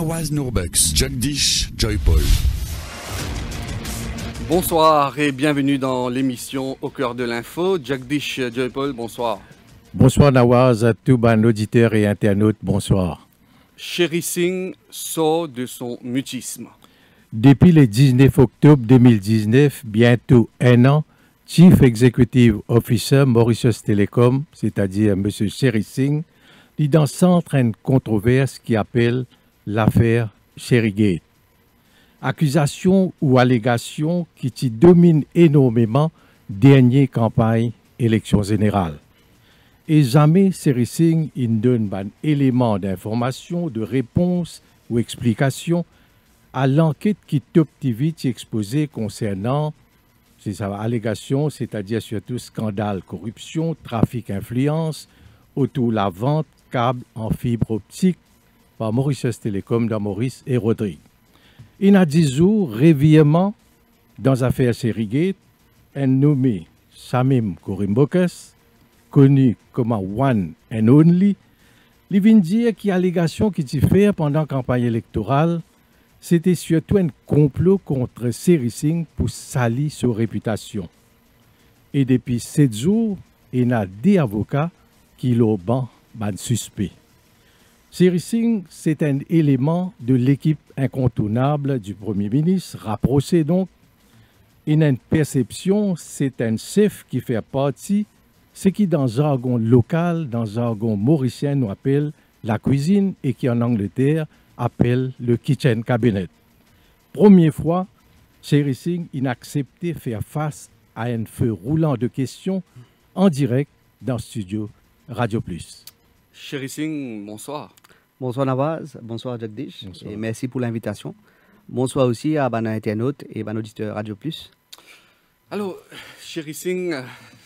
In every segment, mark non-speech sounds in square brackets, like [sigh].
Nawaz Nourbex, Joy Paul. Bonsoir et bienvenue dans l'émission Au cœur de l'info. Jack Dish, Joy Paul. bonsoir. Bonsoir Nawaz, à tous ban auditeurs et internautes, bonsoir. Sherry Singh sort de son mutisme. Depuis le 19 octobre 2019, bientôt un an, Chief Executive Officer Mauritius Telecom, c'est-à-dire M. Sherry Singh, dit dans une controverse qui appelle l'affaire Sherrygate. Accusation ou allégation qui dominent domine énormément dernière campagne élection générale. Et jamais Serissing ne donne un élément d'information, de réponse ou explication à l'enquête qui top exposée concernant ces allégations, c'est-à-dire surtout scandale, corruption, trafic, influence, autour de la vente câbles en fibre optique par Maurice Télécom dans Maurice et Rodrigue. jours, réveillement dans affaires Serigate, un nommé Samim Korimbokes, connu comme One and Only, il vient dire qu'il y a allégation qui t'y pendant la campagne électorale, c'était surtout un complot contre Serising pour salir sa réputation. Et depuis sept jours, il y a des avocats qui l'ont ban suspect. Singh, c'est un élément de l'équipe incontournable du Premier ministre, rapproché donc. Il a une perception, c'est un chef qui fait partie, ce qui dans jargon local, dans jargon mauricien, nous appelle la cuisine et qui en Angleterre appelle le kitchen cabinet. Première fois, Sherry Singh inaccepté faire face à un feu roulant de questions en direct dans Studio Radio Plus. Sherry Singh, bonsoir. Bonsoir Nawaz, bonsoir Jagdish, et merci pour l'invitation. Bonsoir aussi à Bana Internaute et Bana Auditeur Radio Plus. Alors, Chéri Singh,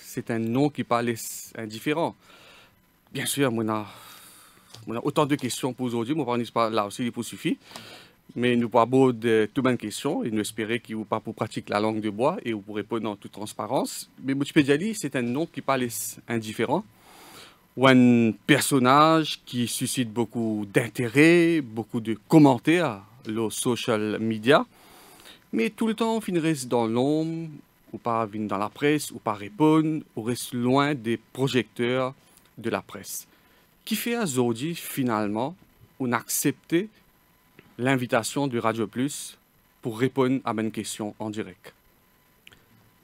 c'est un nom qui parle indifférent. Bien sûr, on a, autant de questions pour aujourd'hui, mon pas là aussi, il vous suffit. Mais nous de toutes les questions et nous espérons qu'il vous, pour pratiquer la langue de bois et vous pourrez répondre en toute transparence. Mais Moutipédiali, c'est un nom qui parle indifférent ou un personnage qui suscite beaucoup d'intérêt, beaucoup de commentaires, les social media, mais tout le temps il reste dans l'ombre, ou pas dans la presse, ou pas répondre, ou reste loin des projecteurs de la presse. Qui fait aujourd'hui finalement, on accepter l'invitation de Radio Plus pour répondre à mes questions en direct.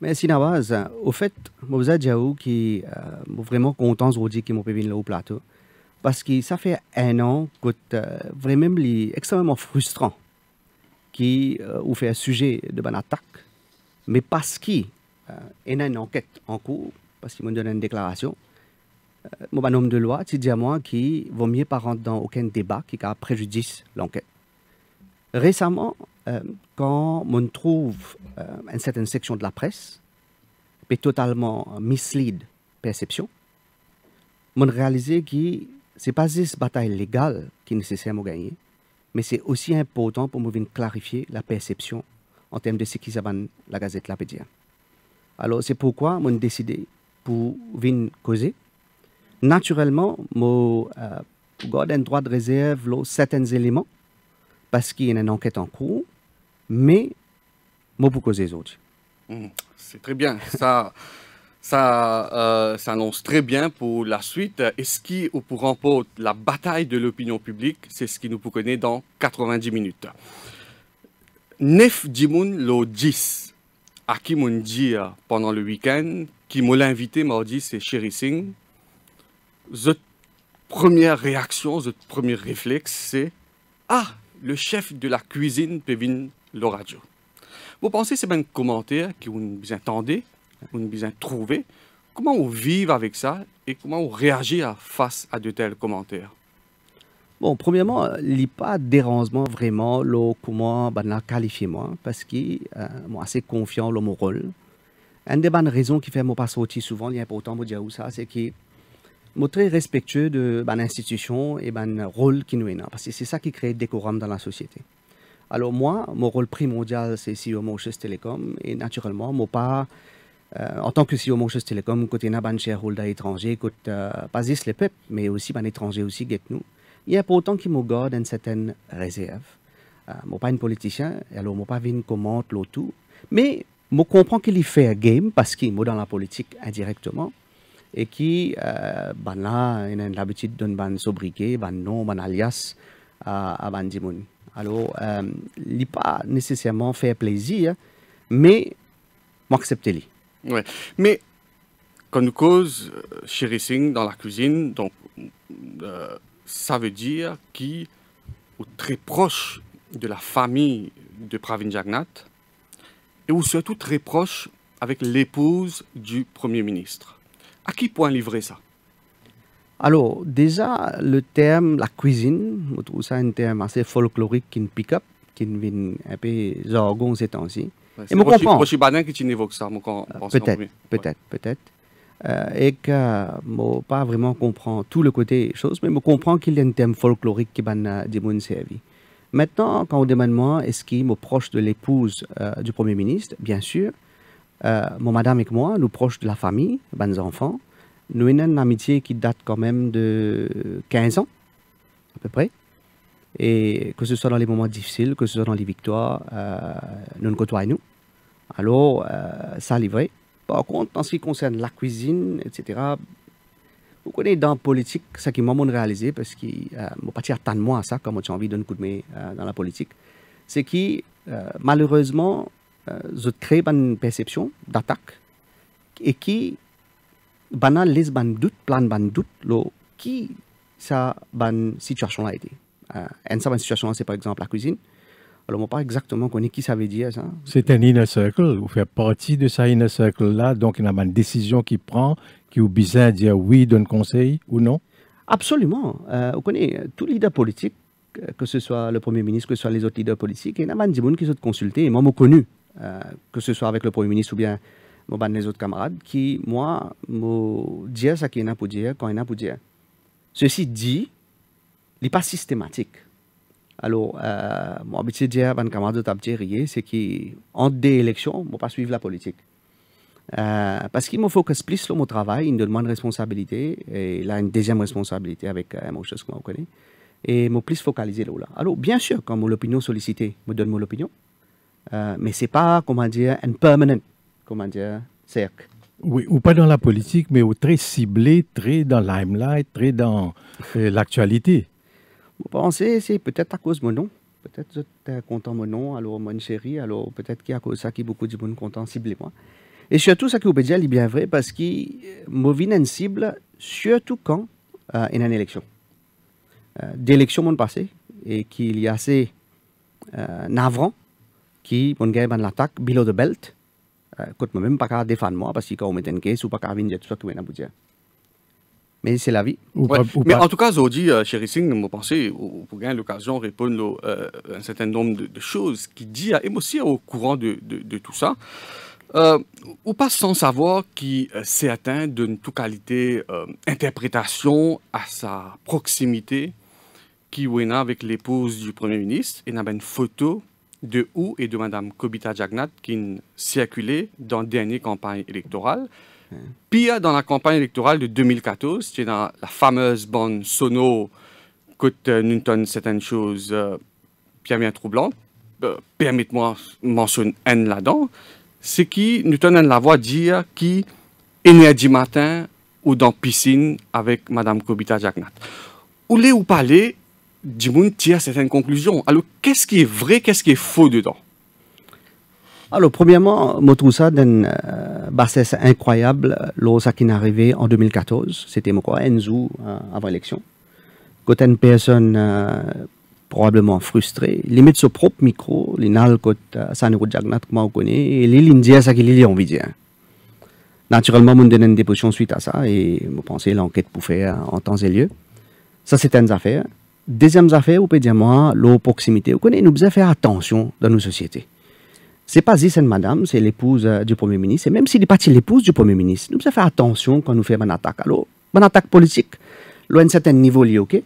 Mais Nawaz, au fait, euh, je vous ai qui vraiment content de dire que mon pépine là au plateau. Parce que ça fait un an que euh, vraiment extrêmement frustrant qui euh, ou fait un sujet de bonne attaque. Mais parce qu'il euh, y a une enquête en cours, parce qu'il m'a donné une déclaration, euh, mon homme de loi, qui dit à moi qu'il vaut mieux pas rentrer dans aucun débat qui a préjudice l'enquête. Récemment, euh, quand on trouve euh, une certaine section de la presse, est totalement mislead perception, on réalise que c'est pas juste bataille légale qui est nécessaire à gagner, mais c'est aussi important pour nous clarifier la perception en termes de ce qui s'appelle la Gazette Lapédia. Alors, c'est pourquoi on décidé pour venir causer. Naturellement, on euh, un droit de réserve sur certains éléments parce qu'il y a une enquête en cours mais moi pour causer autres. Hmm, c'est très bien. Ça, ça s'annonce euh, très bien pour la suite. Et ce qui ou pour remporter la bataille de l'opinion publique, c'est ce qui nous peut connaître dans 90 minutes. Nef Dimoun lo 10, à qui on dit pendant le week-end, qui m'a invité mardi, c'est Sherry Singh. Votre première réaction, votre premier réflexe, c'est Ah, le chef de la cuisine venir vous pensez, c'est un commentaire que vous nous entendez, vous nous trouvez. Comment vous vivez avec ça et comment vous réagissez face à de tels commentaires Bon, premièrement, il n'y a pas de dérangement vraiment le comment ben, la qualifier moi, parce que je euh, moi, assez confiant dans mon rôle. Une des bonnes raisons qui fait mon pas aussi souvent, important de dire ça, c'est que je suis très respectueux de ben, l'institution et ben, rôle qui nous est là, parce que c'est ça qui crée le décorum dans la société. Alors moi, mon rôle primordial, c'est CEO Manchester Telecom. Et naturellement, mon pas euh, en tant que CEO télécom Telecom, côté Naban shareholder étranger, côté euh, pas juste les peuples, mais aussi un étranger aussi, avec nous. Il y a pourtant qui me garde une certaine réserve. je ne suis pas un politicien, alors je ne pas commenter tout. Mais je comprends qu'il fait un game parce qu'il est dans la politique indirectement et qui, euh, ben là, il a l'habitude de se sobriquet, ben nom, ben alias à, à alors, euh, il pas nécessairement faire plaisir, mais m'accepter. Ouais. Mais, quand nous cause Singh euh, dans la cuisine, donc, euh, ça veut dire qu'il est très proche de la famille de Pravin Jagnat et surtout très proche avec l'épouse du Premier ministre. À qui point livrer ça alors, déjà, le terme la cuisine, je trouve ça un terme assez folklorique qui pick up, qui vient un peu jargon ces temps-ci. Ouais, et je comprends. C'est Banin qui évoque ça, Peut-être, peut-être, peut-être. et que je pas vraiment comprends tout le côté des choses, mais je comprends qu'il y a un terme folklorique qui ban Dimon servi. Maintenant, quand on demande moi, est-ce qu'il me proche de l'épouse euh, du Premier ministre Bien sûr. Euh, mon madame et moi, nous proches de la famille, des enfants nous avons une amitié qui date quand même de 15 ans, à peu près. Et que ce soit dans les moments difficiles, que ce soit dans les victoires, euh, nous nous côtoyons. Alors, euh, ça, c'est vrai. Par contre, en ce qui concerne la cuisine, etc., vous connaissez dans la politique, ce qui m'a réalisé, parce que euh, je mon parti attend de moi à ça, comme j'ai envie de nous couper euh, dans la politique, c'est que malheureusement, je crée une perception d'attaque et qui bana les ban plan ban doute qui ça ban situation là été euh, sa situation c'est par exemple la cuisine alors, on ne pas exactement connaît qui ça veut dire ça. C'est un inner circle. Vous faites partie de ce inner circle-là. Donc, il y a une décision qui prend, qui vous à dire oui, donne conseil ou non Absolument. Euh, vous on connaît tout leader politique, euh, que ce soit le Premier ministre, que ce soit les autres leaders politiques. Il y a des gens qui sont consultés, et même connu, euh, que ce soit avec le Premier ministre ou bien les bah, les autres camarades, qui, moi, me dire ce qu'il y en a pour dire, quand il y en a pour dire. Ceci dit, il n'est pas systématique. Alors, euh, moi, de dire, ban camarade c'est qu'en des élections, je ne pas suivre la politique. Euh, parce qu'il me focus plus sur mon travail, il me de responsabilité, et il a une deuxième responsabilité avec euh, mon chose que je connais, et me plus focaliser là, Alors, bien sûr, quand mon opinion sollicitée, me donne mon opinion, euh, mais c'est pas, comment dire, un permanent comment dire, cercle. Oui, ou pas dans la politique, mais au très ciblé, très dans limelight, très dans euh, l'actualité. Vous pensez, c'est peut-être à cause de mon nom. Peut-être que êtes euh, content mon nom, alors mon chéri, alors peut-être qu'il cause de ça, qui beaucoup de monde content ciblé moi. Et surtout, ça que vous dire est bien vrai, parce que euh, je une cible, surtout quand il y a une élection. Euh, D'élection, mon passé, et qu'il y a assez navrant qui, mon gars, l'attaque, below de belt, eh, écoute, moi, même pas défendre moi, parce que une ou pas qu'à venir, Mais c'est la vie. Mais en tout cas, aujourd'hui, euh, Sherry Singh, je pense, pour gagner l'occasion, répondre à euh, un certain nombre de, choses qui dit, euh, et aussi au courant de, de, de tout ça. Euh, ou pas sans savoir qui euh, s'est atteint d'une toute qualité interprétation à sa proximité qui est avec l'épouse du Premier ministre et a une photo de ou et de Mme Kobita Jagnat qui circulaient dans la dernière campagne électorale. Puis, dans la campagne électorale de 2014, c'était dans la fameuse bande sono quand Newton, certaines choses euh, bien, bien troublantes. Euh, permettez-moi mentionner N là-dedans. C'est qui Newton la voix dire qui énergie matin ou dans piscine avec Mme Kobita Jagnat. Où les ou parler, du monde tire certaines conclusions. Alors, qu'est-ce qui est vrai, qu'est-ce qui est faux dedans alors, premièrement, je trouve ça d'une euh, bassesse incroyable, l'OSA qui est arrivé en 2014. C'était, quoi, Enzo, euh, avant l'élection. Quand une personne euh, probablement frustrée, limite son propre micro, les quand ça connaît, et les l'india, ça qu'il a envie hein. de dire. Naturellement, on donne une déposition suite à ça, et me pensais l'enquête pour faire en temps et lieu. Ça, c'est une affaire. Deuxième affaire, vous pouvez dire moi, l'eau proximité. Vous connaissez, nous devons faire attention dans nos sociétés. C'est pas une Madame, c'est l'épouse euh, du Premier ministre. Et même s'il n'est pas l'épouse du Premier ministre, nous devons faire attention quand nous faisons une attaque. Alors, une attaque politique, à un certain niveau, ok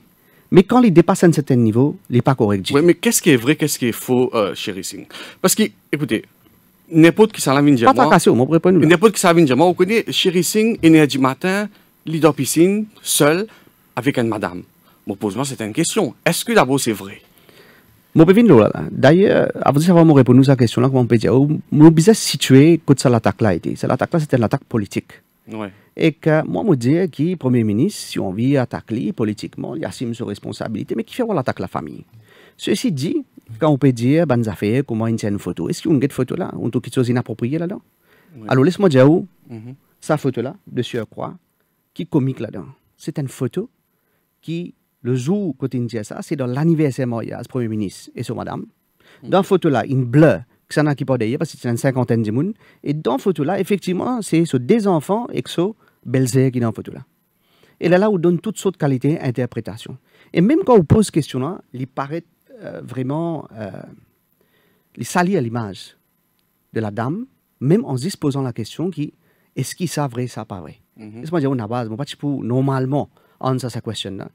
mais quand il dépasse un certain niveau, il n'est pas correct. Oui, mais qu'est-ce qui est vrai, qu'est-ce qui est faux, euh, Singh Parce que, écoutez, n'importe qui s'en vient Pas tacation, mon prépa N'importe qui s'en vient vous connaissez, Chérie Singh, énergie matin, lit piscine, seul, avec une madame me pose moi cette question. Est-ce que d'abord c'est vrai D'ailleurs, avant de savoir répondre à cette question-là, comment on peut dire Je suis situé quand cette attaque-là été Cette attaque-là, c'était une attaque politique. Et que moi, je me dis que le Premier ministre, si on veut attaquer politiquement, il assume ses responsabilités, mais qui fait l'attaque la famille. Ceci dit, quand on peut dire, ben, comment il tient une photo, est-ce qu'il y a une photo là On trouve quelque chose d'inapproprié là-dedans Alors laisse-moi dire où, sa mm-hmm. photo là, de croit, qui comique là-dedans. C'est une photo qui le jour qu'on dit ça, c'est dans l'anniversaire le Premier ministre et son madame. Dans la photo là, une bleue, que ça n'a qui pas d'ailleurs, parce que c'est une cinquantaine de monde. Et dans la photo là, effectivement, c'est ce des enfants et qui est dans la photo là. Et là, là, on donne toutes sortes de qualités d'interprétation. Et même quand on pose question là, il paraît euh, vraiment. Euh, il à l'image de la dame, même en se posant la question qui est-ce qu'il ça vrai, ça pas vrai mm mm-hmm. C'est moi dire, on a base, moi, pas normalement, on sa question là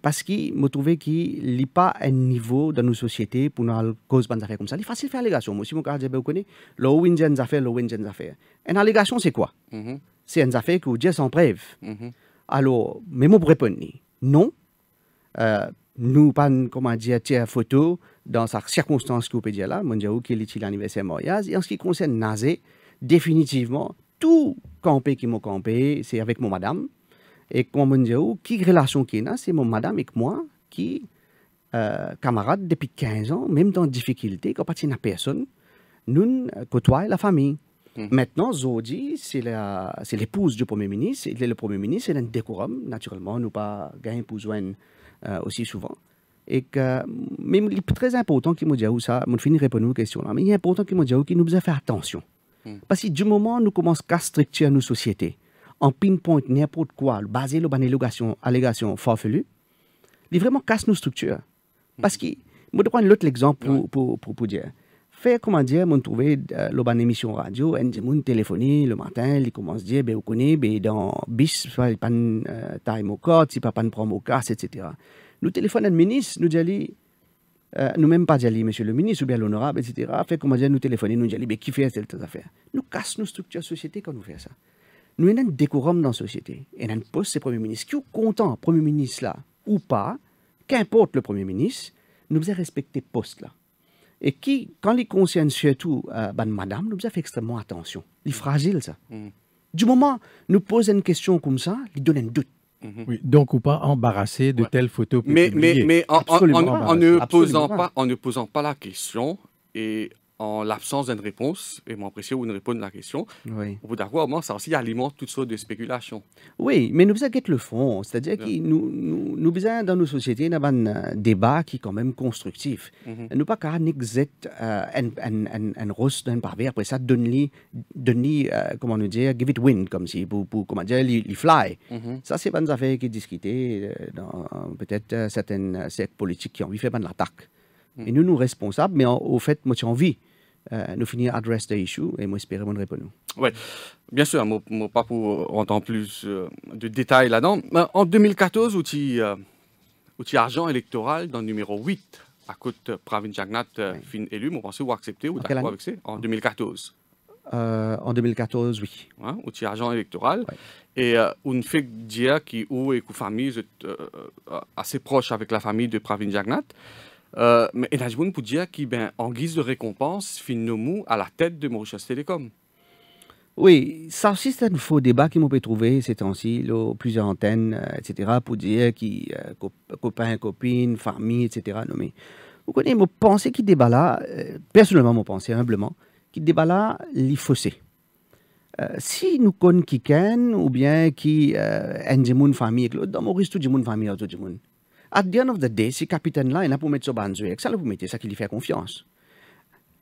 parce que me trouvait qu'il n'y a pas un niveau dans nos sociétés pour nous causer cause affaires comme ça. Il est facile de faire allégation. Moi, si mon je connais, le Wingen a fait, le Une allégation, c'est quoi mhm. C'est une affaire que Dieu s'en preuve. Mhm. Alors, mais moi, pour répondre, non. Euh, nous, pas, comment dire, tirer photo dans sa circonstance que vous pouvez dire là, mon Dieu, qu'il est l'anniversaire mariage. Et en ce qui concerne Nazé, définitivement, tout campé qui m'a campé, c'est avec mon madame. Et comment dire, oh, qui relation qu'il y a, c'est mon madame et moi qui euh, camarades depuis 15 ans, même dans difficulté, quand partie n'a personne, nous euh, côtoyons la famille. Hmm. Maintenant, Zodi, c'est l'épouse du Premier ministre. Il est le Premier ministre, c'est un décorum, naturellement, nous pas gagner pour euh, aussi souvent. Et que, mais il est très important qu'il me dise oh, ça, je finis répondre aux questions là, mais il est important qu'il me dise oh, qu'il nous a fait attention. Hmm. Parce que du moment où nous commençons à structurer nos sociétés, en pinpoint n'importe quoi, basé sur une allégation, allégation farfelue, il vraiment casse nos structures. Parce que, je vais prendre l'autre exemple pour, pour, pour, dire. Faire, comment dire, je trouve euh, émission radio, on téléphone le matin, il commence à dire, ben, vous connaissez, ben, dans BIS, soit il pas de euh, time au code, il pas de promo casse, etc. Nous téléphonons le ministre, nous disons, euh, nous même pas dit, monsieur le ministre, ou bien l'honorable, etc. Fait, comment dire, nous téléphoner, nous disons, mais ben, qui fait cette affaire Nous casse nos structures société quand nous faisons ça nous avons décorum dans la société. Et nous poste ces premiers ministres. Qui est content, premier ministre là, ou pas, qu'importe le premier ministre, nous respecté respecter poste là. Et qui, quand il concerne surtout, madame, nous faisons fait extrêmement attention. Il fragile ça. Mm. Du moment nous posons une question comme ça, il donne un doute. Mm-hmm. Oui, donc ou pas embarrassé de telle telles photos. Mais, mais, mais en, en, ne posant pas, en ne posant pas la question et en l'absence d'une réponse, et mon précieux ou une réponse à la question, oui. au bout d'un ça aussi alimente toutes sortes de spéculations. Oui, mais nous inquiète le fond. C'est-à-dire que nous, nous, nous besoin, dans nos sociétés, nous un débat qui est quand même constructif. Nous -hmm. Nous pas qu'à n'exercer euh, un, un, un, un rost d'un après ça, donne euh, comment nous dire, give it wind, comme si, pour, pour comment dire, il fly. Mhm. Ça, c'est une affaire qui est discutée euh, dans peut-être certaines sectes politiques qui ont envie de faire de l'attaque Et mhm. nous, nous responsables, mais au fait, moi, j'ai envie. Euh, nous finir address the issue et moi espérer réponse. Oui, bien sûr, moi, moi pas pour entendre plus euh, de détails là-dedans. Ben, en 2014, outil, euh, outil argent électoral dans le numéro 8, à côté euh, Pravin Jagnat, fin élu, Vous pensez ou accepté ou d'accord avec en 2014 en 2014, oui. Ouais, hein, outil argent électoral. Et une fait dire qui ou et famille assez proche avec la famille de Pravin Jagnat. Euh, mais pour dire qui, ben, en guise de récompense, fin nous à la tête de Mauritius Télécom. Oui, ça aussi, c'est un faux débat qui m'ont peut trouver ces temps-ci, plusieurs antennes, euh, etc., pour dire qui euh, copain, copains, copines, famille, etc. nommé. vous connaissez, mon pensée qui débat là, personnellement, mon pensée, humblement, qui débat là, les fossés. si nous connaissons qui ou bien qui euh, une famille, dans Maurice, tout le monde famille, tout le monde. At the end of the day, ces capitaines-là, ils n'ont pas mettre sur Banzuek, ça, vous mettez ça qui lui fait confiance.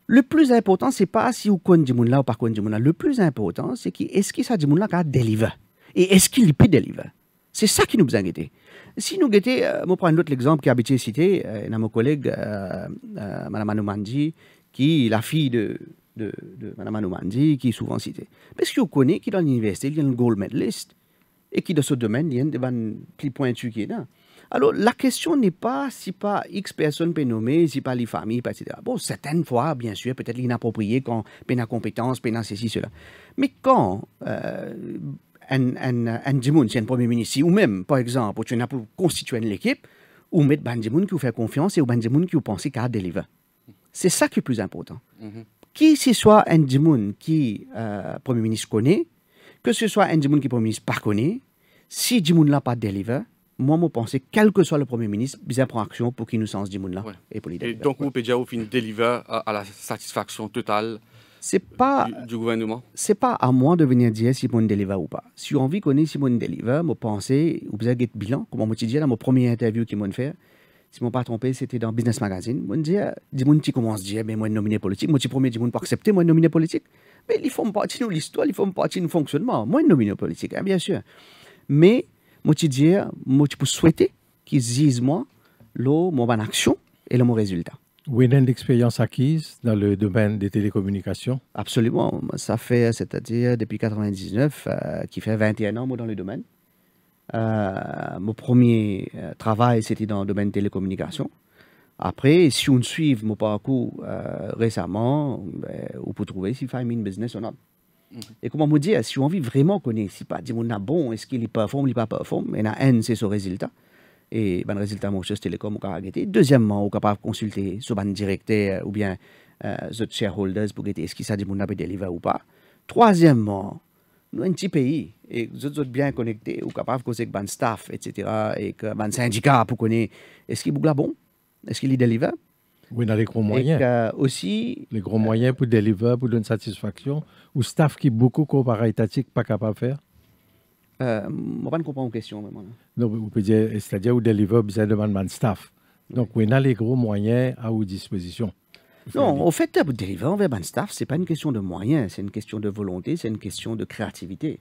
Le plus important, c'est pas si vous connaissez là ou pas connaissez là. Le plus important, c'est qui est-ce que ça dit là qui délivre et est-ce qu'il peut délivrer. C'est ça qui nous guetter. Si nous guettons, euh, je prends un autre exemple qui a été cité, euh, mon collègue, euh, euh, Mme Anoumandi, qui est la fille de, de, de Mme Anoumandi, qui est souvent citée. Parce vous connaît qu'il dans l'université, il y a une gold medalist, et qui dans ce domaine, il y a des plus pointus qui est là. Alors, la question n'est pas si pas X personnes peut nommer, si pas les familles, etc. Bon, certaines fois, bien sûr, peut-être l'inapproprié quand peine compétence, peine ceci, cela. Mais quand euh, un, un, un c'est un premier ministre, ou même, par exemple, tu n'as pas constitué une équipe, ou mettre Bandimoun qui vous fait confiance et un qui vous pensez qu'à délivrer. C'est ça qui est plus important. Mm-hmm. Qui ce soit un Dimoun qui euh, Premier ministre connaît, que ce soit un Dimoun qui Premier ministre pas connaît, si Dimoun l'a pas délivre, moi, je pense, quel que soit le Premier ministre, il prend action pour qu'il nous sens du monde là. Et, et donc, vous pouvez fin à, la satisfaction totale c'est pas, du, gouvernement gouvernement C'est pas à moi de venir dire si mon délivre ou pas. Si on envie connaître si Simone délivre, je pensais, vous avez un bilan, comme je dit dans mon premier interview qu'il m'a fait, si je ne pas trompé, c'était dans Business Magazine. Je me disais, ah, des qui commence à dire, mais moi, je nominé politique. Moi, je promets, des gens pas accepter, moi, nominé politique. Mais ils font partie de l'histoire, ils font partie du fonctionnement. Moi, nominé politique, hein, bien sûr. Mais moi te dire, moi tu peux souhaiter qu'ils disent moi, l'eau, mon bonne action et le mon résultat. Oui, une expérience acquise dans le domaine des télécommunications. Absolument. Ça fait, c'est-à-dire, depuis 99, euh, qui fait 21 ans, moi, dans le domaine. Euh, mon premier euh, travail, c'était dans le domaine des télécommunications. Après, si on suit mon parcours récemment, ben, on peut trouver si une Business ou non. Et comment vous dire, si on vit vraiment connaître, si pas dire on a bon, est-ce qu'il est performe, il n'est pas performe, et a haine c'est son résultat. Et ben, le résultat, mon Télécom, on a Deuxièmement, on est capable de consulter sur ban directeur ou bien les euh, autres shareholders pour guetter est-ce qu'il ça dit mon a délivré ou pas. Troisièmement, nous un petit pays et nous autres bien connectés ou de causer avec ban staff etc et que ban syndicat pour connaître est-ce qu'il est bon est-ce qu'il est délivré oui dans les gros moyens aussi les gros moyens pour délivrer pour donner satisfaction ou staff qui beaucoup comparé étatique pas capable de faire euh, moi, je ne comprends pas la question. Même. Non, vous pouvez dire, c'est-à-dire, vous délivrez besoin de man, man staff. Donc, vous on a les gros moyens à vos disposition. Non, au fait, euh, délivrer envers man staff, ce n'est pas une question de moyens, c'est une question de volonté, c'est une question de créativité.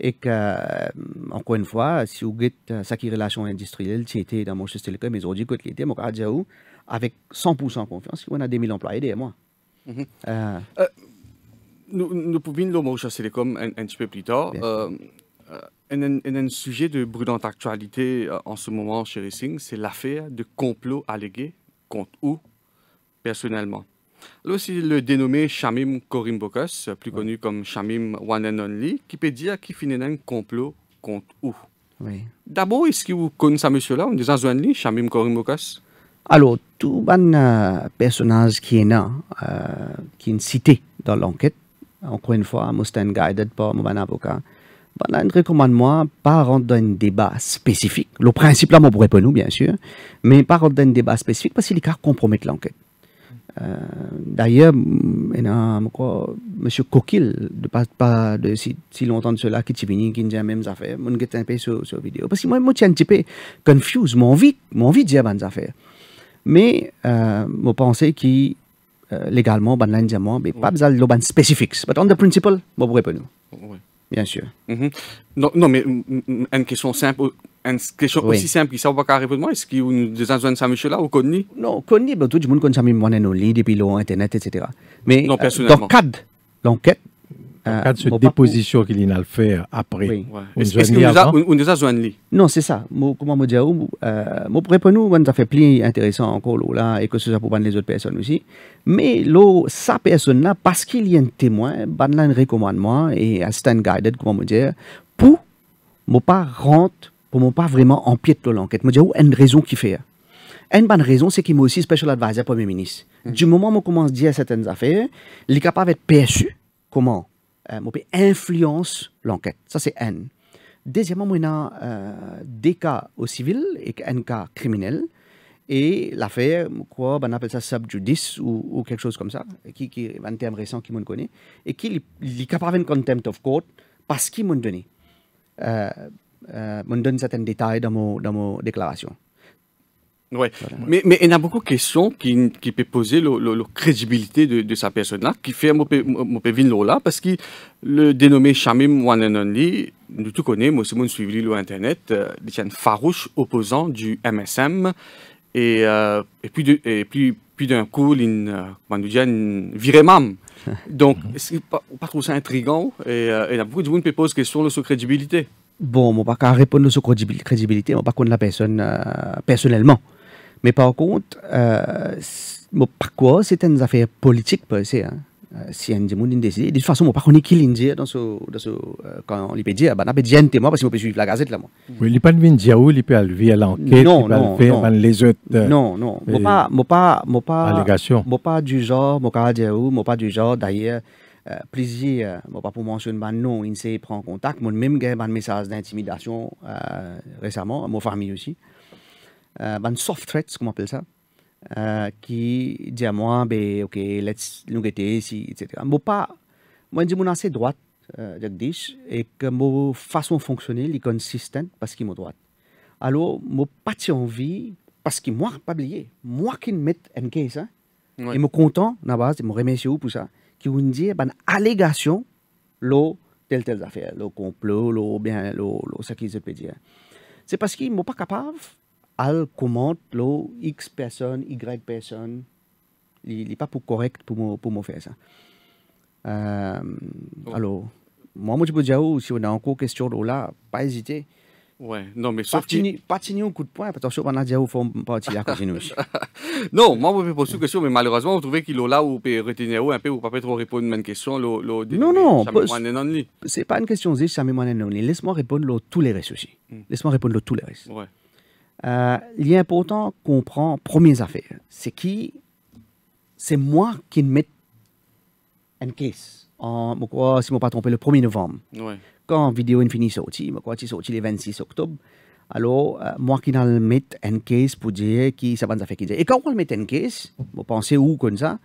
Et que, euh, encore une fois, si vous avez sa euh, qui relation industrielle, qui était dans Manchester Telecom, ils ont dit que était, oh, avec 100% confiance, on a 2000 employés derrière moi. Mm -hmm. euh, nous, pouvons le mot Chasser comme un, un petit peu plus tard. Euh, euh, un, sujet de brûlante actualité euh, en ce moment chez Racing, c'est l'affaire de complot allégué contre ou personnellement. Alors, c'est le dénommé Chamim Korimbokas, plus connu comme Chamim One and Only, qui peut dire qu'il finit un complot contre ou. D'abord, est-ce que vous connaissez ce monsieur-là, en disant Shamim Korimbokas Alors, tout un personnage qui est là, qui est cité dans l'enquête, encore une fois, moi, suis guided par mon avocat. Ben, un recommandement, pas rentrer dans un débat spécifique. Le principe là, on pourrait pas nous, bien sûr, mais pas rentrer dans un débat spécifique parce qu'il les cas compromettre l'enquête. Euh, D'ailleurs, M. Mm, Coquille, de pas, pas de si, si longtemps cela, qui est venu, qui dit les mêmes affaires, vous est un peu sur, la vidéo. Parce que moi, moi, je suis un petit peu confuse, mon envie, de dire les affaires. Mais, euh, je pense qu'il euh, légalement, ban mais pas besoin de ban spécifique. Mais on the principle, bon répondre. Bien sûr. Mm-hmm. non, non, mais mm, mm, mm, une question simple, une question aussi simple qui ne va répondre moi, est-ce qu'il y a des gens qui michel là ou connu Non, connus, tout le monde connaît mon nom, depuis l'internet, internet, etc. Mais non, euh, personnellement. dans le cadre l'enquête, cas cette déposition qu'il a fait après, oui. ouais. est-ce qu'il nous a, on Non, c'est ça. Moi, comment me dire, euh, moi, nous, on fait plein intéressant encore là, et que ce soit pour les autres personnes aussi. Mais là, sa personne-là, parce qu'il y a un témoin, bah, y là un recommandement et stand guided, comment dire, pour ne pas rentrer, pour ne pas vraiment empiéter l'enquête. Me a une raison qui fait. Une bonne raison, c'est qu'il m'a aussi special advisor Premier ministre. Mm. Du moment où je commence à dire certaines affaires, il est capable d'être perçu comment euh, Mopé influence l'enquête. Ça, c'est N. Deuxièmement, on a euh, des cas au civil et un cas criminel. Et l'affaire, quoi, ben, on appelle ça subjudice ou, ou quelque chose comme ça, qui, qui est un terme récent qui me connaît, et qui est capable de contempt of court parce qu'il m'ont donné. Euh, euh, donne certains détails dans mon, dans mon déclaration. Ouais. Mais, mais il y a beaucoup de questions qui, qui peuvent poser la crédibilité de, de sa personne-là, qui fait que là, parce que le dénommé Shamim One and nous tout connaissons, moi, c'est suivi sur Internet, euh, un farouche opposant du MSM, et, euh, et puis, et puis, puis d'un coup, il euh, viré même. [laughs] Donc, c'est pas, pas trouve ça intriguant, et, il y a beaucoup de gens qui posent des questions sur sa crédibilité. Bon, je ne peux pas répondre à sa crédibilité, je ne peux pas connaître la personne euh, personnellement. Mais par contre, euh, moi, pourquoi c'est une affaire politique, pas on hein? Euh, si un gens décide, de toute façon, moi, par contre, qui l'indique dans ce, dans ce, euh, quand on lui peut dire, ah, ben, on peut dire un témoin parce qu'on peut suivre la gazette, là, moi. Oui, il peut venir dire où, il peut aller à l'enquête, non, il peut faire non. les autres. Euh, non, non, moi, pas, moi, pas, moi, pas, allégation. Moi, pas du genre, moi, pas dire où, moi, pas du genre, d'ailleurs, euh, plaisir, moi, pas pour mentionner, ben, non, il s'est prend contact, moi, même, j'ai un message d'intimidation, euh, récemment, à ma famille aussi. Euh, ben soft threats ça, euh, qui dit à moi, ben, « OK, let's look at this, etc. pas moi mwenji mon assez droite euh, dis et que mon façon de fonctionner est consistante parce qu'il mo droite. Alors n'ai pas envie parce que moi pas oublié moi qui met en case hein. Et me content na base me remercier pour ça qui on dit ben allégation lo telle telle affaire le complot lo bien lo lo qu'ils peuvent dire. C'est parce qu'ils suis pas capable al commente, lo X personne, Y personne, il n'est pas pour correct pour moi pour faire ça. Euh, oh. Alors, moi, moi, je peux dire, oh, si on a encore question oh là, pas hésiter. Ouais, non, mais sauf que. Pas tenir un coup de poing, parce que on a déjà faut pas parti la [laughs] nous. Non, moi, je peux poser une question, mais malheureusement, vous trouvez qu'il est là où peut retenir un peu, pouvez pas trop répondre à une question. Lo, non, non, c'est pas une question, c'est jamais moi, non. Laisse-moi répondre à tous les restes aussi. Hmm. Laisse-moi répondre à tous les restes. Ouais euh, il est important qu'on prend les affaire. C'est qui C'est moi qui mets en case. En, si je ne me pas trompé, le 1er novembre. quand Quand Vidéo Infini sorti, quoi, tu sorti le 26 octobre. Alors, euh, moi qui dans le casque en case pour dire qui ça va nous faire. Et quand on met en case, vous pensez où comme ça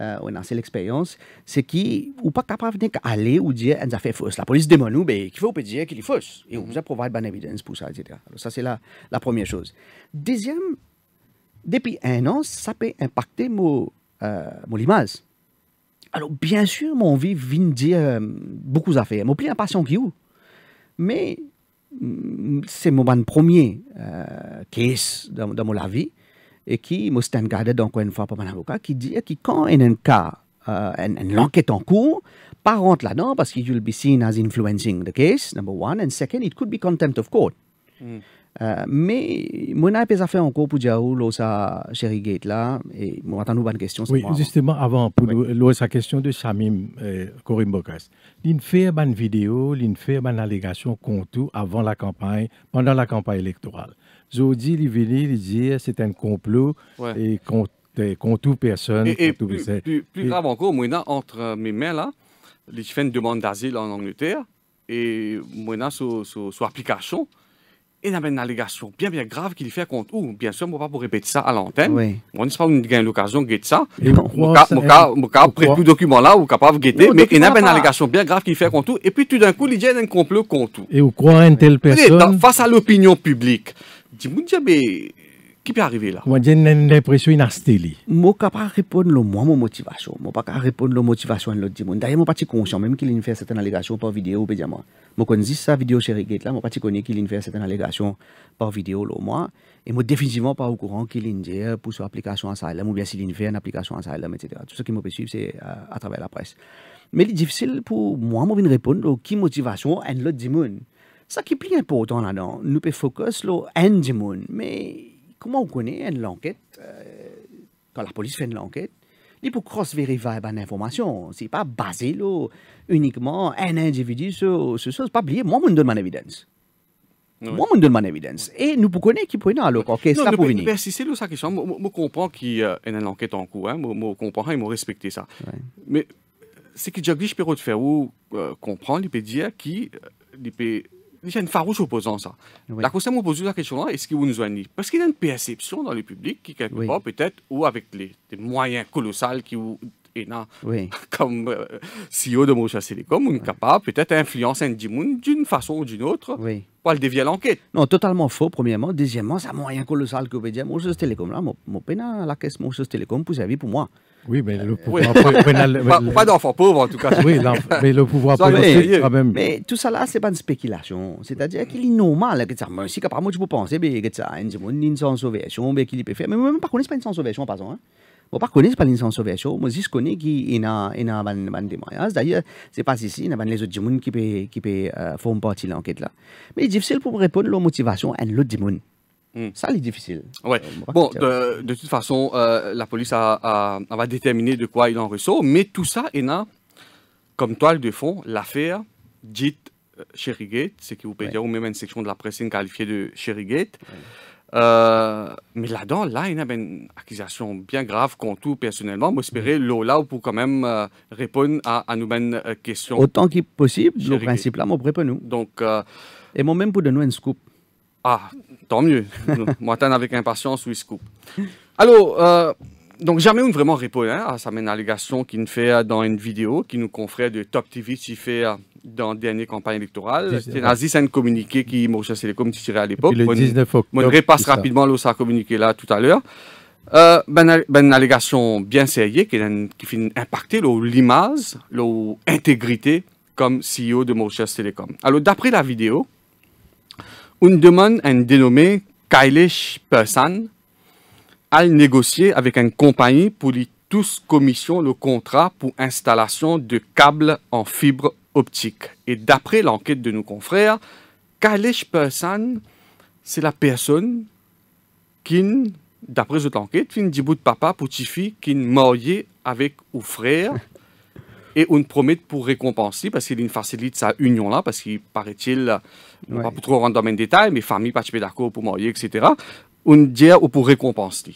euh, ou a l'expérience, c'est qu'on n'est pas capable d'aller ou ou dire diye an fait fausse. La police demande, nous, mais ben, qu'il faut peut dire qu'il on li Et on ou a provide ban pour ça, etc. Ça, c'est la, première chose. Deuxième, depuis un an, ça peut impacter mon euh, Alors, bien sûr, mon vie vient dire euh, beaucoup d'affaires. Mon plus impatient qui où. Mais, mm, c'est mon premier euh, cas dans, dans mon la vie et qui mostan gardé, donc une fois avocat, qui dit que quand a un cas une, euh, enquête en cours pas rentre là-dedans parce qu'il sera be comme as influencing the case number one and second it could be contempt of court hmm. euh, mais moi n'ai pas fait encore pour dire où sa chérie gate là et moi attends une bonne question oui justement avant pour oui. sa question de Samim euh, Corimbocas Corim Bokas, il fait une vidéo il fait une allégation contre avant la campagne pendant la campagne électorale Jody, il dit, il dit c'est un complot et contre, contre toute personne. Et, et plus, plus, grave encore, maintenant, entre euh, mes mains, là, fait une demande d'asile en Angleterre et maintenant, sur, sur, sur application, il y a une allégation bien, bien grave qu'il fait contre tout. Bien sûr, on ne vais pas répéter ça à l'antenne. Oui. ne sait pas une l'occasion de guetter ça. Après tout document là, vous êtes capable de guetter, mais il y a une allégation bien grave qu'il fait contre tout. Et puis tout d'un coup, il y a un complot contre tout. Et vous à une telle personne. Face à l'opinion publique, mais qui peut arriver là Moi, j'ai une impression inastélie. Je ne pas répondre à mon motivation. Je ne pas répondre à la motivation de l'autre D'ailleurs, je ne suis pas conscient, même qu'il a fait certaines allégations par vidéo. Je connais sa vidéo chez Rigette là, je ne suis pas qu'il a fait certaines allégations par vidéo. moi. Et je ne suis définitivement pas au courant qu'il a dit pour son application Sahel. ou bien s'il a fait une application Sahel, etc. Tout ce qui m'a peut suivre, c'est euh, à, travers la presse. Mais est difficile pour moi de répondre à qui motivation à l'autre monde. Ce qui est plus important là-dedans, nous pouvons focus sur individu mais comment on connaît une enquête euh, Quand la police fait une enquête, il faut cross-vérifier l'information. Ce n'est pas basé uniquement uniquement un individu ce chose. Pas oublier, moi, je donne mon évidence. Moi, je donne mon évidence. Et nous pouvons connaître qui peut venir alors. Qu'est-ce que ça peut venir Si c'est ça qui est je comprends qu'il y a une enquête en cours. Hein. Je comprends et je respecte ça. Mais euh, ce que Jacques-Guy Spiro faire Ferrou Je euh, comprend, il peut dire qu'il Déjà une farouche à Ça. La Cour à la question là, est-ce qu'ils nous ont Parce qu'il y a une perception dans le public qui, quelque part, peut-être, ou avec les, moyens colossaux qui, vous... Et oui. [laughs] comme euh, CEO de Mocha Telecom, on est capable peut-être influencer d'une façon ou d'une autre. Pour le dévier l'enquête. Non, totalement faux, premièrement. Deuxièmement, c'est un moyen colossal que vous dire ce Telecom. Là, mon pena la caisse ce Télécom pour sa vie, pour moi. Oui, mais le pouvoir [laughs] pas, d'enfant pauvre, en tout cas. Oui, [laughs] mais le pouvoir peut mais, quand même. Mais tout ça là, c'est pas une spéculation. C'est-à-dire qu'il est normal que ça, mais si moi, je peux penser, que ça, a une sans sauvation, mais qu'il peut faire. Mais même, par contre, c'est pas une sans sauvation, par exemple. Hein pas Je ne connais pas كوني كي qu'il y a des moyens. d'ailleurs c'est pas ici y a les autres gens qui qui font euh, partie l'enquête là mais difficile pour répondre à leur motivation à hein, l'autre monde hmm. Ça, c'est difficile. Ouais. Euh, bon, de, toute façon, euh, la police va déterminer de quoi il en ressort, mais tout ça, Ena, comme toile de fond, l'affaire dite euh, Sherrygate, ce qui vous peut dire, ou même une section de la presse qualifiée de Sherrygate. Euh, mais là-dedans, là, il y a une accusation bien grave contre tout personnellement. J'espère mm. Lola pour quand même euh, répondre à, à mêmes euh, questions. Autant que possible, le principe là, moi, nous. Donc, Et moi-même pour donner un scoop. Ah, tant mieux. [laughs] moi, m'attends avec impatience, oui, scoop. Alors, donc jamais on vraiment répond hein, à sa même allégation qu'il fait dans une vidéo qui nous confère de Top TV, qui fait dans la dernière campagne électorale. c'est un communiqué qui Maurice Télécom tirait à l'époque. Le 19 octobre. On repasse rapidement le communiqué là tout à l'heure. Euh, ben, une ben, allégation bien sérieuse qui, qui impacter l'image, l'intégrité comme CEO de Mauritius Télécom. Alors, d'après la vidéo, on demande un dénommé kailish Persan à négocier avec une compagnie pour lui tous commission le contrat pour installation de câbles en fibre optique. Et d'après l'enquête de nos confrères, Kalish Person, c'est la personne qui, d'après cette enquête, une dit de papa pour fille, qui est marié avec ou frère [laughs] et on promet pour récompenser parce qu'il facilite sa union là parce qu'il paraît-il pas trop rentrer dans les détails mais famille pas d'accord pour marier etc on dit ou pour récompenser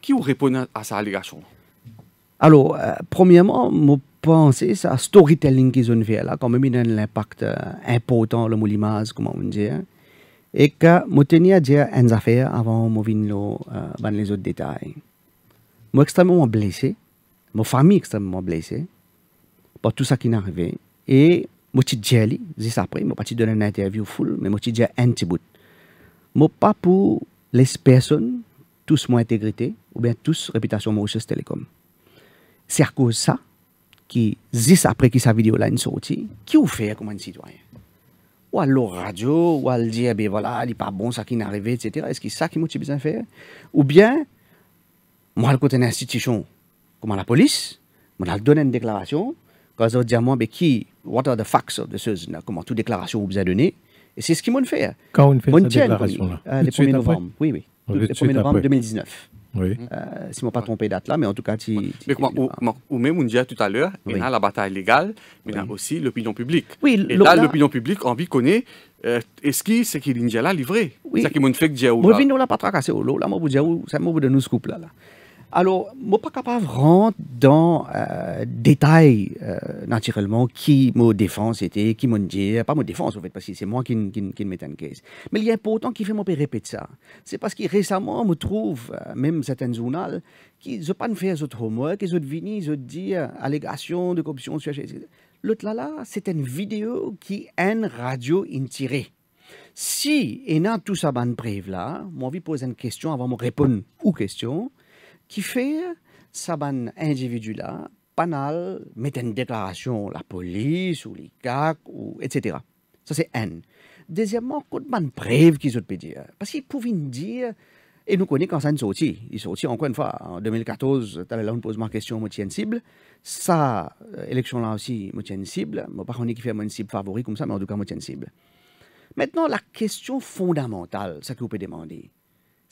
qui vous répond à, sa allégation alors euh, premièrement mon penser ça, storytelling qu'ils ont fait là, quand même, il a un impact euh, important, le moulimaz, comment on dit. Hein. Et que, je dire une affaire avant de venir euh, dans les autres détails. Je suis extrêmement blessé, ma famille est extrêmement blessée par tout ça qui est arrivé. Et, je suis dit, juste après, je parti donner une interview full, mais je suis dit un petit Je pas pour les personnes, tous mon intégrité, ou bien tous réputation Mauritius Télécom. C'est à cause de ça qui, juste après que sa vidéo là est sortie, qui vous fait comme un citoyen Ou à la radio, ou à le dire, eh ben voilà, il n'est pas bon, ça qui n'est arrivé, etc. Est-ce que c'est ça qui m'a besoin de faire Ou bien, moi, le côté institution, comme la police, je vais donner une déclaration, quand je dis à moi, ben qui, what are the facts de ce, comment toute déclaration vous de donner Et c'est ce qu'ils m'ont fait. Quand on fait cette déclaration-là euh, Le 1er novembre, oui, oui. Le 1er novembre 2019. Oui. Euh, si je ne pas trompé date là, mais en tout cas, tu. Mais ou, même, on disait tout à l'heure, oui. il y a la bataille légale, mais il y a aussi l'opinion publique. Oui, et là, l'opinion publique, envie connaît. Euh, est-ce qui c'est qu'il y là livré Oui. C'est ce qui m'a fait que j'ai ou. Moi, je ne pas tracassé au lot, là, moi, je vous dis, ça m'a donné ce couple là. là. Alors, je ne suis pas capable de rentrer dans euh, détails, euh, naturellement, qui me défend, c'était, qui me dit, pas me défense, en fait, parce que c'est moi qui, qui, qui en Mais il y a important qui fait me répéter ça. C'est parce que récemment, me trouve, euh, même certains journaux, qui ne pas faire ce homework, ils ont venu, ils ont euh, allégation de corruption, etc. L'autre là, là, c'est une vidéo qui est une radio intirée. Si, et dans tout ça, bonne preuve là, moi, je pose une question avant de répondre aux questions qui fait sa ban individu là banal met une déclaration la police ou les ou etc ça c'est un deuxièmement code ban brève qu'ils ont dire hein. parce qu'ils pouvaient dire et nous connaissons quand ça aussi, sorti il sorti encore une fois en 2014 là on pose ma question moi tiens cible ça euh, élection là aussi moi tiens cible moi pas on qui fait mon cible favori comme ça mais en tout cas moi tiens cible maintenant la question fondamentale ça que vous pouvez demander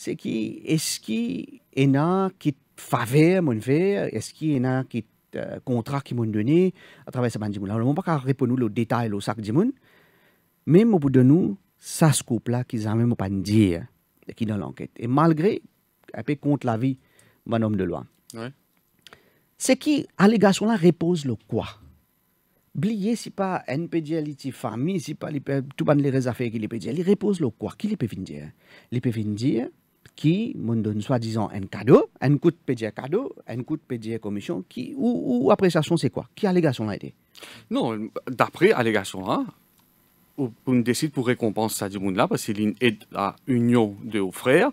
c'est qui est-ce qu'il y là qui faveur mon faire est-ce qu'il y là qui euh, contrat qui m'ont donné à travers ce bandit là on pas qu'à répondre le détail au sac du monde mais au bout de nous ça se couple là qu'ils même pas dire qui dans l'enquête et malgré un peu contre la vie mon homme de loi ouais. c'est qui allégation là repose le quoi Blier si pas NPDL, si famille, si pas tout les affaires qui les PDL, Ils repose le quoi Qui les peut venir dire Les peut venir dire qui m'ont donne soi-disant un cadeau, un coup de PDA cadeau, un coup de PDA commission, qui, ou, ou appréciation, c'est quoi Qui allégation a été Non, d'après allégation on décide pour récompenser ça du monde là, parce qu'il est la union de vos frères,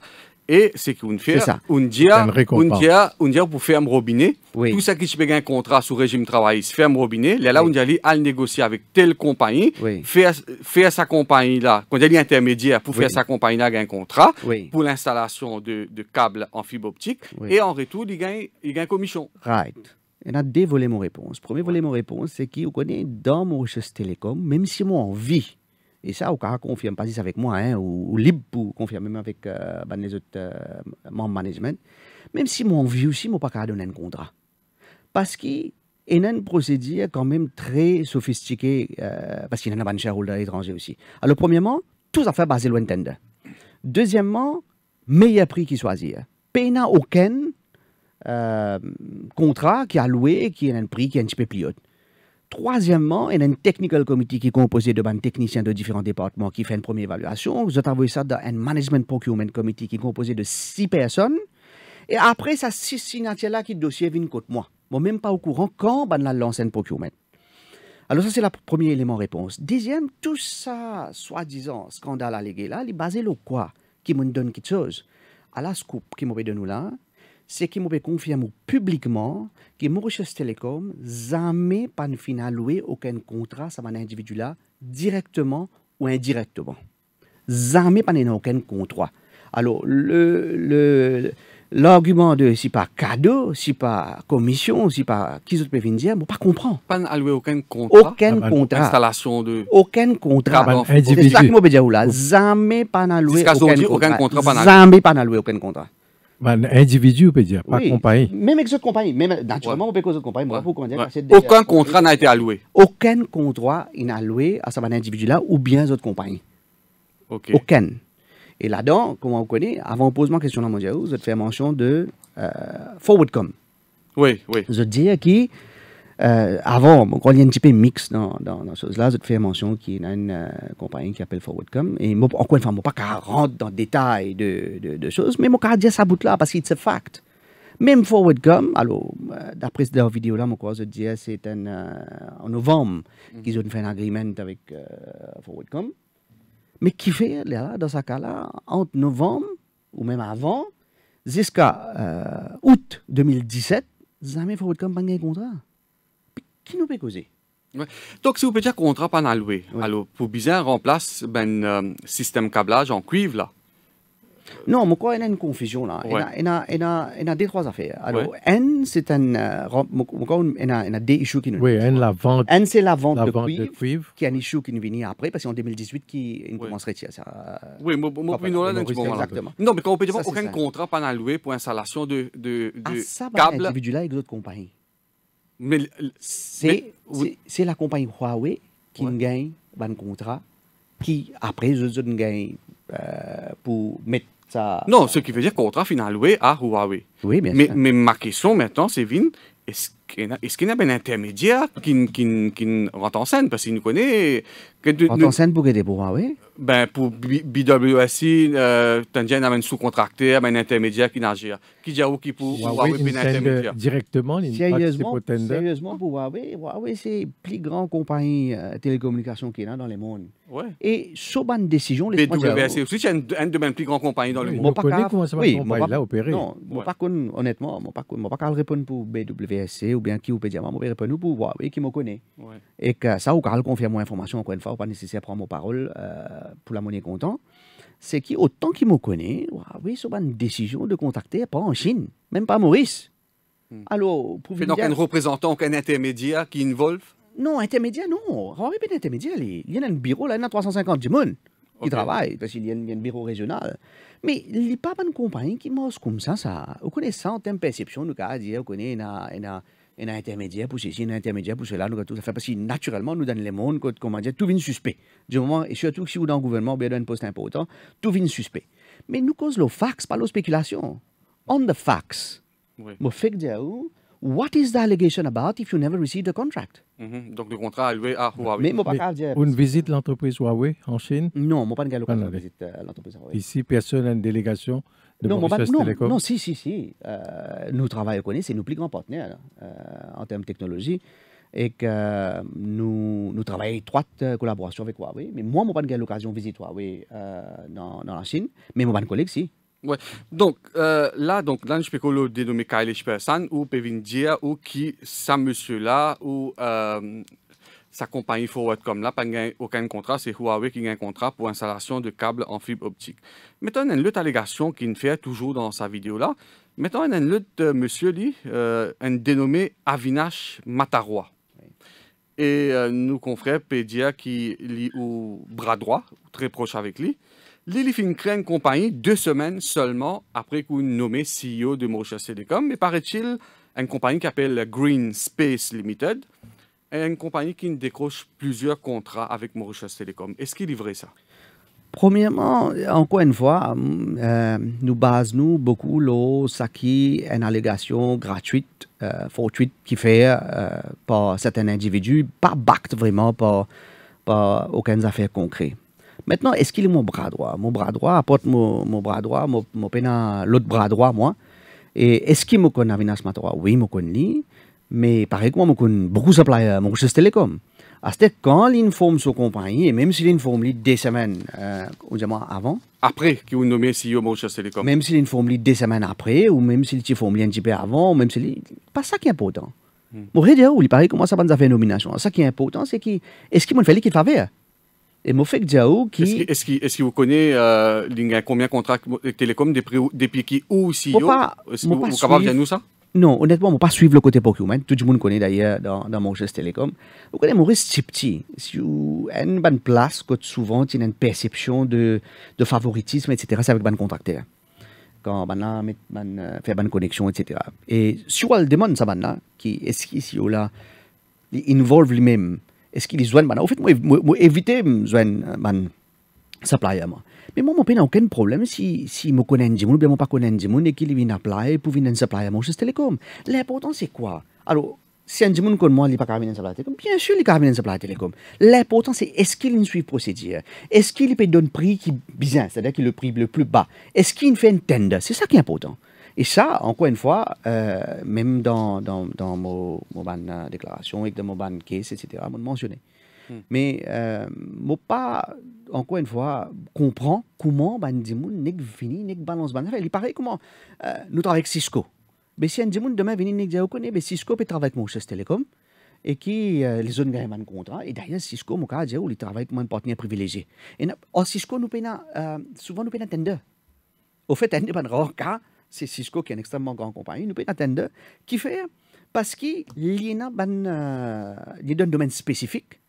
et c'est qu'on fait un dia, un dia, un dia pour faire un robinet. Tout ça qui se un contrat sous régime travail, se fait un robinet. Là, là, on dit, aller négocier avec telle compagnie, faire, faire sa compagnie là, quand il intermédiaire pour faire sa compagnie là, un contrat pour l'installation de, de, câbles en fibre optique et en retour, il gagne, il gagne commission. Right. Il y a deux volets mon réponse. Premier volet mon réponse, c'est qui vous connaît dans mon Télécom, même si moi en vie, et ça, au cas confirme, pas avec moi, hein, ou, libre pour confirmer même avec euh, bah, les autres membres euh, membres management, même si mon vieux aussi, mon pas donner un contrat. Parce qu'il y a une procédure quand même très sophistiquée, euh, parce qu'il y en a un shareholder à l'étranger aussi. Alors, premièrement, tout à fait basé loin tender. Deuxièmement, meilleur prix qui choisir. Pena aucun contrat qui a loué, qui a un prix qui est un petit peu plus haut. Troisièmement, il y a un technical committee qui est composé de techniciens de différents départements qui fait une première évaluation. Vous avez ça dans un management procurement committee qui est composé de six personnes. Et après, ça, six signatures-là qui dossier viennent contre moi. Moi, même pas au courant quand ban la lance un procurement. Alors ça, c'est le premier élément réponse. Deuxième, tout ça, soi-disant, scandale allégué là, il est basé sur quoi Qui me donne quelque chose À la scoop qui m'a donné là, c'est que je confirme publiquement que Mauritius Telecom jamais pas final alloué aucun contrat à un individu là directement ou indirectement. Jamais pas aucun contrat. Alors l'argument de si pas cadeau, si pas commission, si pas qui autre pu venir on pas N'a Pas alloué aucun contrat. Aucun ah ben, contrat. Installation de aucun contrat. Ah ben, c'est ça que je veux dire là, jamais pas alloué aucun contrat. Jamais pas alloué aucun contrat. Ben, bah, individu, on peut dire, pas compagnie. Même avec les compagnies. Même, naturellement, on peut avec compagnie. autres compagnies. Aucun contrat n'a été alloué. Aucun contrat n'a alloué à ce individu-là ou bien aux autres compagnies. Okay. Aucun. Et là-dedans, comme on connaît, avant de poser ma question à mondiale, vous avez fait mention de euh, ForwardCom. Oui, oui. Vous avez dit qui avant, il y a un petit peu mix dans, dans, dans là je te fais mention qu'il y a une euh, compagnie qui s'appelle Forwardcom. Et moi, encore une fois, je moi, pas qu'à rentrer dans le détail de, de, de choses, mais je vais dire ça bout là, parce que c'est fact. Même Forwardcom, alors, euh, d'après cette vidéo-là, je quoi, je disais, c'est euh, en, novembre mhm. qu'ils ont fait un agreement avec Forwardcom. Mais qui fait, là, dans ce cas-là, entre novembre ou même avant, jusqu'à août 2017, jamais Forwardcom n'a pas un contrat qui nous peut causer? Donc, si vous pouvez dire qu'on trappe en allouer, Ouais. Alors, pour bien remplace ben euh, système câblage en cuivre là. Non, mais quoi, il y a une confusion là. Ouais. Il, y a, il, y a, il y a deux, trois affaires. Alors, N, c'est un. Euh, il y a deux issues qui nous Oui, N, la vente. N, c'est la vente, de, cuivre, qui est un issue qui nous vient après, parce qu'en 2018, qui, une commencerait à ça. Oui, moi, moi, puis nous, là, Exactement. Non, mais quand on peut dire contrat pas allouer pour installation de, de, ah, de ah, ça, ben, individu là avec d'autres compagnies. Mais, c'est c'est la compagnie Huawei qui gagne un contrat, qui après, je gagne euh, pour mettre ça. Non, ce qui veut dire contrat final oui, à Huawei. Oui, bien mais, sûr. Mais ma question maintenant, c'est Vin, est-ce qu'il y, a un ben intermédiaire qui, qui rentre en scène Parce qu'il nous connaît quand on Antonsen pour aider pour oui. Ben, pour BWSI, euh, tu y a un sous-contracteur, un intermédiaire qui n'agit. Qui dit qui pour Huawei, intermédiaire. Directement, sérieusement, pour sérieusement, pour Huawei, Huawei, c'est la plus grande compagnie de euh, télécommunications qu'il y a dans le monde. Ouais. Et sur une décision, les BWSI aussi, c'est une mes plus grandes compagnies dans le monde. Je connais comment ça va opéré. là moi, Non, pas honnêtement, je ne peux pas répondre pour BWSC ou bien qui ou PDM, je peux répondre pour Huawei qui me connaît. Et que ça, on peut confirmer l'information encore une fois pas nécessaire prendre mon parole euh, pour la monnaie comptant, c'est qu'autant qu'il me connaissent, oui, c'est une décision de contacter pas en Chine, même pas Maurice. Hmm. Alors, pour donc un représentant, qu'un intermédiaire qui involve Non, intermédiaire, non. Il intermédiaire. Il y a un bureau, là, il y en a 350 du monde qui travaillent, travaille, parce qu'il y, a un bureau régional. Mais il n'y a pas une compagnie qui marche comme ça, ça. vous connaissez ça en termes de perception, nous, on connaît, un intermédiaire pour ceci, un intermédiaire pour cela, nous tout ça fait. Parce que naturellement, nous, dans le monde, comment dire, tout vient suspect. Du moment, et surtout si vous êtes dans le gouvernement, ou bien dans un poste important, tout vient suspect. Mais nous cause le fax, pas la spéculation. On the facts. Oui. Moi, fait oh, what is the allegation about if you never received the contract? Mm-hmm. Donc, le contrat alloué à Huawei. Mais, ne mais dire, visite l'entreprise Huawei en Chine? Non, moi pas de ah, visite euh, l'entreprise Ici, personne n'a une délégation non, non, Non, si, si, si. Euh, nous travaillons avec c'est nos plus grands partenaires euh, en termes de technologie. Et que nous, nous travaillons étroite collaboration avec Huawei. Mais moi, je n'ai pas eu l'occasion de visiter Huawei euh, dans, dans, la Chine, mais mon collègue, si. Ouais. Donc, euh, là, donc, là, je peux le dénommer Michael Persan ou Pevin Dia ou qui, ça monsieur-là, ou sa compagnie Forwardcom là, pas gagné aucun contrat, c'est Huawei qui gagne un contrat pour installation de câbles en fibre optique. Maintenant, une autre allégation qu'il fait toujours dans sa vidéo là. Maintenant, une autre monsieur, euh, un dénommé Avinash Matarois. Et euh, nos nous confrères Pédia qui lit au bras droit, très proche avec lui. Lily une compagnie deux semaines seulement après qu'on nommé CEO de Mauritius Telecom. Mais paraît-il, une compagnie qui s'appelle Green Space Limited, est une compagnie qui décroche plusieurs contrats avec Mauritius Telecom. Est-ce qu'il est ça Premièrement, encore une fois, euh, nous basons beaucoup sur ce qui est une allégation gratuite, euh, fortuite, qui fait euh, par certains individus, pas backed vraiment par, par aucune affaire concrète. Maintenant, est-ce qu'il est mon bras droit Mon bras droit apporte mon, bras droit, mon, mon l'autre bras droit, moi. Et est-ce qu'il me connaît Avinas Matoa Oui, me connaît. Mais pareil comment connais beaucoup suppliers, mon euh, Télécom. cest À ce quand informe son compagnie, et même s'il informe deux semaines euh, avant. Après qu'il ont nommé CEO Mauritius Télécom. Même s'il informe deux semaines après, ou même s'il informe un petit peu avant, ou même s'il. Pas ça qui est important. Hmm. Mon dire, ou il paraît comment ça va nous faire une nomination. Ça qui est important, c'est qui. Est-ce qu'il m'a fait qu'il faveur et moi fait qui. Est-ce que est vous connaissez euh, combien de contrats Télécom depuis qui ou CEO Est-ce que vous êtes capable de nous ça non, honnêtement, on ne pas suivre le côté Pokémon. Tout le monde connaît d'ailleurs dans, dans Maurice Telecom. Vous connaissez Maurice c'est petit. Si vous avez une bonne place, souvent, il y a une perception de, de favoritisme, etc., c'est avec un contracteur. Quand on met, euh, fait une connexion, etc. Et si on le demande, ça, qui est-ce qu'il si là, il involve lui-même, est-ce qu'il est besoin, en fait, moi, moi éviter, besoin, euh, supplier, moi. Mais moi, je n'ai aucun problème si, si me connaît ou bien connais pas connaît djimoun et qu'il vient apply pour venir s'appeler à la télécom. L'important, c'est quoi? Alors, si un monde comme moi, il n'est pas capable de s'appeler Telecom, bien sûr, il est capable à s'appeler à Telecom. L'important, c'est est-ce qu'il suit la procédure? Est-ce qu'il peut donner un prix qui est bien, c'est-à-dire le prix le plus bas? Est-ce qu'il fait une tender? C'est ça qui est important. Et ça, encore une fois, euh, même dans, dans, dans mon, mon ban, euh, déclaration et dans mon ban case, etc., on mentionné. Hmm. Mais je euh, pas, encore une fois, comment Bandimoun n'est fini, n'est balance banal. Il paraît comment euh, nous travaillons avec Cisco. Mais si Bandimoun demain vient n'est déjà connu, mais Cisco peut travailler avec Moses télécom. et qui euh, les zones gagnent un contrat. Et derrière, Cisco, mon cas, où il comme un partenaire privilégié. Et en Cisco, nous payons euh, souvent nous payons un tender. Au fait, ben, c'est Cisco qui est une extrêmement grande compagnie, nous payons un tender qui fait parce qu'il y ben, a un domaine spécifique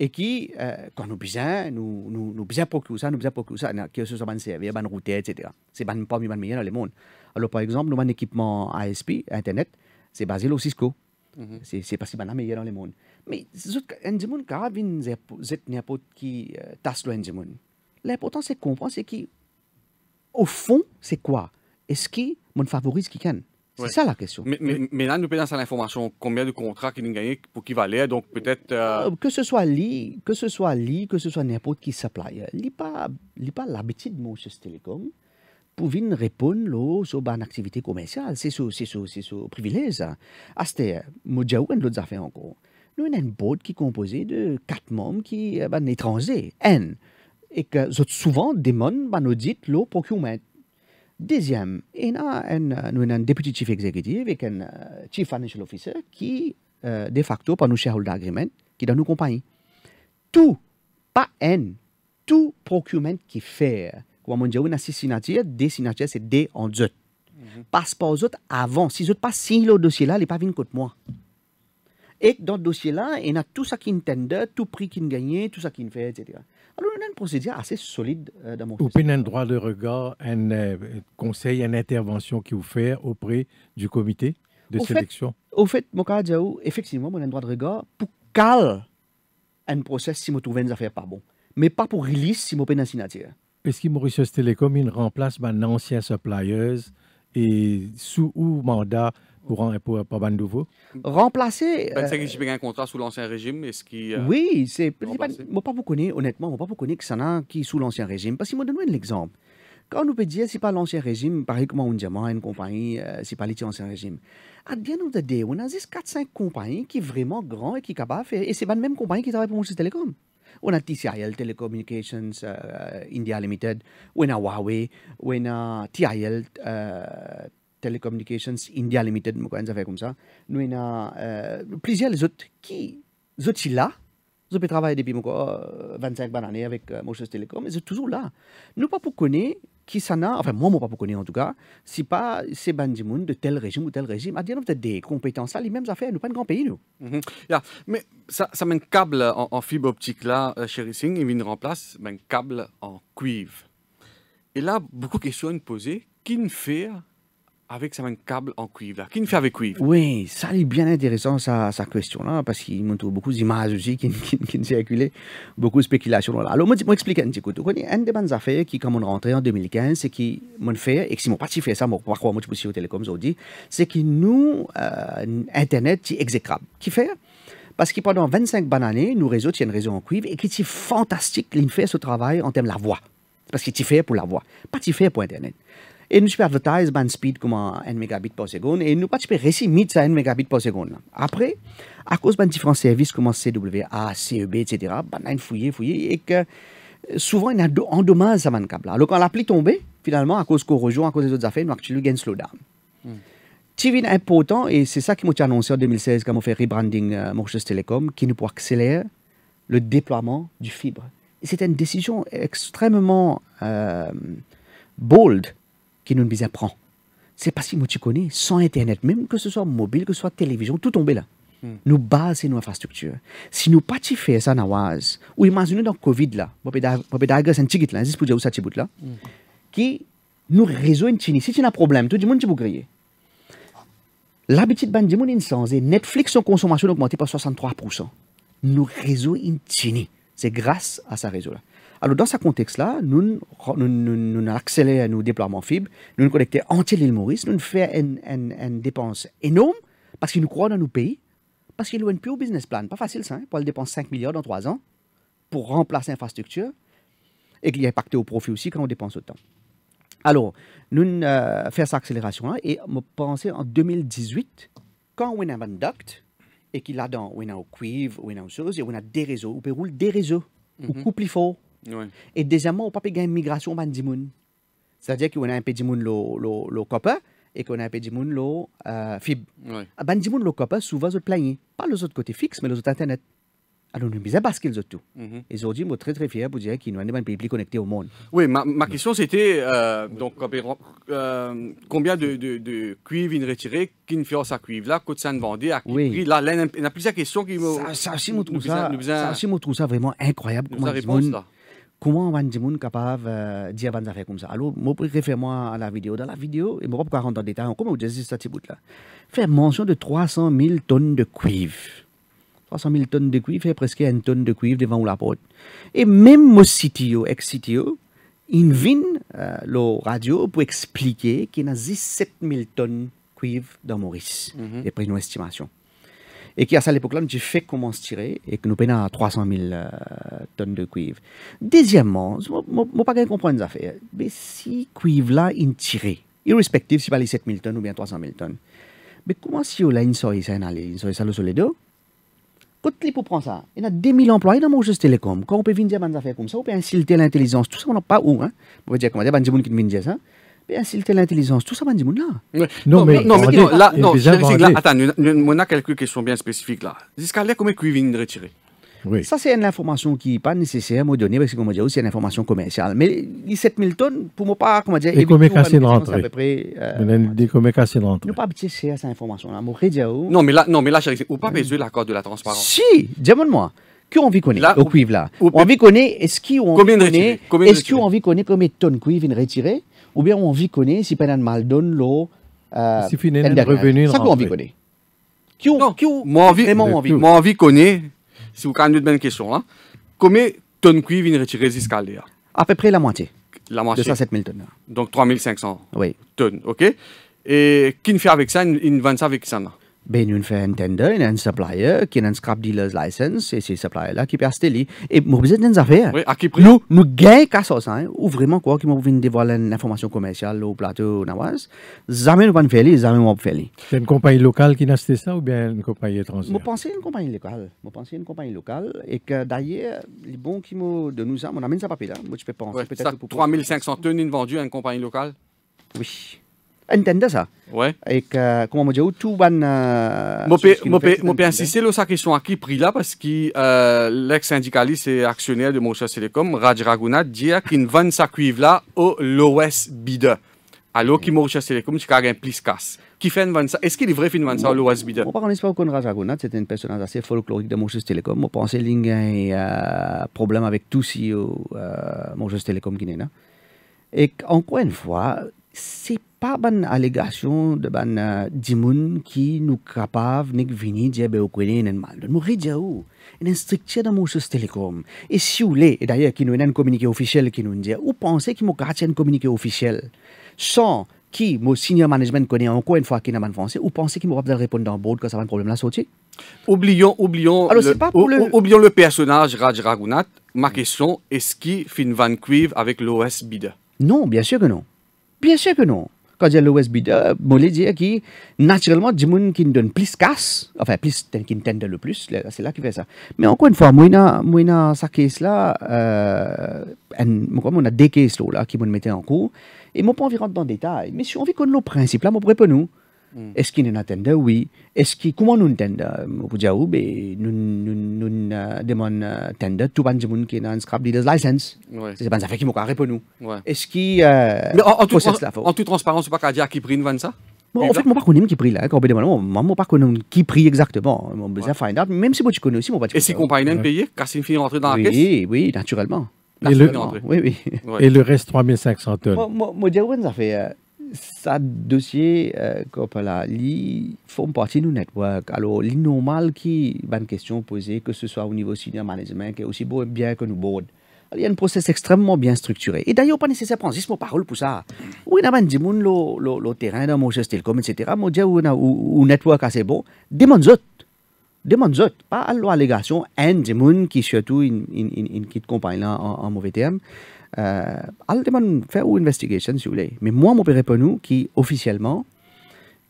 et qui, euh, quand nous besoin, nous, nous, nous besoin que ça, nous besoin que ça, que ce soit ban serveur, ban route, etc. C'est ban parmi meilleur dans le monde. Alors, par exemple, nous avons un équipement ASP, Internet, c'est basé au Cisco. Mhm. C'est C'est pas si ban meilleur dans le monde. Mais, en ce monde, quand vin, c'est n'importe qui euh, tasse le des monde. L'important, c'est comprendre, c'est qui, au fond, c'est quoi? Est-ce qui, mon favorise qui gagne? C'est ça la question. Mais, là, nous payons à l'information combien de contrats qu'il a gagné, pour qui valait, donc peut-être. Euh, euh, que ce soit lui, que ce soit lui, que ce soit n'importe qui s'applique, il n'y pas, pas l'habitude de Monsieur de pour venir répondre à une activité commerciale. C'est ce, c'est ce, c'est ce privilège. À ce moment-là, l'autre affaire encore. Nous avons une board qui est composée de quatre membres qui sont euh, ben, étrangers, et que souvent des demandent nous audit le procurement. Deuxième, il y a un, député chief exécutif et un euh, chief financial officer qui, euh, de facto, par nos shareholder agreement, qui dans nos compagnies. Tout, pas un, tout procurement qui fait, comme on dit, y a des signatures, c'est des en deux. Mm pas aux autres avant. Si les autres pas signent le dossier là, il n'est pas venu contre moi. Et dans le dossier là, il y a tout ça qui tender, tout prix qui gagne, tout ça qui fait, etc. Alors, on a une procédure assez solide euh, dans mon Vous avez un droit de regard, un euh, conseil, une intervention qui vous fait auprès du comité de sélection Au fait, mon cas, effectivement, on a un droit de regard pour cal un processus si je trouve une affaire pas bon, mais pas pour release si je suis signature. Est-ce que Mauritius Télécom remplace ma ancienne suppliers et sous ou mandat et pour, pas de nouveau. Remplacer. Ben, c'est a un euh, contrat sous l'ancien régime. Est-ce qui. Euh, oui, c'est. Moi, pas vous connais, honnêtement, moi, pas vous connais que ça n'a qui sous l'ancien régime. Parce qu'il moi moi un exemple. Quand on peut dire, c'est pas l'ancien régime, par exemple, on dit, une compagnie, euh, c'est pas l'ancien régime. À bien end of the on a 4-5 compagnies qui sont vraiment grandes et qui sont capables Et c'est pas la même compagnie qui travaille pour monsieur Télécom. On a TCIL Telecommunications India Limited, on a Huawei, on a TIL Telecommunications India Limited, comme ça. Nous avons plusieurs autres qui sont là. Ils ont travaillé depuis 25 eh, ans avec eh, Moses Telecom, Ils sont toujours là. Nous pas pour connaître qui ça a, enfin moi, moi pas pour connaître en tout cas, si pas ces bandimouns de tel régime ou tel régime, à dire peut des compétences ça les mêmes affaires, nous pas un grand pays nous. Mm-hmm. Mais ça, ça met un câble en, fibre optique là, euh, chez Singh, il vient de remplacer un câble en cuivre. Et là, beaucoup de questions posées, qui ne fait avec un câble en cuivre, qui ne fait avec cuivre. Oui, ça est bien intéressant, ça, sa question, là, parce qu'il montre beaucoup d'images aussi qui, circulent, beaucoup de spéculations. Là. Alors, moi, moi explique un petit peu. Une des bonnes affaires qui, quand on est rentré en 2015, c'est qui fait, et si on pas fait ça, moi, que moi, je suis au télécom, aujourd'hui, c'est que nous, euh, Internet, qui exécrable. Qui fait parce que pendant 25 bonnes années, nous réseaux tiennent réseau en cuivre et qui est fantastique, fait ce travail en termes de la voix. Parce qu'il fait pour la voix, pas tu pour Internet. Et nous pouvons advertise ban speed comme 1 mégabit par seconde et nous pas récit à ça 1 mégabit par seconde. Après, à cause de différents services comme CWA, CEB, etc., On a fouillé, fouillé e et que eh, souvent il y a endommage ça câble. Alors quand l'appli tombée, finalement à cause qu'on rejoint, à cause des autres affaires, nous actuellement gain slowdown. Mm. important et c'est ça qui m'a annoncé en 2016 quand on fait rebranding euh, Telecom, qui nous pour accélérer le déploiement du fibre. C'est une décision extrêmement euh, bold qui nous nous apprend. C'est parce que tu connais, sans Internet, même que ce soit mobile, que ce soit télévision, tout tombé là. Hmm. Nous et nos infrastructures. Si nous pas faire ça, nawaz, ou imaginez dans Covid là, c'est un ticket là, c'est pour dire ça, là, hmm. qui nous résout une Si tu as un problème, tout le monde, tu peux griller. L'habitude, ben, Netflix, son consommation augmenté par 63%. Nous résout une chine. C'est grâce à ça réseau là. Alors, dans ce contexte-là, nous, nous, nous, nous accélérons nos déploiements fibre, nous nous connectons entier l'île Maurice, nous faisons une, dépense énorme parce qu'ils nous croient dans nos pays, parce qu'ils n'ont plus au business plan. Pas facile, ça. Hein? Pour dépenser 5 milliards dans 3 ans pour remplacer l'infrastructure et qu'il y a impacté au profit aussi quand on dépense autant. Alors, nous euh, faisons cette accélération-là et je pense en 2018, quand on a un duct et qu'il a dans, on a au cuivre, on a chose, et on a des réseaux, on peut rouler des réseaux, ou mhm. couple fort et deuxièmement, on ne peut pas une migration dans le monde. C'est-à-dire qu'on a un peu de monde le copain et qu'on a un peu de le euh, fib ah ben, Dans le copain, souvent, ils plaignent. Pas les autres côtés fixes, mais les autres Internet. Alors, nous disons parce qu'ils ont tout. Mhm. Et aujourd'hui, je suis très, très fier pour dire qu'ils nous un pays plus connecté au monde. Oui, ma, ma question, c'était euh, donc, euh, combien de, de, de cuivres ils retiré, ne influence à cuivre là, côté saint de à quel il y a plusieurs questions qui me. Ça, ça aussi, je trouve ça, ça, vraiment incroyable. Comment, réponse, comment on est capable de dire des affaires comme ça Alors, je réfère-moi à la vidéo. Dans la vidéo, il ne pas rentrer dans le détail. Comment vous dites ça, là Faire mention de 300 000 tonnes de cuivre. 300 000 tonnes de cuivre, c'est presque une tonne de cuivre devant la porte. Et même au CTO, ex-CTO, il vient euh, la radio pour expliquer qu'il y a 17 000 tonnes de cuivre dans Maurice, d'après mhm. nos estimations et qui à cette époque-là nous fait comment se tirer et que nous payons 300 000 euh, tonnes de cuivre. Deuxièmement, je ne pas comprendre les affaires. Mais si cuivre là, il tiré, irrespective si pas les 7 000 tonnes ou bien 300 000 tonnes, mais comment si on a une soirée, ça, une soirée, ça, le soleil quand il prendre ça, il y a 2000 emplois dans mon juste télécom. Quand on peut venir dire ben, des affaires comme ça, on peut insulter l'intelligence, tout ça, on n'a pas où. Hein? On peut dire, comment dire, ben, des gens qui viennent dire ça insulter l'intelligence, tout ça, on dit là. Non, mais, non, mais, là, non, là, attends, on a quelques questions bien spécifiques là. Jusqu'à cuivres viennent de retirer Ça, c'est une information qui n'est pas nécessaire à me donner, parce que, comme c'est une information commerciale. Mais 17 000 tonnes, pour moi, pas, comment dire... Et combien qu'à c'est rentré à peu près, combien combien qu'à c'est Nous pas habitué à cette information-là, oh. Non, mais là, non, mais là, chérie, ou pas besoin l'accord de la transparence. Si, dis moi que on vit connaît au cuivre là On vit connaît, est-ce qu'on vit est-ce qu'on vit combien de tonnes cuivre viennent retirer ou bien on vit connaît si pas mal donne l'eau euh, si revenu ça qu'on vit connaît qui non qui moi envie vit envie moi connaît si vous avez une bonne question là combien tonnes cuivre vient retirer d'escalier à peu près la moitié la moitié 207 000 tonnes donc 3500 oui. tonnes ok et qui ne fait avec ça, il vend ça avec ça ben un fait un il y un supplier qui a un scrap dealer's license, et ces suppliers-là qui peuvent acheter. Et nous avons besoin affaires. affaire. Oui, à qui prix Nous, nous gagnons qu'à ça, ou vraiment quoi, qui nous viennent dévoiler une information commerciale au plateau Nawaz, jamais nous ne faire jamais nous ne C'est une compagnie locale qui a acheté ça ou bien une compagnie étrangère Je pensais une compagnie locale. Je pensais une compagnie locale, et que d'ailleurs, les bons qui nous donné ça, on amène ça papier là. Moi, je peux penser ouais, peut-être. 3500 tonnes vendues à une compagnie locale Oui ça Ouais. Et euh, comment on dit, tout ban. Je peux insister sur sa question à qui pris là, parce que euh, l'ex-syndicaliste et actionnaire de Mosha Telecom, Raj Raghunath, dit qu'il vend sa cuivre là au lowest Bide. Alors que Mauritius Telecom, c'est un plus casse. Qui fait une ça Est-ce qu'il est vrai qu'il vend ça au lowest On Je parle pas Raj Raghunath, c'est un personnage assez folklorique de Mauritius Telecom. Je pense qu'il y a un euh, problème avec tout si Mauritius Telecom qui est là. Et encore une fois, c'est pas une allégation de ban euh, dimoun qui nous capable nek vini dire be okene nen mal nous ridjao une structure da mousse télécom. et si voulez, et d'ailleurs qui nous un communiqué officiel qui nous dit ou pensez qu'il m'a fait un communiqué officiel sans que mon senior management connaît encore une fois qu'il n'a pas avancé ou pensez qu'il m'aura fait répondre dans board quand ça va un problème là sortir oublions oublions le, personnage Raj Raghunat ma question est-ce qu'il fin une cuivre avec l'OS Bida non bien sûr que non Bien sûr que non. Quand j'ai l'OSB, je euh, dire que naturellement, des gens qui donnent plus casse, enfin, plus, qui tendent le plus, c'est là qui fait ça. Mais encore une fois, moi, dans ce case-là, euh, on a des casse là, qui me mettaient en cours, et je ne pas envie rentrer dans le détail. Mais si on vit qu'on le principe, là, je pourrais pas nous. Mm. Est-ce qu'ils n'entendent Oui. Est-ce qu'ils comment nous entendent euh, Kujau be nous nous nous euh, demande entendre euh, tout le monde qui n'ont scrap leaders license. C'est pas ça fait qui m'ont pour nous. Est-ce qui en, toute en toute transparence pas qu'à dire qui prennent van ça en fait, je ne connais pas qui prie là. Quand on me demande, je ne connais pas qui prie exactement. On besoin find out, même si je connais aussi, pas. Et si compagnie payé, quand c'est fini rentrer dans la caisse Oui, oui, naturellement. Et le, oui, oui. Et le reste, 3500 tonnes. Moi, moi, moi, ça fait ça dossier euh, là, ils font partie du network. Alors, c'est normal qui bonne question posée, que ce soit au niveau senior management, qui est aussi bien que nous board. Il y a un process extrêmement bien structuré. Et d'ailleurs, pas nécessairement juste mon parole pour ça. Oui, on a dit le, le, terrain dans style comme, etc. Moi, je on a un network assez bon. Demande-le. Demande-le. Pas à l'allégation, un des qui surtout une, une, une, une, compagnie là en, en mauvais terme għalli euh, man investigation investigations ju mais minn pour nous qui officiellement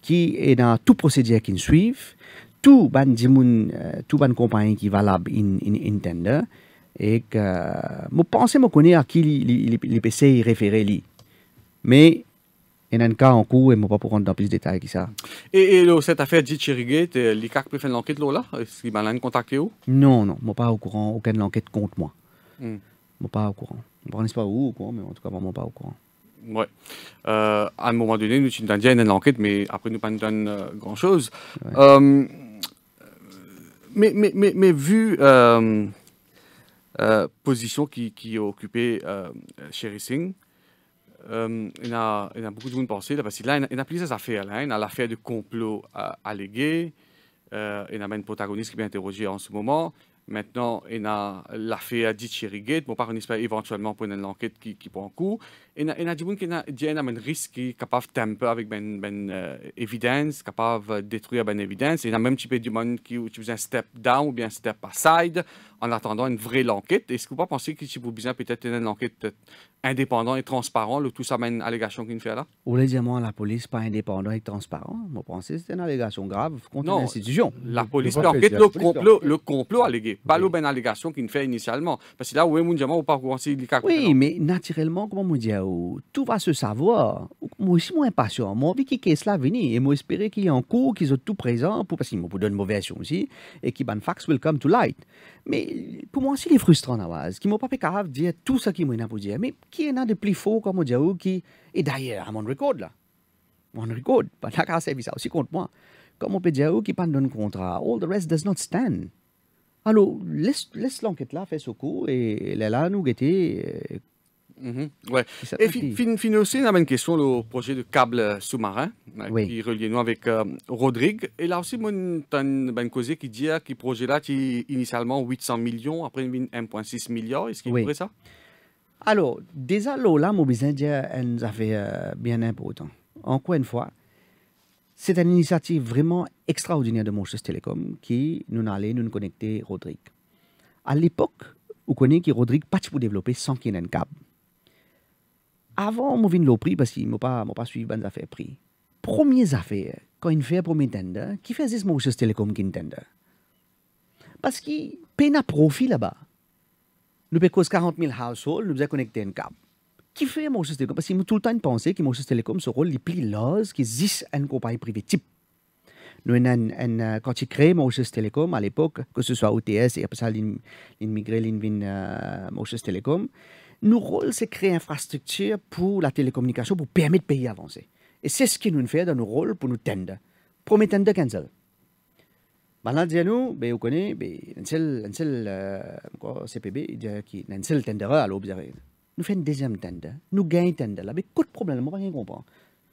qui est dans tout procédure nous suivent, tout ban dimun, euh, tout ban compagnie qui valable in, in, in tender, et que euh, pense que je connais à qui les PC référé il Mais a un cas en cours, et je mo pas pour rentrer dans plus de détails que ça. Et, cette affaire dit Chiriguet, les faire une l'enquête là? Est-ce vous m'ont contacté ou? Non, non, suis pas au courant, aucune enquête contre moi. Hmm. Bon, pas au courant. On n'est pas où au courant, mais en tout cas, vraiment pas au courant. Ouais. Euh, à un moment donné, nous, Chintandienne, une enquête, mais après, nous, pas nous donne euh, grand-chose. Euh, mais, mais, mais, mais, vu la euh, euh, position qui, qui occupé occupée Sherry euh, Singh, il, a, il a beaucoup de monde pensé, là, parce qu'il là, il a, plusieurs affaires. Là, hein. il a l'affaire du complot allégué, il a même un protagoniste qui est interrogé en ce moment, Maintenant, il y a l'affaire à bon, par une espèce éventuellement pour une enquête qui, prend en cours y a des كنا qui من un risque capable avec ben ben euh, évidence capable euh, de détruire ben évidence et a même type de monde qui utilise un step down ou bien step aside en attendant une vraie enquête est-ce que vous pensez que si vous besoin peut-être une enquête euh, indépendante et transparente le tout ça mène allégation qu'il fait là ou les diamants la police pas indépendante et transparente moi pensez c'est une allégation grave contre l'institution la police l'enquête le complot le complot allégué pas le ben allégation qu'il fait initialement parce que là où est mon diamant ou pas oui mais naturellement comment on dit tout va se savoir. Moi aussi, moi impatient. Moi, envie que cela vienne là venir. Et moi, espérer qu'il y ait un cours, qu'ils ont tout présent pour, parce qu'ils me donnent une mauvaise version aussi, et qu'ils ban fax welcome to light. Mais pour moi, aussi c'est frustrant, Nawaz, qui m'ont pas fait dire tout ce qu'ils m'ont pour dire. Mais qui est là de plus faux, comme on dit, qui et d'ailleurs à mon record là. Mon record, pas d'accord, c'est ça aussi contre moi. Comme on peut dire, qui pas donne contrat. All the rest does not stand. Alors, laisse, l'enquête là, faire ce coup, et là, là nous guetter Mhm. ouais. Et fin, fin, fin, aussi, on une question, le projet de câble euh, sous-marin euh, qui relie nous avec euh, Rodrigue. Et là aussi, on ben, a qui dit ah, que ce projet-là, initialement 800 millions, après 1,6 milliard. Est-ce qu'il oui. ça Alors, déjà, là, mon nous a fait euh, bien important. Encore une fois, c'est une initiative vraiment extraordinaire de Manchester Telecom qui nous allait nous connecter Rodrigue. À l'époque, vous connaissez que Rodrigue pas pour développer sans qu'il y ait un câble avant, moi, je le prix parce qu'il ne m'a pas, suivi dans affaires prix. Première affaire, quand il fait pour tender, qui fait ce mot sur Telecom tender Parce qu'il peine un profit là-bas. Nous avons 40 000 households, nous avons connecté un câble. Qui fait Moses Telecom Parce qu'il m'a tout le temps pensé que Moses Telecom rôle les plus larges qui existent une compagnie privée type. Nous, quand j'ai créé Moses Telecom à l'époque, que ce soit OTS et après ça, l'immigré, l'invin uh, Moses Telecom, nos rôles, c'est créer infrastructure pour la télécommunication pour permettre le pays avancer. Et c'est ce qui nous fait dans nos rôles pour nous tender. Premier tendre, Kenzel. Maintenant, nous, ben, vous connaissez, ben, un seul, un seul euh, CPB, qui, un seul tender à l'observer. Nous faisons un deuxième tender, nous gagnons tender. Là, mais quoi de problème, on ne rien comprendre.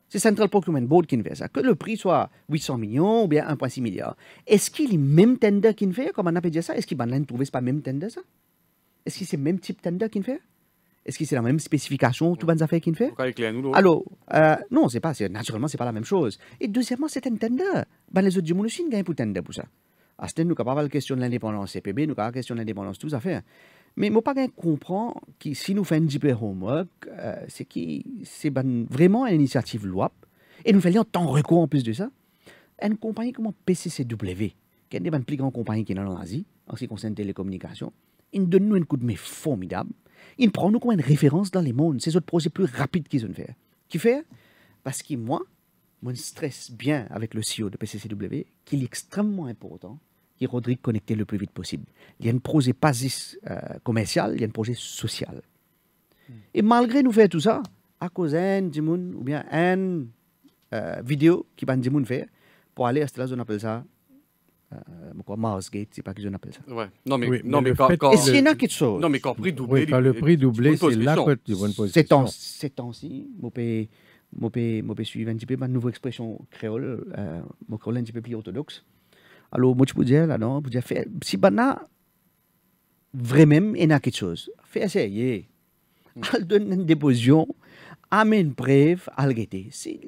C'est Central Procurement Board qui fait ça. Que le prix soit 800 millions ou bien 1,6 milliard. Est-ce qu'il y a le même tender qui fait, comme on appelle ça Est-ce qu'il va trouver ce pas même tender ça Est-ce que c'est même type tender qui fait est-ce que c'est la même spécification, tout bonnes affaires qu'il fait Alors, euh, non, c'est pas, c'est, naturellement, c'est pas la même chose. Et deuxièmement, c'est un tender. Ben, les autres du monde aussi gagnent pour tender pour ça. Ah, nous avons la question de l'indépendance CPB, nous avons la question de l'indépendance, tout à fait. Mais moi, pas comprend que si nous faisons un peu homework, euh, c'est c'est ben, vraiment une initiative loi. Et nous faisons tant recours en plus de ça. Une compagnie comme PCCW, qui est une des ben, plus grandes compagnies qui est dans l'Asie, en ce qui concerne les télécommunications, nous donne un coup de main formidable. Il prend nous comme une référence dans les mondes C'est autres projet plus rapide qu'ils ont fait. Qui fait Parce que moi, mon stress bien avec le CEO de PCCW, qu'il est extrêmement important, et Rodrigue connecté le plus vite possible. Il y a un projet pas euh, commercial, il y a un projet social. Hmm. Et malgré nous faire tout ça, à cause d'un ou bien un euh, vidéo qui va faire pour aller à cette on appelle ça euh, quoi, Gate, c'est pas que je n'appelle ça. Ouais. Non, mais, oui, non, mais, mais quand, quand, Est-ce qu'il y en a qui sont. Non, mais quand prix doublé. c'est le prix doublé, c'est la bonne position. Ces temps-ci, mon pays. Je vais suivre un petit peu ma nouvelle expression créole, euh, mon créole un petit peu plus orthodoxe. Alors, moi, je peux dire, là, non, je peux dire, fait, si bana, vraiment, il y a quelque chose, fais essayer. Elle mm. donne une déposition, amen bref al le Si,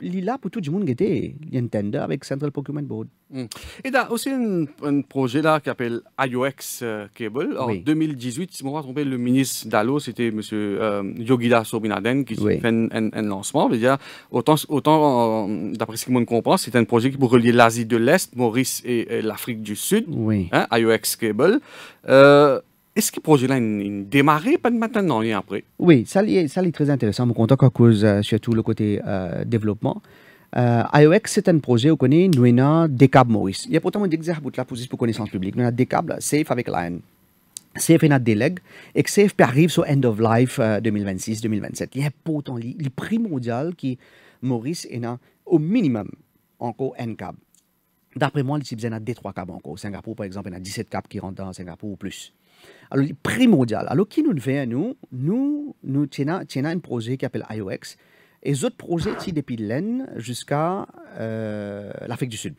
il la pour tout le monde gete, li avec Central Pokémon Board. Mm. Et a aussi un projet là qui s'appelle IOX euh, Cable. En 2018, si m'on pas tromper, le ministre d'Allo, c'était M. Euh, Yogida Sobinaden qui fait un, lancement. Dire, autant, autant euh, d'après ce que je comprends, c'est un projet qui pour relier l'Asie de l'Est, Maurice et, l'Afrique du Sud, oui. IOX hein, Cable. Euh, est-ce que le projet-là a démarré pas de maintenant, et après Oui, ça, ça est très intéressant, Je suis content à cause euh, surtout le côté euh, développement. Euh, IOX, c'est un projet où connaît, nous avons des câbles Maurice. Il y a pourtant un exemple pour la position pour connaissance publique. Nous avons des câbles, safe avec l'AN. Safe est notre délègue et que Safe arrive sur End of Life 2026-2027. Euh, il y a pourtant le primordial qui Maurice est au minimum encore un câble. D'après moi, il y a des trois câbles encore. Singapour, par exemple, il y a 17 câbles qui rentrent dans Singapour ou plus. Alors, primordial. Alors, qui nous vient, nous, nous, nous, tiens un projet qui s'appelle IOX. Et autres projets, qui depuis l'Aisne jusqu'à euh, l'Afrique du Sud.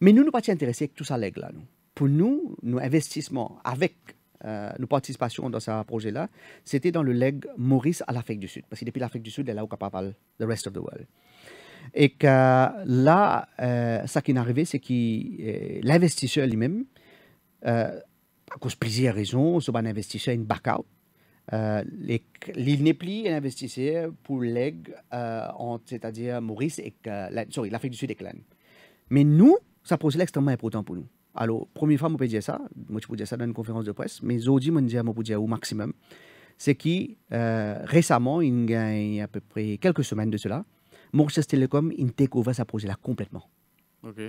Mais nous, nous pas intéressés avec tout ça, l'aigle, là, nous. Pour nous, nos investissements avec euh, nos participations dans ce projet-là, c'était dans le leg Maurice à l'Afrique du Sud. Parce que depuis l'Afrique du Sud, elle est là où on parle the rest of the world. Et que là, euh, ça qui est arrivé, c'est que euh, l'investisseur lui-même, euh, à cause de plusieurs raisons, c'est un investisseur une back-out. Euh, L'île n'est plus un pour l'aigle, euh, c'est-à-dire Maurice et euh, l'Afrique du Sud et Clan. Mais nous, ça pose extrêmement important pour nous. Alors, première fois, je peux dire ça, moi je peux dire ça dans une conférence de presse, mais aujourd'hui, je peux dire, au maximum, c'est que euh, récemment, il y a à peu près quelques semaines de cela, Mauritius Telecom, il a découvert sa projet là complètement. OK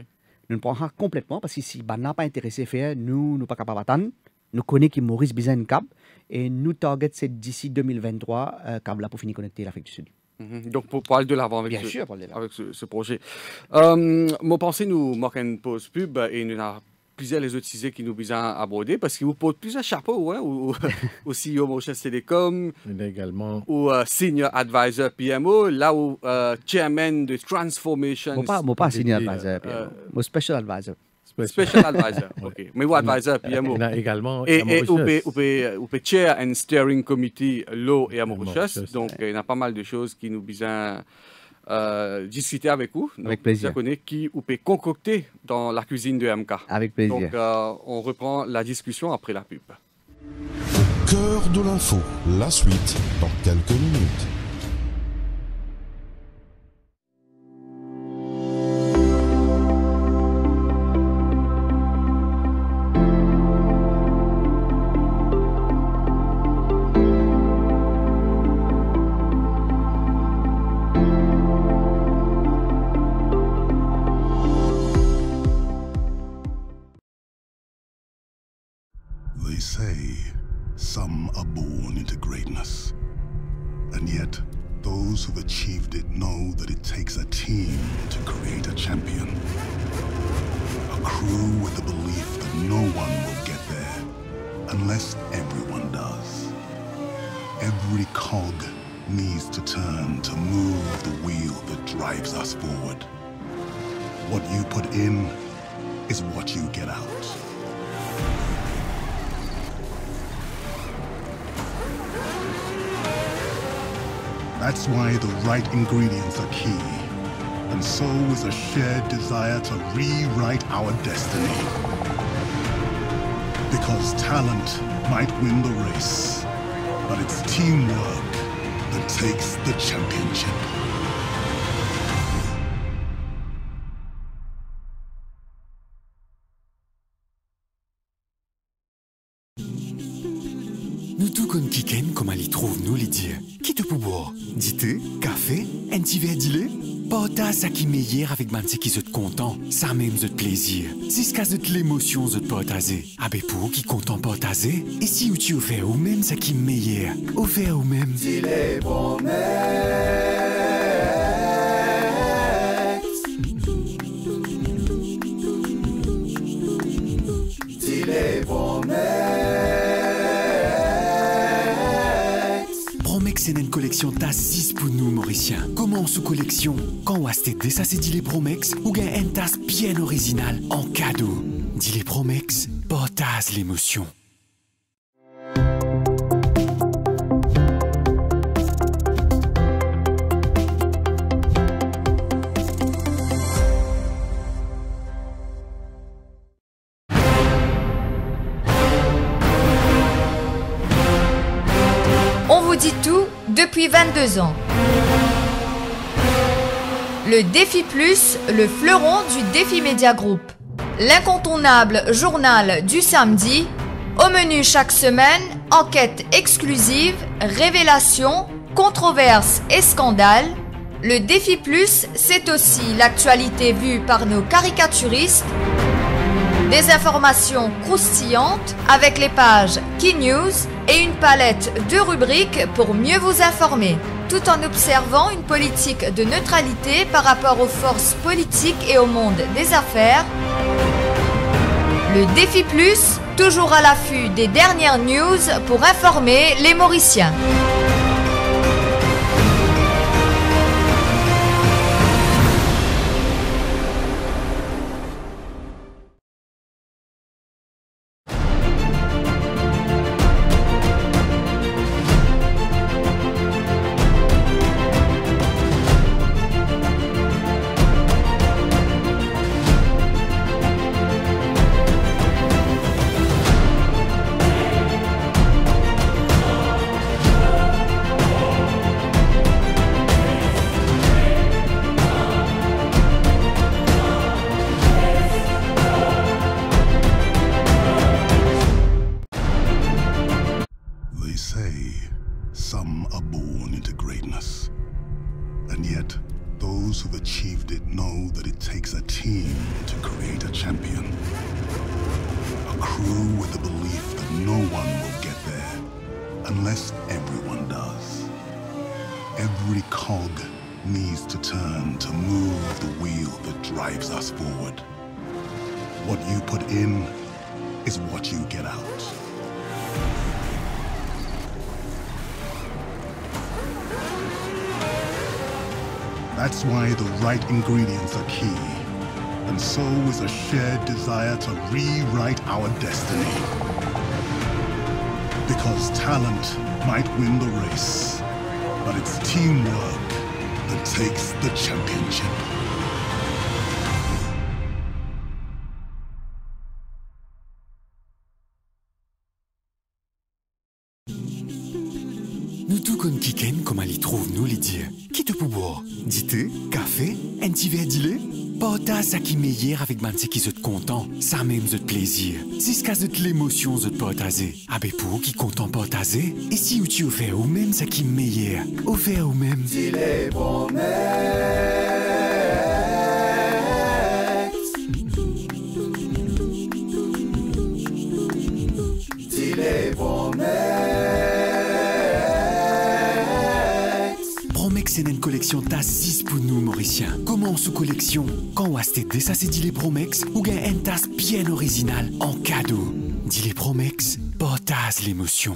nous ne prenons complètement parce que si ben bah, n'a pas intéressé faire nous nous pas capable attendre nous connaissons que Maurice Bizan cab et nous target cette d'ici 2023 euh, pour finir connecter l'Afrique du Sud. Mhm. Donc, pour parler de l'avant avec, ce, avec ce, projet. Euh, mon pensée nous marque une pause pub et nous plusieurs les autres outils qui nous ont abordé aborder parce qu'ils vous portent plusieurs chapeaux, hein, ou, ou CEO Manchester Telecom, également. ou euh, Senior Advisor PMO, là où euh, Chairman de Transformation. Moi pas, moi pas Senior euh, Advisor PMO, moi Special Advisor. Special Advisor, [laughs] ok. Mais vous Advisor PMO. également. Et, et, et Chair and Steering Committee, l'eau et Amorous Donc, il y a pas mal de choses qui nous abordé. Euh, discuter avec vous. avec plaisir. qui ou peut concocter dans la cuisine de MK. Avec plaisir. Donc, euh, on reprend la discussion après la pub. Cœur de l'info, la suite dans quelques minutes. desire to rewrite our destiny. Because talent might win the race, but it's teamwork that takes the championship. Ça qui qui hier avec qui se content, ça même de plaisir. C'est ce qu'a de l'émotion Ah ben pour qui content taser Et si tu fais ou même qui hier, offert ou même. Il est 6 six nous mauricien. Comment sous collection, quand ouaste des les promex, ou un tas bien original en cadeau. Dit les promex, portas l'émotion. ans. Le Défi Plus, le fleuron du Défi Média Group. L'incontournable journal du samedi, au menu chaque semaine, enquête exclusive, révélations, controverses et scandales. Le Défi Plus, c'est aussi l'actualité vue par nos caricaturistes des informations croustillantes avec les pages Key News et une palette de rubriques pour mieux vous informer, tout en observant une politique de neutralité par rapport aux forces politiques et au monde des affaires. Le Défi Plus, toujours à l'affût des dernières news pour informer les Mauriciens. Because talent might win the race, but it's teamwork that takes the championship. Nous tout comme Kiken, comme les trouve nous les dire Qui te peut boire Dite, café, un petit verre d'ilé Pota ça qui hier avec Manse qui se ça même de plaisir, c'est de l'émotion zut Ah Abe pour qui en potaser, et si tu offert au même ça qui meilleur, offert ou même. Il est bon, une Collection pour nous mauricien. Comment sous collection Quand ouastete ça c'est dit les Promex ou gain tasse bien original en cadeau. Dîlé les Promex, potas l'émotion.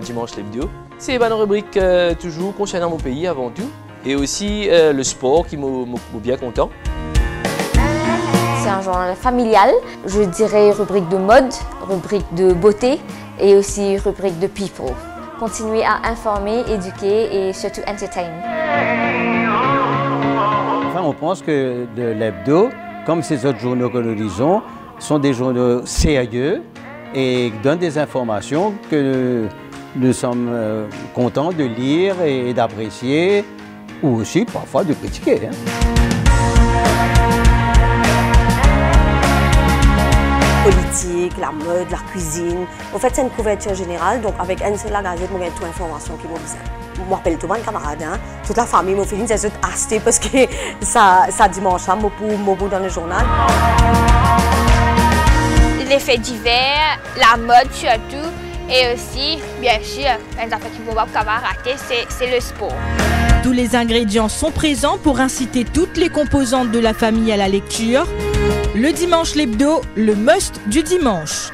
Dimanche Lebdo. C'est une rubrique euh, toujours concernant mon pays avant tout. Et aussi euh, le sport qui m'a bien content. C'est un journal familial, je dirais rubrique de mode, rubrique de beauté et aussi rubrique de people. Continuer à informer, éduquer et surtout entertain. Enfin, on pense que de l'hebdo, comme ces autres journaux que nous lisons, sont des journaux sérieux et donnent des informations que nous sommes euh, contents de lire et, d'apprécier, ou aussi parfois de critiquer. La hein. Politique, la mode, la cuisine. En fait, c'est une couverture générale, donc avec une seule gazette, on a les informations qui nous besoin. Je m'appelle tout le monde camarade, hein. toute la famille m'a fait une acheter parce que [laughs] ça, ça dimanche, ça, hein, suis dans le journal. Les faits divers, la mode surtout, et aussi, bien sûr, un ben, affaires qu'il ne pas c'est le sport. Tous les ingrédients sont présents pour inciter toutes les composantes de la famille à la lecture. Le dimanche l'hebdo, le must du dimanche.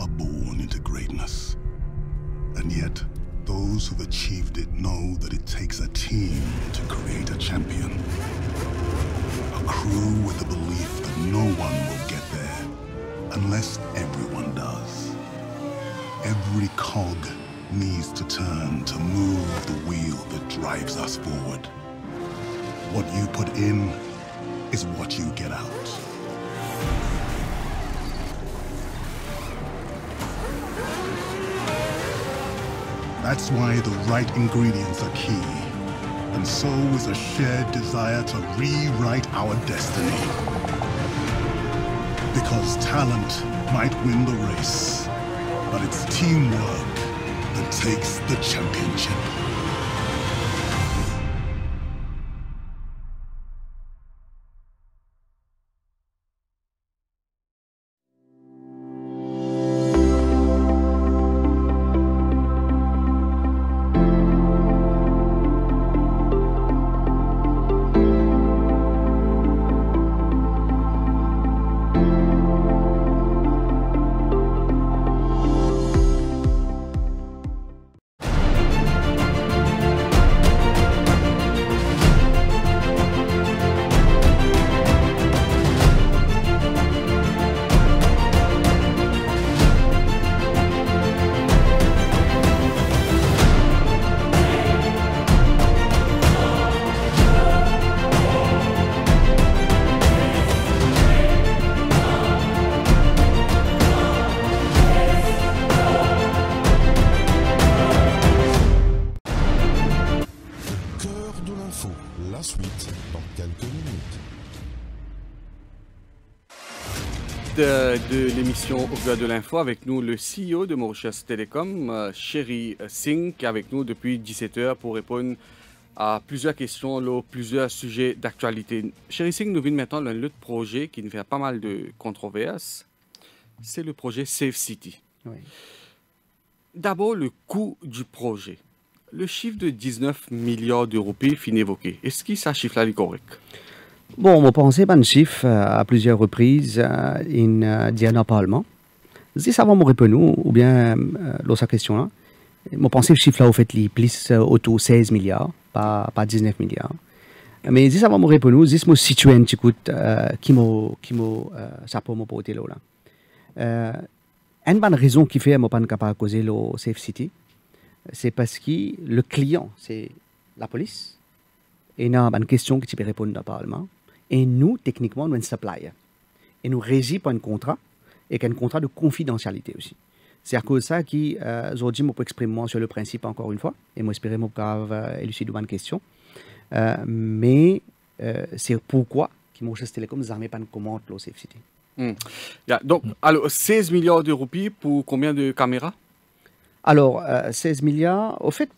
are born into greatness. And yet, those who've achieved it know that it takes a team to create a champion. A crew with the belief that no one will get there unless everyone does. Every cog needs to turn to move the wheel that drives us forward. What you put in is what you get out. That's why the right ingredients are key. And so is a shared desire to rewrite our destiny. Because talent might win the race, but it's teamwork that takes the championship. Au Au de l'info avec nous le CEO de Mauritius Telecom, Sherry euh, Singh, qui est avec nous depuis 17h pour répondre à plusieurs questions, plusieurs sujets d'actualité. Sherry Singh nous vient maintenant d'un autre projet qui ne fait pas mal de controverses. C'est le projet Safe City. D'abord, le coût du projet. Le chiffre de 19 milliards de roupies fin évoqué. Est-ce que ce chiffre-là est correct? Bon, mon pensée chiffre euh, à plusieurs reprises euh, in euh, Diana Parlement. Si ça va me répondre, ou bien l'autre question là, mon pensée chiffre là au fait les plus autour 16 milliards, pas pas 19 milliards. Mais si ça va me répondre, si mon situé un petit coup qui me, qui mo ça là là. Une bonne raison qui fait mon pas capable de causer le safe city, c'est parce que le client c'est la police. Et il y a une question qui peut répondre parlement. Et nous, techniquement, nous sommes un supplier. Et nous régis par un contrat et un contrat de confidentialité aussi. C'est à cause de ça qui euh, aujourd'hui, je peux exprimer sur le principe encore une fois, et j'espère que je peux élucider une question. Euh, mais euh, c'est pourquoi que télécoms Telecom jamais pas de commande l'OCF hmm. Donc, alors, 16 milliards de roupies pour combien de caméras Alors, 16 euh, milliards, au fait,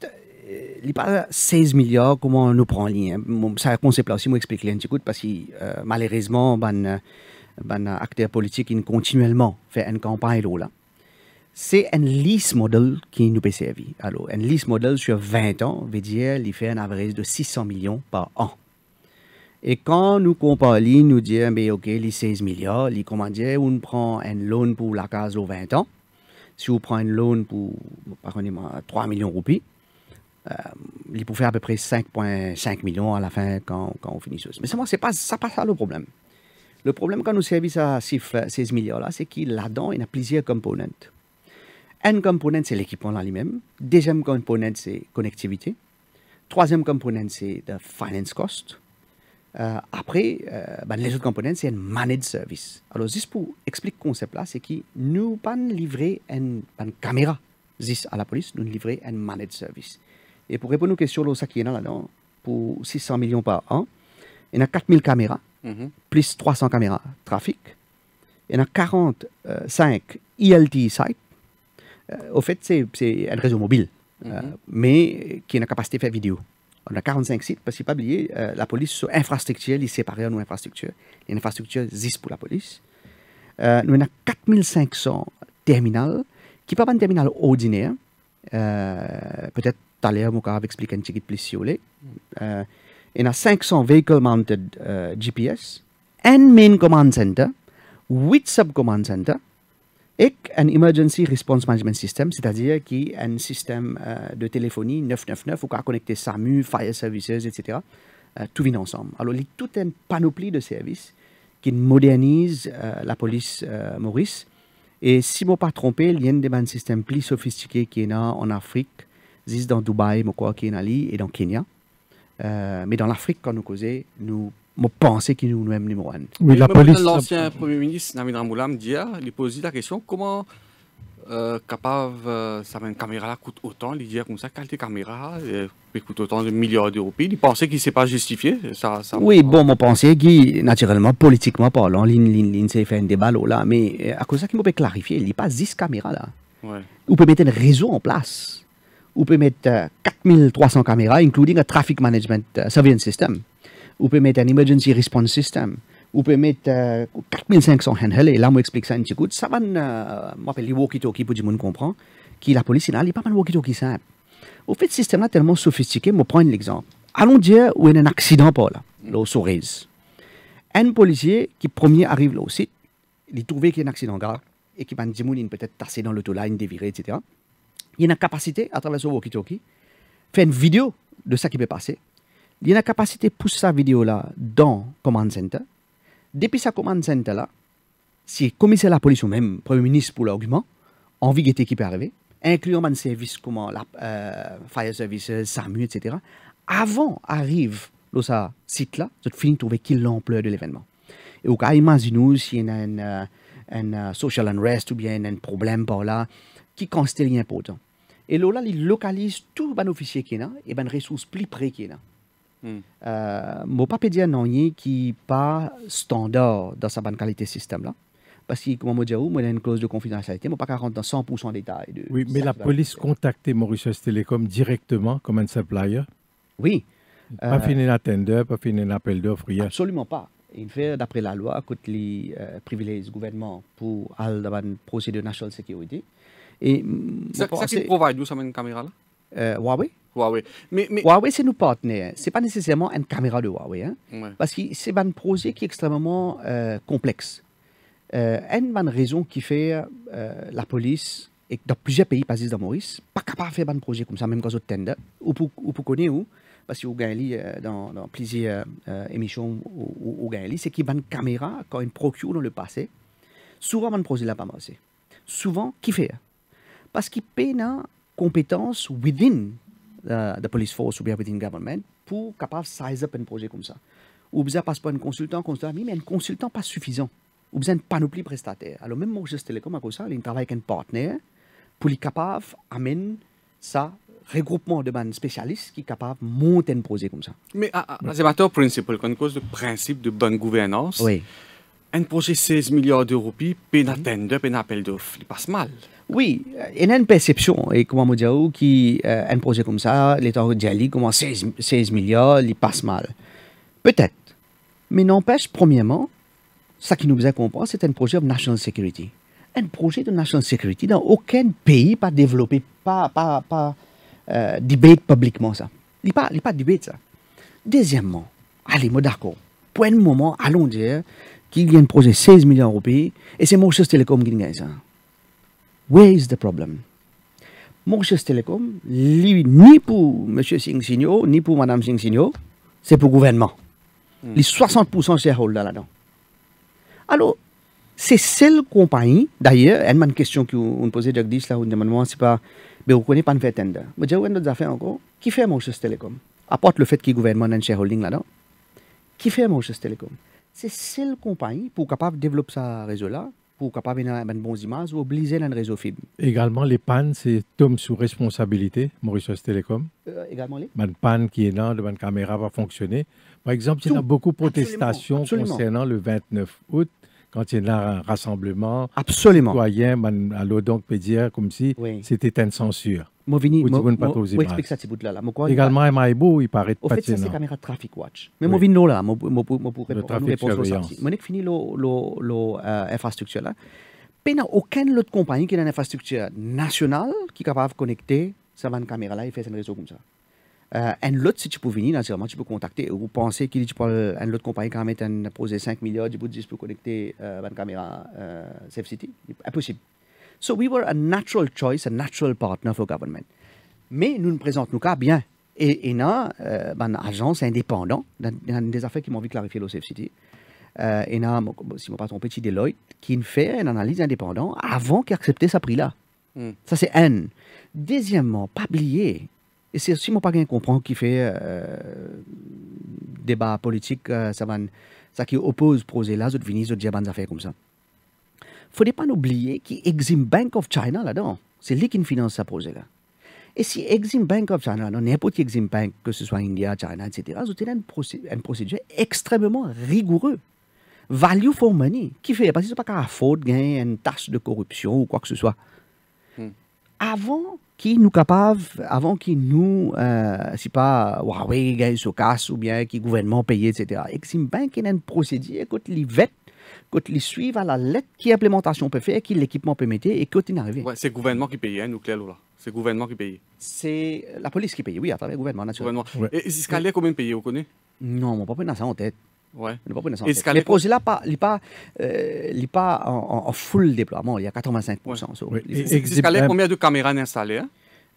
euh, li parle 16 milliards, comment on pran prend Sa konsep la osi mwen pas li an malheureusement Parce pasi euh, malerezman ban, ban akter politik in continuellement fe en kampan là lease model qui nous peut servi. Alors, en lease model sur 20 ans veut dire qu'il fait un avarez de 600 millions par an. Et quand nous comparons, li nous disons eh « be ok, les 16 milliards, comment dire, On prend ?» un loan pour la case au 20 ans. si vous prend un loan pour par konen, 3 millions roupies. Euh, il faire à peu près 5,5 millions à la fin quand, quand on finit Mais moi, c'est pas, ça pas le problème. Le problème quand nous service à chiffre, 16 millions-là, c'est qu'il là-dedans, il y a plusieurs components. Un component, c'est l'équipement en lui-même. Deuxième component, c'est connectivité. Troisième component, c'est le finance cost. Euh, après, euh, ben, les autres components, c'est un managed service. Alors, juste pour expliquer le concept-là, c'est que nous pas livrer une, caméra à la police, nous livrer un managed service. Et pour répondre aux questions qui est là pour 600 millions par an, il y a 4000 caméras, mhm. plus 300 caméras trafic. Il y a 45 ILT sites. Euh, au fait, c'est un réseau mobile, mhm. euh, mais qui a une capacité de faire vidéo. On a 45 sites, parce qu'il faut pas oublier, euh, la police sur infrastructure, Ils séparent nos infrastructures. Les infrastructures existent pour la police. nous a 4500 terminales, qui ne sont pas un terminal ordinaire, peut-être ticket un plus si euh, Il y a 500 vehicle mounted euh, GPS un main command center 8 sub command center et un emergency response management system, c'est-à-dire qui un système euh, de téléphonie 999 où on connecter SAMU, fire services, etc. tout vient ensemble. Alors, il y a toute une panoplie de services qui modernise la police Maurice. Et si je ne pas trompé, il y a un système plus sophistiqué qui a en Afrique dans Dubaï, au Kenali et dans Kenya. Euh, mais dans l'Afrique, quand nous causons, nous pensons que nous sommes numéro un. Oui, la police. L'ancien Premier ministre, Namin Ramoulam, d'hier, il posait la question comment euh, capable, ça euh, une caméra coûte autant, il dit comme ça, cette caméra euh, coûte autant de milliards d'euros. Il pensait qu'il ne s'est pas justifié. Ça, oui, bon, mon pensée, qui, naturellement, politiquement parlant, il s'est fait un débat là, mais à cause de ça, qu'il m'a clarifier, il n'y a pas 10 caméras là. Ouais. On peut mettre un réseau en place. Vous pouvez mettre 4300 euh, caméras, including a traffic management euh, surveillance system. Vous pouvez mettre un emergency response system. Vous pouvez mettre 4500 euh, handhelds. Et là, moi, explique ça un petit coup. Ça va, m'appeler appelle les walkie-talkie pour que tout le comprenne Qui la police, il a pas mal de walkie-talkie simple. Au fait, ce système-là tellement sophistiqué, je prendre l'exemple. Allons dire où il y a un accident, Paul, là, au Souris. Un policier qui premier arrive là au site, il trouve qu'il y a un accident grave et qui m'a dit peut-être tasser dans l'auto-line, déviré, etc il y a une capacité, à travers ce walkie faire une vidéo de ce qui peut passer. Il y a une capacité pour pousser sa vidéo-là dans Command Center. Depuis sa Command Center-là, si commissaire la police ou même Premier ministre pour l'argument, en vigueur qui peut arriver, incluant un service, comme la, euh, fire service, euh, SAMU, etc., avant arrive dans ce site-là, vous fini de trouver l'ampleur de l'événement. Et cas, imaginez nous s'il y a un, euh, social unrest ou bien un problème par là qui constitue important. Et là, il localise tout les officier qui et les ben, ressources plus près qui Mm. Euh, pas dire n'y qui pas standard dans sa bonne qualité système là parce que comme on dit il y a une clause de confidentialité, mais pas 40 dans 100% des détails. oui, mais la police contactait Mauritius Télécom directement comme un supplier. Oui. Pas euh, fini d'attendre, pas fini l'appel d'offres. Absolument pas. Il fait d'après la loi, que les euh, privilèges gouvernement pour aller dans une procédure de national sécurité, c'est ça, qui provide Nous ça, une caméra là euh, Huawei Huawei. Mais, Huawei, c'est nos partenaires. Ce n'est pas nécessairement une caméra de Huawei. Hein. Parce que c'est un projet qui est extrêmement euh, complexe. Euh, une, bonne raison qui fait la police, et dans plusieurs pays, pas dans Maurice, pas capable de faire un projet comme ça, même quand ils tender, ou pour, connaître où, parce qu'on gagne dans, dans plusieurs émissions, ou, gagne c'est qu'il y a une caméra, quand une procure dans le passé, souvent, un projet là pas Souvent, qui fait parce qu'il a compétence within de the police force ou bien within government pour capable size up un projet comme ça. Ou bien passe pas un consultant, mais un consultant pas suffisant. Ou besoin de panoplie prestataire. Alors même Maurice Telecom à cause ça, il travaille avec un partenaire pour être capable d'amener ça regroupement de bandes spécialistes qui capable de monter un projet comme ça. Mais ah, ah, c'est pas le principal, quand cause de principe de bonne gouvernance. Oui un projet 16 milliards d'euros, puis peine attendre, mhm. peine appel d'offres, il passe mal. Oui, il y a une perception, et comment dire, qui euh, un projet comme ça, l'État de comment 16, 16 milliards, il passe mal. Peut-être. Mais n'empêche, premièrement, ça qui nous a c'est un projet de national security. Un projet de national security dans aucun pays pas développé, pas, pas, pas euh, publiquement ça. Il pas, il pas ça. Deuxièmement, allez, moi d'accord. Pour un moment, allons dire, qui projet de 16 millions d'euros et c'est Mauritius Telecom qui gagne ça. Where is the problem? Mauritius Telecom, ni pour M. sing Signo, ni pour Mme sing Signo, c'est pour le gouvernement. y hmm. Les 60% shareholders là-dedans. Alors, c'est celle compagnie, d'ailleurs, il y a une question qu'on me posait, Jagdish, là, on c'est pas, mais vous ne connaissez pas le fait tender. Mais j'ai une autre affaire encore. Qui fait Mauritius Telecom? Apporte le fait qu'il y ait gouvernement et shareholding là-dedans. Qui fait Mauritius Telecom? c'est seule compagnie pour capable développer sa réseau-là, pour capable de une bonne image, ou obliger dans le réseau fibre. Également, les pannes, c'est Tom sous responsabilité, Maurice Télécom. Euh, également les Une qui est là, la caméra va fonctionner. Par exemple, il y a beaucoup de protestations concernant le 29 août quand il y a un rassemblement Absolument. citoyen, à donc, peut comme si c'était une censure. Moi, vini, moi, explique ça, c'est bout là. Également, il beau, il paraît Au fait, ça, c'est caméra Traffic Watch. Mais moi, vini, là, moi, pour répondre à ça. Moi, j'ai fini l'infrastructure euh, là. Mais il aucune autre compagnie qui a une infrastructure nationale qui est capable de connecter sa van caméra là et faire un réseau comme ça. Et euh, un si tu peux venir, naturellement, tu peux contacter Vous pensez qu'il dit une autre compagnie qui a posé 5 milliards, tu peux connecter ces euh, caméra euh, Safe City. Impossible. So we were a natural choice, a natural partner for government. Mais nous ne présentons pas bien. Et, il y euh, une ben, agence indépendante, des affaires qui m'ont vu clarifier l'OCF City, euh, et a, si je ne me pas petit Deloitte, qui fait une analyse indépendante avant qu'il accepte sa prix-là. Hmm. Ça, c'est un. Deuxièmement, pas oublier, et c'est aussi mon pas comprend qui fait euh, débat politique, euh, ça, ça qui oppose Prosela, autres dire des affaires comme ça faut pas oublier qu'il Exim Bank of China là-dedans. C'est qui Finance projet-là. Et si Exim Bank of China, n'importe qui Exim Bank, que ce soit India, China, etc., c'est une, une procédure extrêmement rigoureux. Value for money, qui fait parce que pas qu'à faute, gain, une tache de corruption ou quoi que ce soit. Hmm. Avant qu'ils nous capable avant qu'ils nous, euh, si pas Huawei gagne ce casse ou bien qui gouvernement paye, etc. Exim Bank, il a une procédure, écoute, l'IVET, quand ils suivent à la lettre qui implémentation peut faire, qui l'équipement peut mettre et quand tu n'arrives Ouais, c'est le gouvernement qui paye, hein, nucléaire, là. C'est le gouvernement qui paye. C'est la police qui paye, oui, à travers le gouvernement, naturellement. Et, et combien de pays, vous connaissez Non, mon pas prendre ça en tête. Ouais. Mais pour là, il n'est pas, euh, pas en, en, full déploiement, il y a 85%. Ouais. So, oui. Et, euh, combien de caméras installées hein?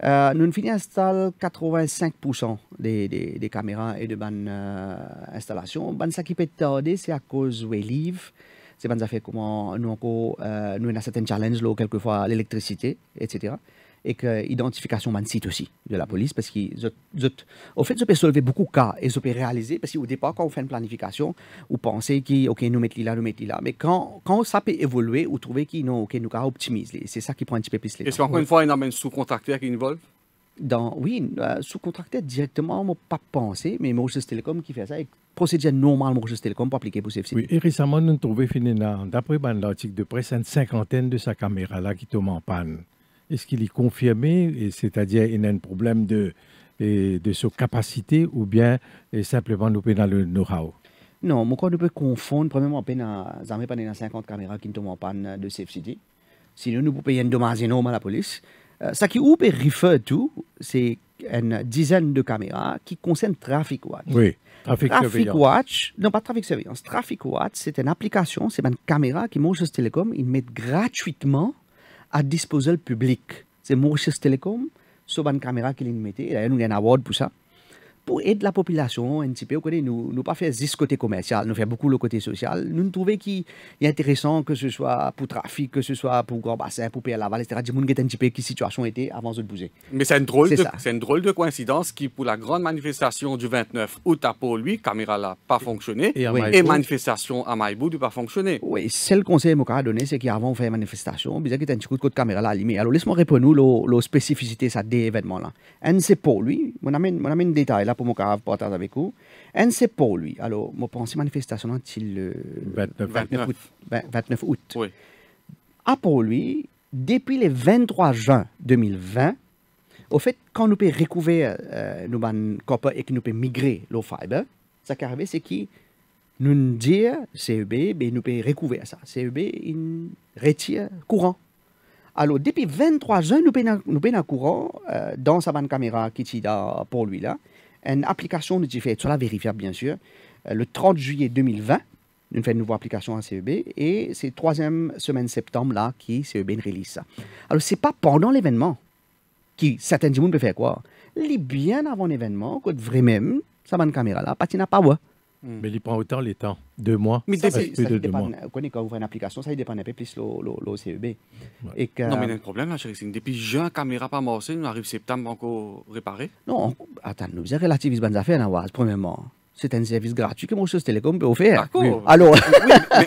euh, Nous finissons installons 85% des, des, des, caméras et de bonnes euh, installations. Ce ça qui peut tarder, c'est à cause de livres c'est bien fait comment nous euh, avons un certain challenge, quelquefois l'électricité, etc. Et que identification man site aussi de la police, parce Au fait, je peux soulever beaucoup de cas et je peux réaliser, parce qu'au départ, quand on fait une planification, on pensait qu'on ok, nous mettons là, nous mettons là. Mais quand, quand ça peut évoluer, ou trouver ok nous cas C'est ça qui prend un petit peu plus les Est-ce qu'encore une fois, il y a un sous-contracteur qui involve dans, oui, un euh, sous-contracté directement, on pas pensé, mais Moses Telecom qui fait ça avec procédure normalement juste Télécom pour appliquer pour Oui, et récemment, nous avons trouvé, d'après l'article de presse, une cinquantaine de sa caméra là qui tombe en panne. Est-ce qu'il est confirmé, c'est-à-dire qu'il y a un problème de, de sa capacité ou bien simplement nous dans le know-how Non, mon quand ne peut confondre, premièrement, nous avons pas 50 caméras qui tombent en panne de City. Sinon, nous pouvons payer un dommage énorme à la police. ce euh, qui nous réfère tout, c'est une dizaine de caméras qui concernent le trafic. Oui. Traffic Watch, non pas Traffic Surveillance, Traffic Watch, c'est une application, c'est une caméra qui Mauritius Telecom, ils mettent gratuitement à disposition du public. C'est Mauritius Telecom, c'est une caméra qu'ils mettent, et d'ailleurs, nous avons un award pour ça pour aider la population un petit peu, nous ne pas faire juste côté commercial, nous fait beaucoup le côté social. Nous trouvons qu'il est intéressant que ce soit pour trafic, que ce soit pour Grand Bassin, pour à Laval, etc. Du monde qui est un petit peu qui situation était avant de bouger. Mais c'est une, drôle de, une drôle de coïncidence qui, pour la grande manifestation du 29 août à Pau, lui, caméra n'a pas fonctionné et, manifestation à Maïbou n'a pas fonctionné. Oui, c'est le conseil que a donné, c'est qu'avant de faire manifestation, il y a un petit coup de caméra là, mais alors laisse-moi répondre aux spécificités de cet événements là c'est pour lui, on amène, on amène détail là pou mou pour av avec vous. Et c'est pour lui. alors mon pensée manifestation est le 29 août, Pour lui, depuis le 23 juin 2020, au fait, quand nous pouvons recouvrir nos nos copains et que nous pouvons migrer l'eau fibre, ce qui arrive, c'est que nous dire CEB, ben, nous pouvons recouvrir ça. CEB, il retire courant. Alors, depuis 23 juin, nous pouvons nous le courant euh, dans sa bande caméra qui est pour lui là une application notifiée, cela sur la vérifiable bien sûr, euh, le 30 juillet 2020, nous fait une nouvelle application à CEB et c'est troisième semaine septembre là qui CEB release ça. Alors c'est pas pendant l'événement qui certaines gens peuvent faire quoi, les bien avant l'événement, vrai même ça va une caméra là, n'a pas ouais. Hmm. Mais il prend autant les temps. Deux mois. Mais ça, plus de deux mois. Quand vous ouvre une application, ça dépend un peu plus le CEB. Non, mais il y a un problème, là, chérie. Depuis juin, la caméra pas amorcée, nous arrive septembre encore réparée. Non, attends, nous c'est relativement bonnes affaires, premièrement c'est un service gratuit que Monsieur Télécom peut offrir. Alors,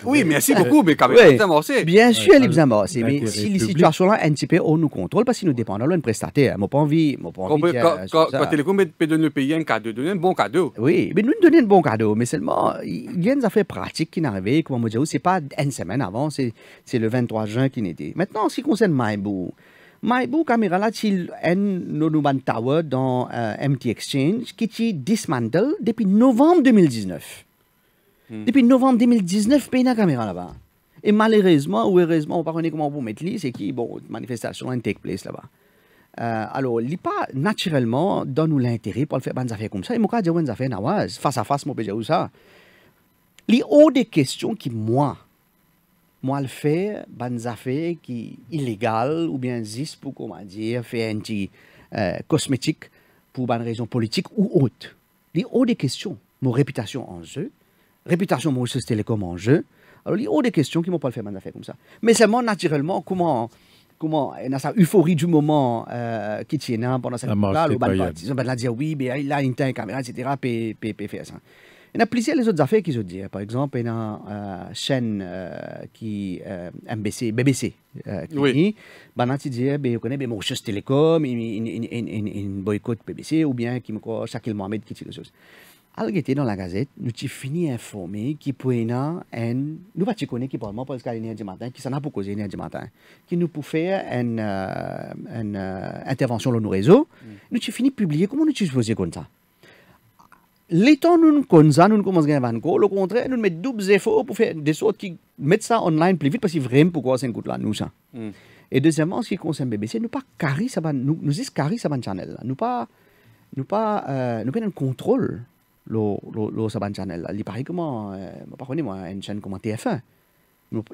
oui, merci [laughs] beaucoup, mais quand même, oui. amorcé. Bien sûr, les amorcés. Mais si les situations-là, un petit peu, on nous contrôle parce que nous dépendons d'un prestataire. Moi, pas envie. Moi, pas envie. Quand, Télécom peut nous payer un cadeau, donner un bon cadeau. Oui, mais nous donner un bon cadeau, mais seulement, il y a des affaires pratiques qui sont arrivées, comme on dit, oh, c'est pas une semaine avant, c'est le 23 juin qui n'était. Maintenant, en ce qui concerne Maïbou, caméra la chi en Nonuban Tower dans euh, MT Exchange qui est dismantle depuis novembre 2019. Hmm. Depuis novembre 2019, une caméra là-bas. Et malheureusement ou heureusement, on ne connaît pas comment vous mettez c'est qui, bon, manifestation un take place là-bas. Euh, alors, il pas naturellement donne l'intérêt pour le faire des affaires comme ça. Et moi, quand je des affaires face à face, moi, je ça. Il y a des questions qui, moi, moi le fait, des affaires qui illégales ou bien juste pour comment dire faire un petit euh, cosmétique pour une raison politique ou autre. Les hauts des questions, mon réputation en jeu, réputation mon Télécom en jeu. Alors les hauts des questions qui m'ont pas le faire des affaires comme ça. Mais seulement naturellement comment comment dans sa euphorie du moment euh, qui tient hein, pendant cette là, le bal oui ben, il a une caméra etc. P, faire hein. ça. Il y a plusieurs les autres affaires qui se dit. Hein. Par exemple, il y a une euh, chaîne euh, qui euh, MBC, BBC, qui bah, eh ben, a dit, ben, boycott BBC, ou bien qui me croit Mohamed qui dit quelque chose. Alors, dans la gazette, nous avons fini informé qui nous qu'il matin, qui a pour nous une, intervention dans nos réseaux. Mm. Nous avons fini publier, comment nous t'y ça? L'état nous connaissons, nous commençons à faire un coup, au contraire, nous mettons doubles efforts pour faire des choses qui mettent ça online plus vite parce que vraiment pourquoi c'est un coup de là nous ça. Hmm. Et deuxièmement, ce qui concerne BBC, nous pas carré ça nous nous est carré ça channel là. Nous pas nous pas euh, nous pas un contrôle le le le ça channel là. Il paraît comment euh, pas moi une chaîne comme TF1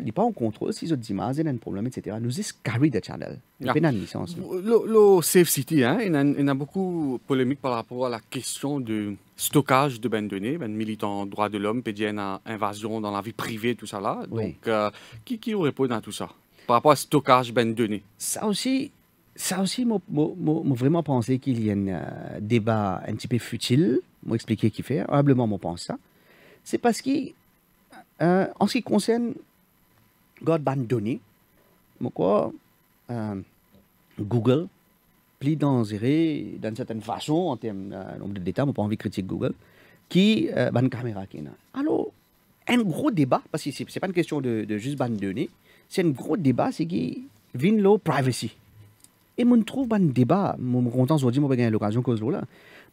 il pas pas en ont si images y a un problème, etc. Nous est carry the channel. n'y a pas de Le Safe City, hein, en a beaucoup polémique par rapport à la question de stockage de bains de données, ben, ben militants droit de l'homme, pédienne à invasion dans la vie privée, tout ça là. Donc, euh, qui, qui répond à tout ça par rapport à stockage ben de données Ça aussi, ça aussi, moi, vraiment pensé qu'il y a un euh, débat un petit peu futile. Moi, expliquer qui fait. humblement moi, pense ça. C'est parce que, euh, en ce qui concerne God bandoni moko euh, Google plus dangereux d'une certaine façon en termes de euh, nombre de détails, on pas envie de critiquer Google, qui euh, ban caméra qui Alors, un gros débat, parce que c'est pas une question de, juste ban données, c'est un gros débat, c'est qui vient la privacy. Et je trouve un débat, je suis content aujourd'hui, je j'ai l'occasion cause là,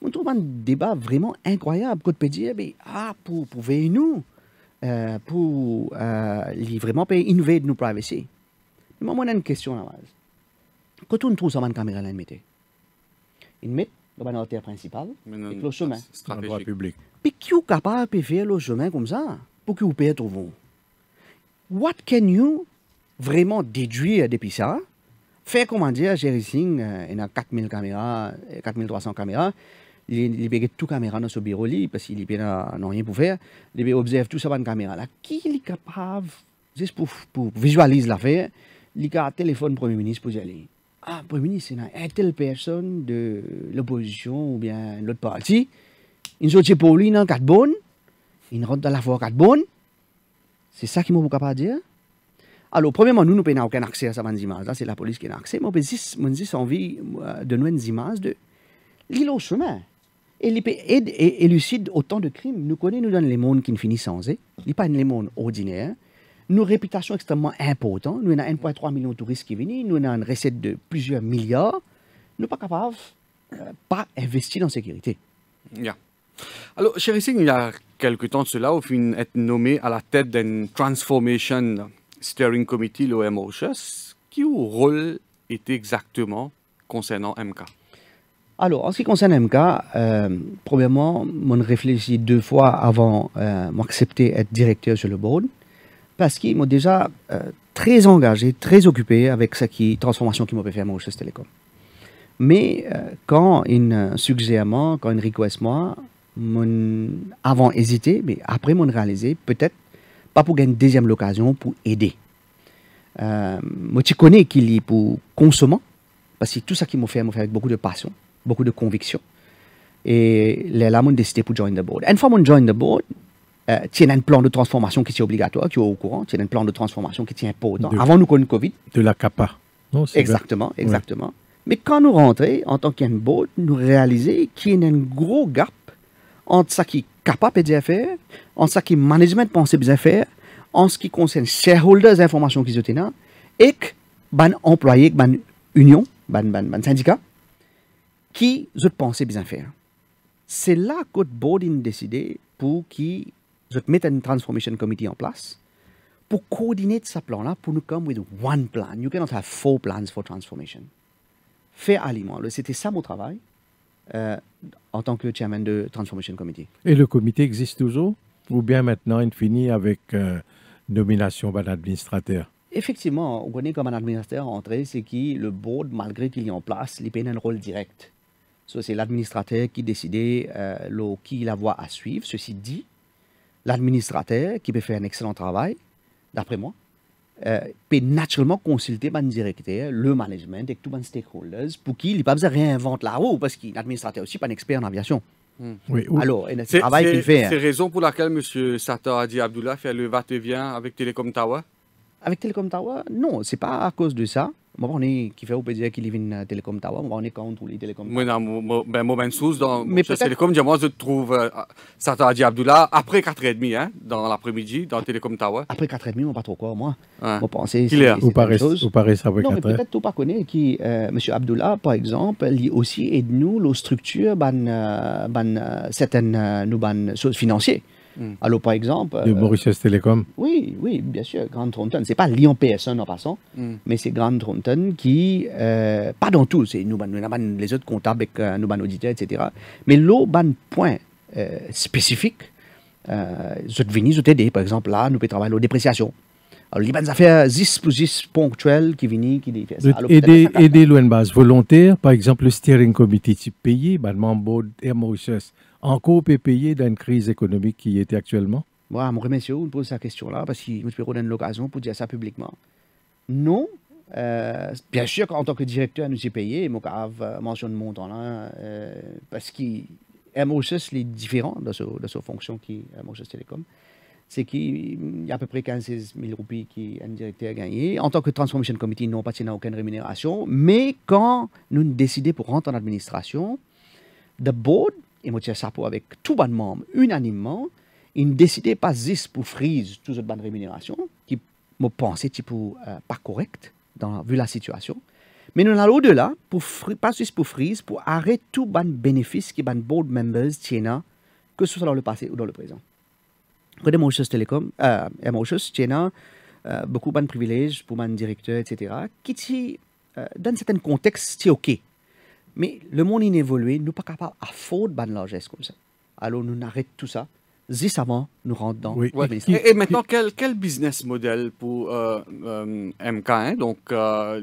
je trouve un débat vraiment incroyable, tu peux dire, ah, pour, pouvez nous, euh, pour euh, vraiment invader notre nos privacy. Mais moi, j'ai une question à la base. Quand on trouve une caméra, là, mettez. Ils mettent dans l'artère principale, avec le chemin. Stratégique. public. Puis qui est capable de faire le chemin comme ça pour que vous puissiez trouver What can you vraiment déduire depuis ça Faire, comment dire, j'ai Singh, il y a 4000 caméras, 4300 caméras, il a tout caméra dans ce bureau-là, parce qu'il n'a rien pour faire, il observe tout ça par la caméra. qui est capable, juste pour, visualiser l'affaire, il a téléphone Premier ministre pour y aller. Ah, Premier ministre, c'est une telle personne de l'opposition ou bien l'autre parti, il sortit pour lui dans quatre bonnes, il rentre dans la voie quatre bonnes. C'est ça qui m'a capable de dire. Alors, premièrement, nous, nous n'avons aucun accès à ces images. C'est la police qui a accès. Mais on envie de nous une images de l'île au chemin. Et, et, et, lucide autant de crimes. Nous connaissons, nous donne les mondes qui ne finissent sans eux. Il pas les mondes ordinaires. Nos réputations extrêmement importantes. Nous avons 1,3 million de touristes qui viennent. Nous avons une recette de plusieurs milliards. Nous ne sommes pas capables de euh, ne pas investir dans la sécurité. Alors, chérie Signe, il y a quelques temps de cela, vous venez être nommé à la tête d'un Transformation Steering Committee, l'OMOHS. Quel rôle était exactement concernant MK alors, en ce qui concerne MK, euh, premièrement, je réfléchis deux fois avant d'accepter euh, m'accepter être directeur sur le board, parce qu'ils m'ont déjà euh, très engagé, très occupé avec cette qui, transformation qu'il m'a fait à Mauritius télécom. Mais euh, quand une suggérement, quand une request moi, mon avant hésité, mais après mon réalisé, peut-être pas pour gagner une deuxième occasion, pour aider. moi, tu connais qu'il est pour consommer, parce que tout ça qu'il m'a fait, m'a fait avec beaucoup de passion beaucoup de convictions. Et les lames ont décidé pour join the board. Une fois qu'on join the board, euh, a un plan de transformation qui est obligatoire, qui est au courant, a un plan de transformation qui tient pas Avant, nous le Covid. De la CAPA. exactement, exactement. Mais quand nous rentrons en tant qu'un board, nous réalisons qu'il y a un gros gap entre ce qui est capable de faire, entre ce qui est management penser de faire, en ce qui concerne shareholders, informations qu'ils ont et que ben, employés, ben union, ben, ben, ben syndicat, qui je pensais bien faire. Hein. C'est là que le board a décidé pour qui je mette un transformation committee en place pour coordonner ce plan-là, pour nous comme with one plan. You cannot have four plans for transformation. Fait aliment. C'était ça mon travail euh, en tant que chairman de Transformation Committee. Et le comité existe toujours Ou bien maintenant il finit avec euh, nomination d'un administrateur Effectivement, on connaît comme un administrateur entré, c'est qui le board, malgré qu'il est en place, il peine un rôle direct c'est l'administrateur qui décide euh, qui la voie à suivre. Ceci dit, l'administrateur qui peut faire un excellent travail, d'après moi, euh, peut naturellement consulter le directeur, le management et tous les stakeholders pour qu'il n'ait pas besoin de réinventer la roue parce qu'il l'administrateur aussi pas un expert en aviation. Hmm. Oui, Alors, c'est, la hein. raison pour laquelle M. Sartor a dit Abdullah fait le va-te-vient avec Télécom Tawa avec Telecom Tower, non, ce n'est pas à cause de ça. Moi, on est qui fait au PDA qui live euh, Telecom Tower, moi, on est contre les Telecom moi, ben, moi, ben, sous, dans Mais chez moi, je trouve euh, Satadi Abdullah après 4h30, hein, dans l'après-midi, dans Telecom Tower. Après 4h30, on pas trop quoi, moi. Ouais. Moi, penser. Il est Ou pas ça après 4h. Non, mais peut-être tout pas connaître qui, euh, M. Abdullah, par exemple, lui aussi aide nous, nos structures, ben, ben, certaines, nous, choses financières. Mm. Alors, par exemple. De euh, Mauritius Telecom. Oui, oui, bien sûr, Grand Tronton. Ce n'est pas Lyon PSN en passant, mm. mais c'est Grand Tronton qui, euh, pas dans tout, c'est nous, nous, avons les autres comptables avec euh, nos auditeurs, etc. Mais l'autre point euh, spécifique, euh, venus, venir, nous aidés. par exemple, là, nous pouvons travailler aux dépréciations. Alors, les des affaires 10 plus 10 ponctuelles qui viennent, qui font aider, l'ONBAS volontaire, par exemple, le steering committee type pays, le membre de Mauritius encore peut payer dans une crise économique qui était actuellement Moi, mon remercie de poser cette question-là parce que je vous donner l'occasion pour dire ça publiquement. Non, euh, bien sûr qu'en tant que directeur, nous y payé, euh, mon je mentionne mon montant là euh, parce que MOSS est différent de sa de fonction qui est Télécom. C'est qu'il y a à peu près 15 000 roupies qu'un directeur a gagné. En tant que transformation committee, n'avons pas aucune rémunération. Mais quand nous décidons pour rentrer en administration, le board et le chapeau avec tout les membre, unanimement, il décidait pas juste pour frise toute cette bonne rémunération, qui, me pense, pour euh, pas correct, dans, vu la situation. Mais nous allons au-delà, pour pas juste pour frise, pour arrêter tout bon bénéfice qui ban board members tiennent, que ce soit dans le passé ou dans le présent. Regardez chez Telecom, euh, beaucoup de privilèges pour man directeur, etc., qui, euh, dans certain contextes, c'est OK. Mais le monde inévolué, nous ne pas capables à faute de largesse comme ça. Alors nous arrêtons tout ça. Juste nous rentrons dans oui. et, maintenant, quel, quel, business model pour euh, euh, MK 1 Donc, euh,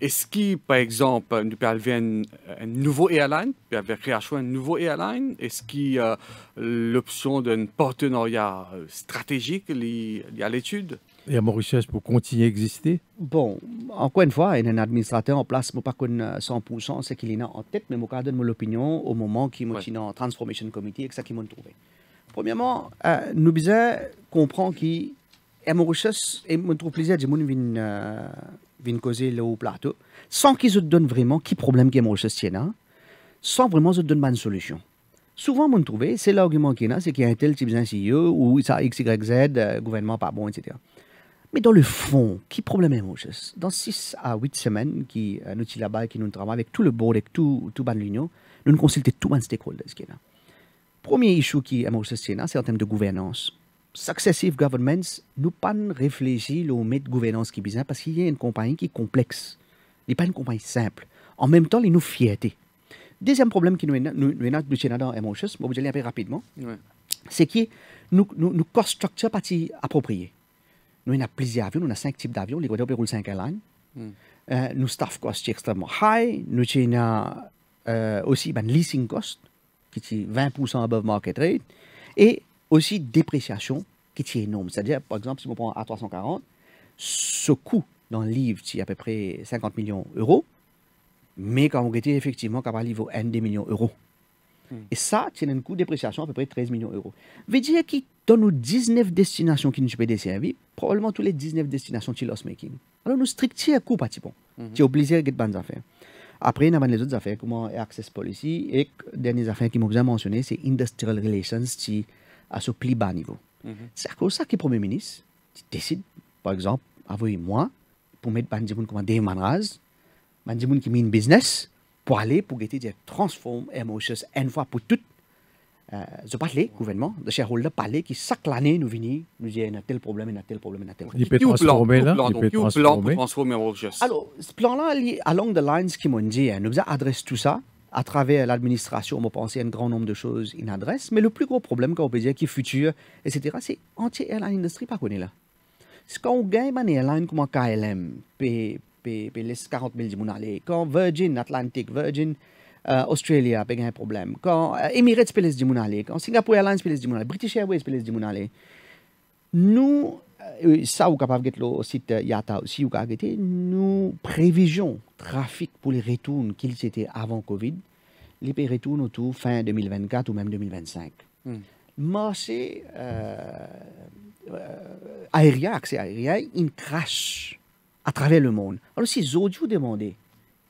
est-ce qu'il, par exemple, nous parvient un nouveau airline, avec un nouveau airline Est-ce qu'il y a l'option d'un partenariat stratégique lié à l'étude et à Mauritius pour continuer à exister? Bon, encore une fois, il y a un administrateur en place, je ne pas 100% euh, ce qu'il y a en tête, mais je donne mon opinion au moment qui est en Transformation Committee et que ça qui m'ont trouvé. Premièrement, euh, nous devons comprendre qu'à Mauritius, et je trouve plaisir de gens viennent euh, causer le plateau, sans qu'ils se donnent vraiment qui problème qu'à Mauritius tient, sans vraiment se donner une solution. Souvent, on trouve, c'est l'argument qu'il y a, c'est qu'il y a un tel type d'un CEO ou ça, XYZ, z gouvernement pas bon, etc. Mais dans le fond, qui problème est Dans 6 à 8 semaines, qui, euh, nous sommes là-bas qui nous travaillons avec tout le board, et tout, tout de l'union, nous nous consultons tout les stakeholders. Qui est là. Premier issue qui est c'est en termes de gouvernance. Successive governments, nous pas réfléchir au mode de gouvernance qui est bizarre parce qu'il y a une compagnie qui est complexe. Il n'est pas une compagnie simple. En même temps, il nous fierté. Deuxième problème qui nous est nous, nous je vais vous dire un peu rapidement, c'est que nous, nous, nous structure partie appropriée. Nous, avons a plusieurs avions, on a cinq types d'avions, les Guadeloupe roule 5 hmm. euh, nous, staff cost est extrêmement high. Nous, avons euh, aussi ben, leasing cost, qui est 20% above market rate. Et aussi dépréciation, qui est énorme. C'est-à-dire, par exemple, si on prend A340, ce coût dans le livre, c'est à peu près 50 millions d'euros. Mais quand on était effectivement capable de livrer 1 des millions d'euros. Et ça, c'est un coût de dépréciation à peu près 13 millions d'euros. Veut dire que dans nos 19 destinations qui nous peuvent desservir, probablement toutes les 19 destinations sont loss-making. Alors, nous strictions un coût bon. Mhm. C'est obligé faire des bonnes affaires. Après, y a les autres affaires, comme Access Policy, et dernières affaires qui m'ont déjà mentionné, c'est Industrial Relations, qui à ce plus bas niveau. Mhm. C'est à cause ça que le Premier ministre décide, par exemple, avouer moi, pour mettre gens comme des manras, gens qui met une business, pour aller pour guetter dire « transform emotions une fois pour toutes. Euh, je parle gouvernement, de shareholder parler qui chaque année nous venir nous dit un tel problème, il y tel problème, il tel problème. Il peut transformer là, il peut transformer. transformer emotions. Alors ce plan là, along the lines qui m'ont dit, hein. nous adresse tout ça à travers l'administration, on penser à un grand nombre de choses adresse. mais le plus gros problème qu'on peut dire qui est futur, etc., c'est entier airline industry pas qu'on est là. C'est quand on gagne une airline comme KLM, les 40 000 Quand Virgin Atlantic, Virgin euh, Australia, il y un problème. Quand euh, Emirates, il y Quand Singapore Airlines, il y British Airways, il y Nous, euh, ça, vous capable de le site Yata aussi, vous nous prévisions trafic pour les retours qu'ils étaient avant Covid, les retours autour fin 2024 ou même 2025. Mm. Marché aérien, accès aérien, il crash à travers le monde. Alors si vous demandait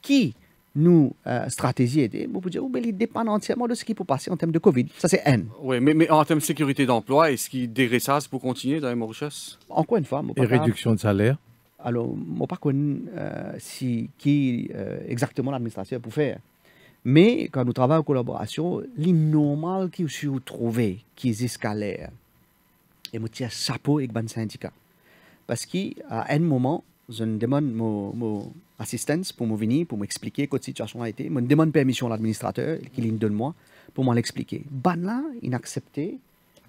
qui nous euh, stratégie vous pouvez dire, oh, ben, il dépend entièrement de ce qui peut passer en termes de Covid. Ça, c'est N. Oui, mais, mais, en termes de sécurité d'emploi, est-ce qu'il dégraisse pour continuer dans les En Encore une fois, Et réduction de salaire Alors, je ne pas si, qui euh, exactement l'administration pour faire. Mais quand nous travaillons en collaboration, est normal qui se trouvés, qui escalaire, et je tiens chapeau avec le syndicat. Parce qu'à un moment, je demande mon, assistance pour me venir, pour m'expliquer quelle situation a été. Je demande permission à l'administrateur, qu'il me donne moi, pour m'en expliquer. Ban là, inaccepté,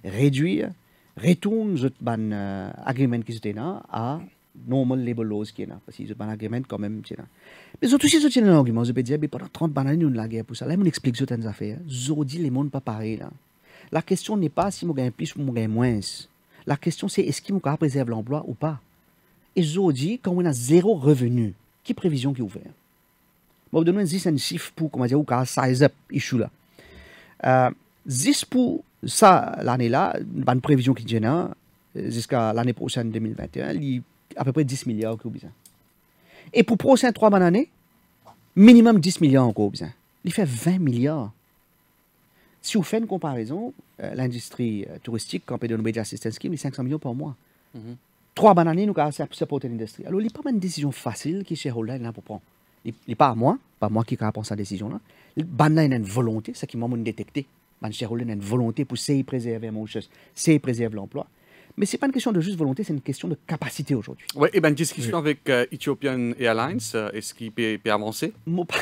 réduire, retourne ce ban euh, agreement qui était là à normal labor laws qui est là. Parce que ce ban agreement quand même, c'est là. Mais surtout si je tiens un argument, je peux dire, mais pendant 30 ban nous avons la guerre pour ça. Là, on explique certaines affaires. Je dis, les mondes pas pareil là. La question n'est pas si on gagne plus ou moins. La question c'est est-ce qu'il faut préserver l'emploi ou pas et aujourd'hui, quand on a zéro revenu, qui prévision qui est ouverte Je vais vous donner un chiffre pour, comment size up issue là. Euh, pour ça, l'année-là, une prévision qui tient hein, jusqu'à l'année prochaine, 2021, il y a à peu près 10 milliards besoin. Et pour prochain 3 bonnes années, minimum 10 milliards encore besoin. Il fait 20 milliards. Si vous faites une comparaison, euh, l'industrie euh, touristique, quand on peut donner des assistance scheme, c'est 500 millions par mois. Mm-hmm. Trois bananes, nous avons supporté l'industrie. Alors, ce n'est pas une décision facile que shareholder là pour prendre. Ce n'est pas à moi, pas moi qui prends cette décision-là. Banane a une volonté, c'est ce qui m'a détecté. Ban shareholder a une volonté pour sauvegarder préserver mon chose, sauvegarder préserver l'emploi. Mais ce n'est pas une question de juste volonté, c'est une question de capacité aujourd'hui. Eh ben, oui, et bien, une discussion avec euh, Ethiopian Airlines, euh, est-ce qu'il peut, peut avancer Moi, pas,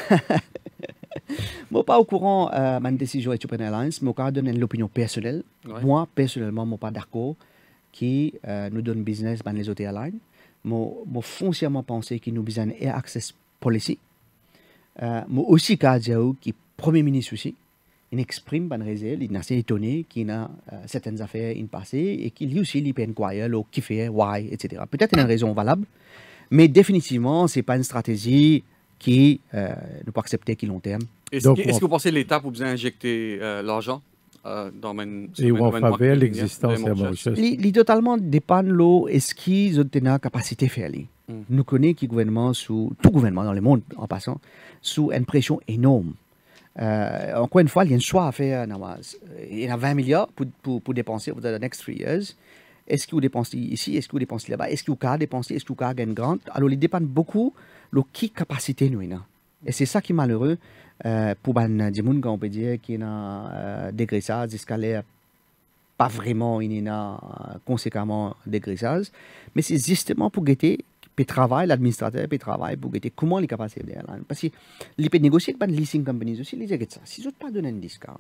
[laughs] pas au courant de euh, ma décision Ethiopian Airlines, mais je une l'opinion personnelle. Moi, personnellement, je ne suis pas d'accord qui euh, nous donne business dans les hôtels airlines. Je pense foncièrement penser qu'il nous besoin air access policy. Euh, moi aussi que qui premier ministre aussi, il exprime ban réseau. il est assez étonné qu'il a euh, certaines affaires in passé et qu'il lui aussi il peut qui fait why etc. Peut-être une raison valable, mais définitivement c'est pas une stratégie qui euh, ne peut accepter à long terme. Est-ce que, vous pensez l'État vous besoin injecter l'argent euh, et on va l'existence de la Il totalement dépend de est-ce qu'ils ont une capacité de faire. Mm. Nous connaissons que le gouvernement, sous, tout gouvernement dans le monde en passant, sous une pression énorme. Euh, encore une fois, il y a un choix à faire, euh, Il y a 20 milliards pour, pour, dépenser pour les next three years. Est-ce qu'ils vous ici? Est-ce que vous là-bas? Est-ce que vous dépensé? Est-ce que vous grand grand Alors, ils dépendent beaucoup de qui capacité nous avons. Et c'est ça qui est malheureux. Euh, pour Jimunga, gens peut dire, qui a des grisages pas vraiment une euh, conséquemment des mais c'est justement pour guetter puis travail, l'administrateur peut travailler pour guetter comment les capacités parce de Parce qu'il peut négocier avec les leasing companies aussi, les dit fait ça, si je ne pas donner un discount,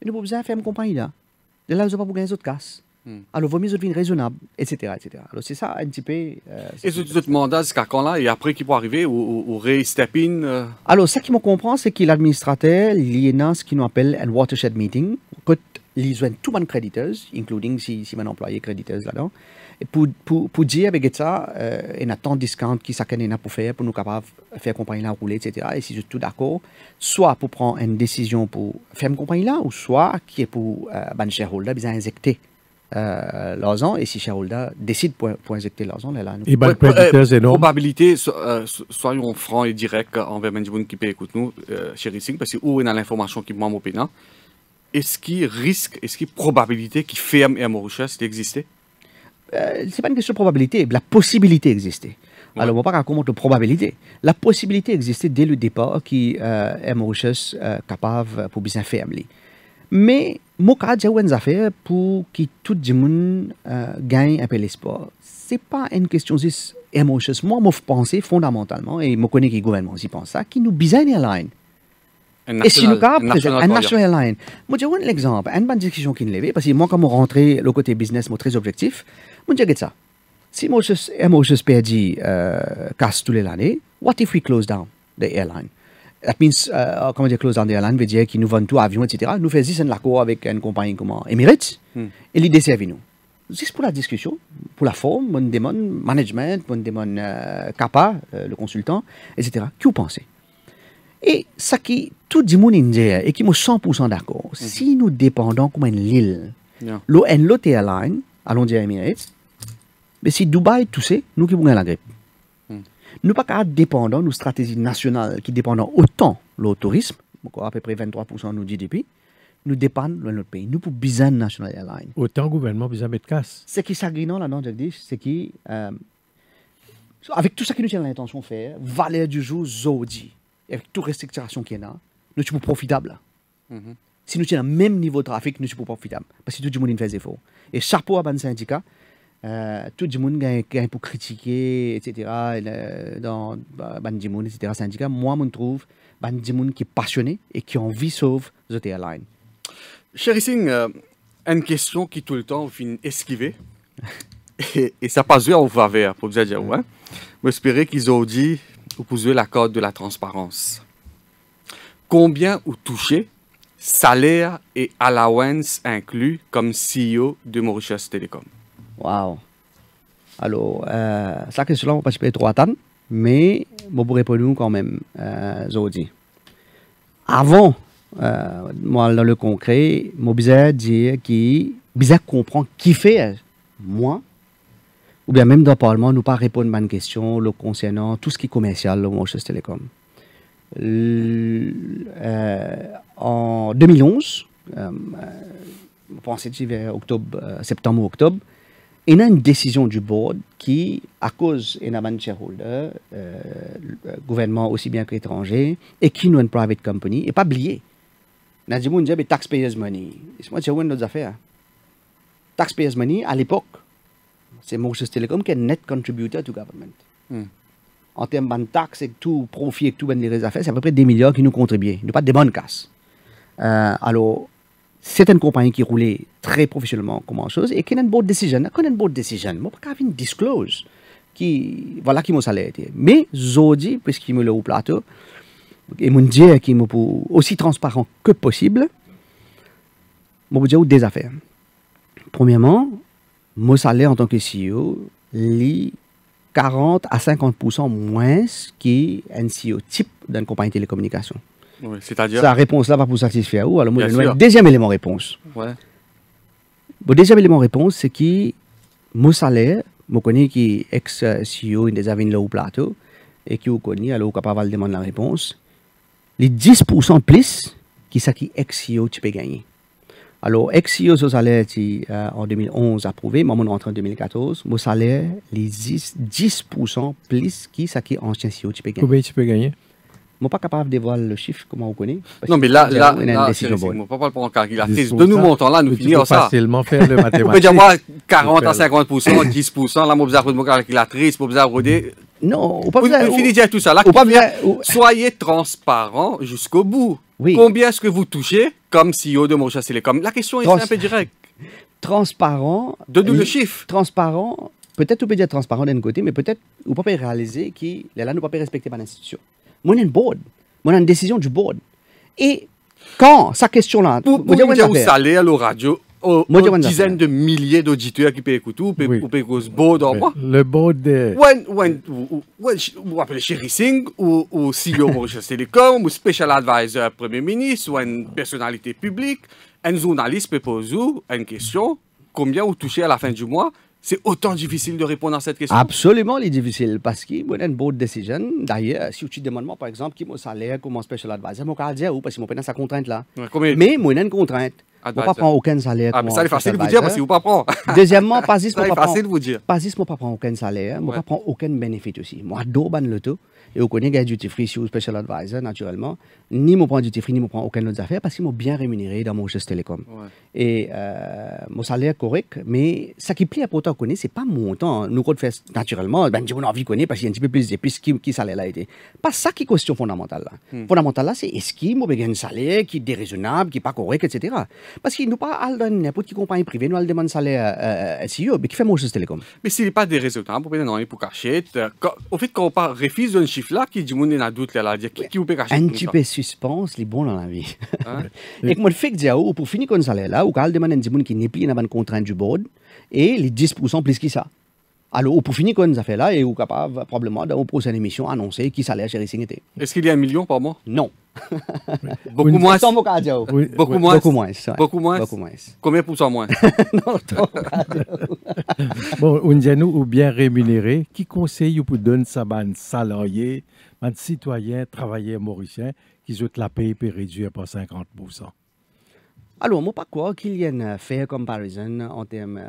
Ils nous peuvent besoin de faire une compagnie là. De là, vous pas pour gagner autres casse. Mm. Alors, vaut mieux devenir raisonnable, etc. etc. Alors, c'est ça un petit peu. Euh, et ce, ce ce mandat, ce quand là, et après qui peut arriver, ou, ou, re-step in euh? Alors, ce qui me comprend, c'est que l'administrateur, il y a ce qu'on appelle un watershed meeting, quand ils ont tous de créditeurs, including si, si mon employé créditeurs là-dedans, pour, pour, pour dire avec ça, euh, il y a tant de discounts qui pour faire, pour nous capables de faire compagnie là rouler, etc. Et si je suis tout d'accord, soit pour prendre une décision pour faire une compagnie là, ou soit qui est pour euh, un ben, shareholder, bien injecter euh, l'argent et si Shareholder décide pour, pour injecter l'argent, elle a une ben, probabilité, euh, soyons francs et directs envers Benjamin qui peut écouter nous, euh, chez Singh, parce que où on a l'information qui manque au Pénin, hein? est-ce qu'il risque, est-ce qu'il y probabilité qu'il ferme et Amorusha Ce euh, C'est pas une question de probabilité, la possibilité existait. Alors, on va pas raconter de probabilité. La possibilité existait dès le départ qui euh, est capable pour bien fermer. Mais cas, j'ai une affaire pour que tout le monde euh, gagne un peu l'espoir. Ce n'est pas une question juste émotion. Moi, je pense fondamentalement, et je connais que le gouvernement aussi pense ça, qu'il nous besoin d'une ligne. Et si nous avons un national airline. Moi, j'ai un exemple, une bonne discussion qui levée, parce que moi, quand je rentre le côté business, moi, très objectif, moi, j'ai ça. Si moi, je perdu euh, casse tous les années, what if we close down the airline? That means, comment dire, close down airline veut dire qu'ils nous vendent tout avion, etc. Nous faisons un accord avec une compagnie comme Emirates et l'idée desservent. nous. Juste pour la discussion, pour la forme, pour le management, pour le consultant, etc. Que vous pensez Et ça qui, tout le monde dit, et qui est 100% d'accord, si nous dépendons comme une île, yeah. l'autre airline, allons dire Emirates, mais si Dubaï, tout nous qui pouvons la grippe. Nous pas qu'à dépendant nos stratégies nationales qui dépendent autant le tourisme, à peu près 23% de nos GDP, nous dépendons de notre pays. Nous pour besoin national airline. Autant gouvernement besoin de casse. Ce qui s'agrinant là-dedans, dis, c'est qui euh, avec tout ça que nous tient l'intention de faire, valeur du jour Zodi, avec toute restriction qu'il y a, nous sommes profitables. Mm-hmm. Si nous sommes le même niveau de trafic, nous sommes profitables. Parce que tout le monde fait des efforts. Et chapeau à bande syndicat euh, tout le monde est pour critiquer, etc. Dans bah, Bandimoun, etc. Syndicat, moi, je trouve Bandimoun qui est passionné et qui a envie de sauver The Airline. Cher Ising euh, une question qui tout le temps finit esquivée. [laughs] et, et, ça passe au faveur, pour vous dire, ouais. J'espérais qu'ils ont dit, vous poser la corde de la transparence. Combien vous touchez salaire et allowance inclus comme CEO de Mauritius Telecom Wow. Alors, euh, ça que cela, on va pas trop attendre, mais je vous répondre quand même euh, aujourd'hui. Avant, euh, moi, dans le concret, je bizarre dire qui bizarre comprend qui fait euh, moi, ou bien même dans le Parlement, nous pas répondre à une question le concernant tout ce qui est commercial le Manchester Telecom. Euh, en 2011, je pense que c'était vers octobre, septembre ou octobre, il y a une décision du board qui, à cause d'un shareholder, euh, gouvernement aussi bien qu'étranger, et qui nous une private company, n'est pas oublier. Nous avons dit taxpayers money. C'est moi qui ai nos affaires. Taxpayers money, à l'époque, c'est Moses Telecom qui est net contributor to government. Hmm. En termes de taxes et tout profit et tout, ben les affaires, c'est à peu près des milliards qui nous contribuaient. Nous pas de bonnes casses. Euh, alors, c'est une compagnie qui roulait très professionnellement et qui a une bonne décision, Je ne une bonne décision, mais pas une disclose qui voilà qui mon salaire Mais aujourd'hui, puisqu'il me le au plateau et mon dire qui me aussi transparent que possible, je vous dire des affaires. Premièrement, mon salaire en tant que CEO, lit 40 à 50% moins qu'un CEO type d'une compagnie de télécommunications. Oui, c'est-à-dire Sa réponse-là va vous satisfaire. Ou alors, deuxième élément réponse. Ouais. deuxième élément réponse, c'est que salaire, je connais qui est ex-CEO des Avignes au plateau, et qui vous connaît, alors vous capable demander la réponse. Les 10% plus, qui ça qui ex-CEO tu peux gagner. Alors, ex-CEO, ce salaire euh, qui, en 2011 approuvé, moi, suis rentre en 2014, mon salaire, les 10%, 10 plus qui ça qui ancien CEO tu peux gagner. Combien tu peux gagner? ne pas capable de voir le chiffre, comment on connaît. Non, mais là, là, là c'est pas parle prend en calculatrice. De nous montant là, nous finissons ça. facilement faire le mathématique. [laughs] On peut dire 40 à 50 10 là, mon de mon calculatrice, mon bizarre Non, on peut pas. finit déjà tout ça. Là, soyez transparent jusqu'au bout. Combien est-ce que vous touchez comme CEO de les Télécom La question est un peu directe. Transparent. De nous le chiffre. Transparent. Peut-être vous peut dire transparent d'un côté, mais peut-être vous peut réaliser qu'il est là, nous ne pouvons pas respecter par l'institution. Moi, un board. une décision du board. Et quand sa question-là. Vous allez à la radio, aux, dizaines de milliers d'auditeurs qui peuvent écouter, ou peuvent écouter ce board en Le board de. when vous appelez Sherry Singh, ou, ou CEO [laughs] Mauritius télécom, ou Special Advisor Premier ministre, ou une personnalité publique, un journaliste peut poser une question combien vous touchez à la fin du mois c'est autant difficile de répondre à cette question. Absolument, il est difficile parce que y a une bonne décision. D'ailleurs, si tu demandes, moi, par exemple, qui est mon salaire, comment un special advisor, je vais dire, parce que je sa contrainte là. mais moi, une contrainte. On ne pas prendre aucun salaire. Ah, mais ça, c'est hein. [laughs] facile de vous dire parce que vous ne pas prendre. Deuxièmement, pas si je ne pas prendre aucun salaire, je ne pas prendre aucun bénéfice aussi. Moi, je le tout. Et vous du duty free sur Special Advisor, naturellement. Ni mon prend duty free, ni mon prend aucune autre affaire parce qu'ils m'ont bien rémunéré dans mon geste télécom. Et euh, mon salaire correct, mais ça qui plaît à pourtant ce n'est pas mon temps. Nous, on fait naturellement, ben, j'ai envie de connaître parce qu'il y a un petit peu plus d'épices qui, qui salaire là été. Pas ça qui est question fondamentale là. Hmm. Fondamentale c'est est-ce qu'il m'a un salaire qui est déraisonnable, qui n'est pas correct, etc. Parce qu'il nous pas à n'importe qui compagnie privée, nous, à un salaire euh, CEO, euh, e mais qui fait mon geste télécom. Mais ce n'est pas déraisonnable, pour cacher. Euh, au fait, quand on refuse chiflaki ġimunni għaddu t-għaladja, kikju bek għaxin. Anċipe suspens li bon għalavi. Ek comme hein? [laughs] fek ou pour fini kon salela, u qui n'est plus kien jipli contrainte du board et les 10% plus que ça. Alors, pour finir, qu'on ça fait là, et ou capable probablement d'avoir une émission annoncée qui s'allait à Chéri Est-ce qu'il y a un million par mois Non. Beaucoup moins. Beaucoup moins. Beaucoup moins. Beaucoup moins. Combien pour cent moins Non, Bon, un est ou bien rémunéré, qui conseille ou donner sa un salarié, un citoyen, travailleur mauricien, qui souhaite la paye peut réduire par 50 Alors, moi, pas quoi qu'il y ait une faire comparaison en termes,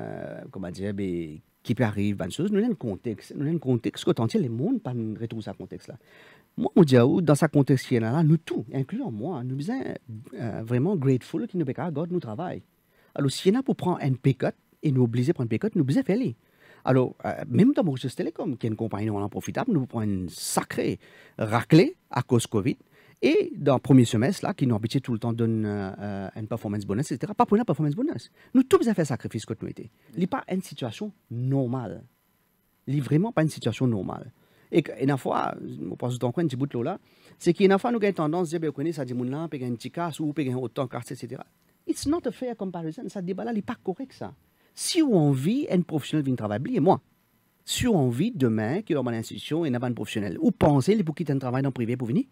comment dire, qui peut arriver, nous avons un contexte, nous avons un contexte que tant les monde pas retrouver ce contexte-là. Moi, on dirait dans ce contexte-là, nous tous, incluant moi, nous sommes euh, vraiment grateful qu'il nous God nous travaille. Alors, si on pour prendre un pécote et nous obliger à prendre un pécote, nous devons faire Alors, euh, même dans Mauritius Télécom, qui est une compagnie non profitable, nous prenons une sacrée raclée à cause Covid. Et dans le premier semestre, là, qui nous habitait tout le temps donne donner euh, une performance bonus, etc., pas pour une performance bonus. Nous tous avons fait sacrifice que nous étions. Ce n'est pas une situation normale. Ce n'est vraiment pas une situation normale. Et une fois, je pense que peu de là, c'est qu'une fois, nous avons tendance à dire ben, que ça dit mon là, puis un petit cas, ou ont autant cas, etc. It's not a fair comparison. Ça débat là, n'est pas correct ça. Si on vit, un professionnel vient travailler, et moi. Si on vit demain, qu'il y a une institution et un professionnel, ou pensez qu'il y a un travail dans le privé pour venir.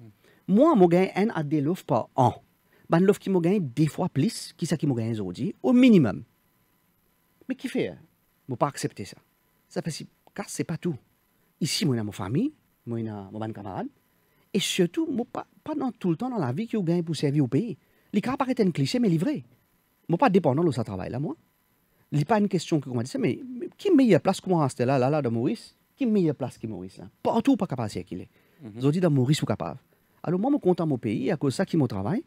Mm. Moi, je gagne un à des louvres par an. Je ben, l'offre qui deux fois plus que ça qui me gagne aujourd'hui, au minimum. Mais qui fait Je hein? ne pas accepter ça. Ça fait si, car ce pas tout. Ici, moi, dans ma famille, moi, dans mon camarade. Et surtout, moi, pas, pas dans tout le temps dans la vie que vous gagne pour servir au pays. Les cas paraissent un cliché, mais livré. Moi, pas dépendant de ce travail là, moi. Il pas une question que me dire, mais, qui meilleure place que moi rester là, là, là, de Maurice Qui meilleure place que Maurice là Partout, pas capable qu'il est. Mhm. Ils ont dit dans Maurice vous capable. Alors, moi, je suis content mon pays, à cause de ça, qui mon travaille.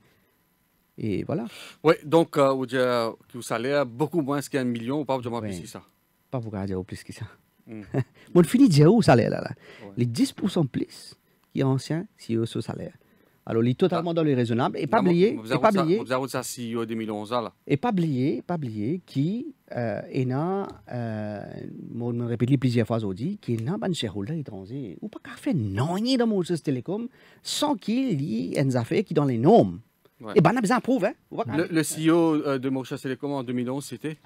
Et voilà. Oui, donc, euh, vous, avez, euh, savez beaucoup moins qu'un million, ou pas, vous avez ça Pas vous dire plus que ça. Mon [laughs] fini j'ai au salaire là, là. Ouais. Les 10% plus qui est ancien, CEO au salaire. Alors, il est totalement ah. dans le raisonnable. Et pas oublier. Vous pas oublier. Vous avez 2011 e là. Et pas oublier, pas oublier qui est euh, là, euh, je me répète plusieurs fois aujourd'hui, qui est un shareholder étranger ou pas fait faire non dans mon télécom sans qu'il y ait une affaire qui dans les normes. Et eh ben, on a besoin de prouver. Hein. Le, CEO euh, de Mauritius Télécom en 2011, c'était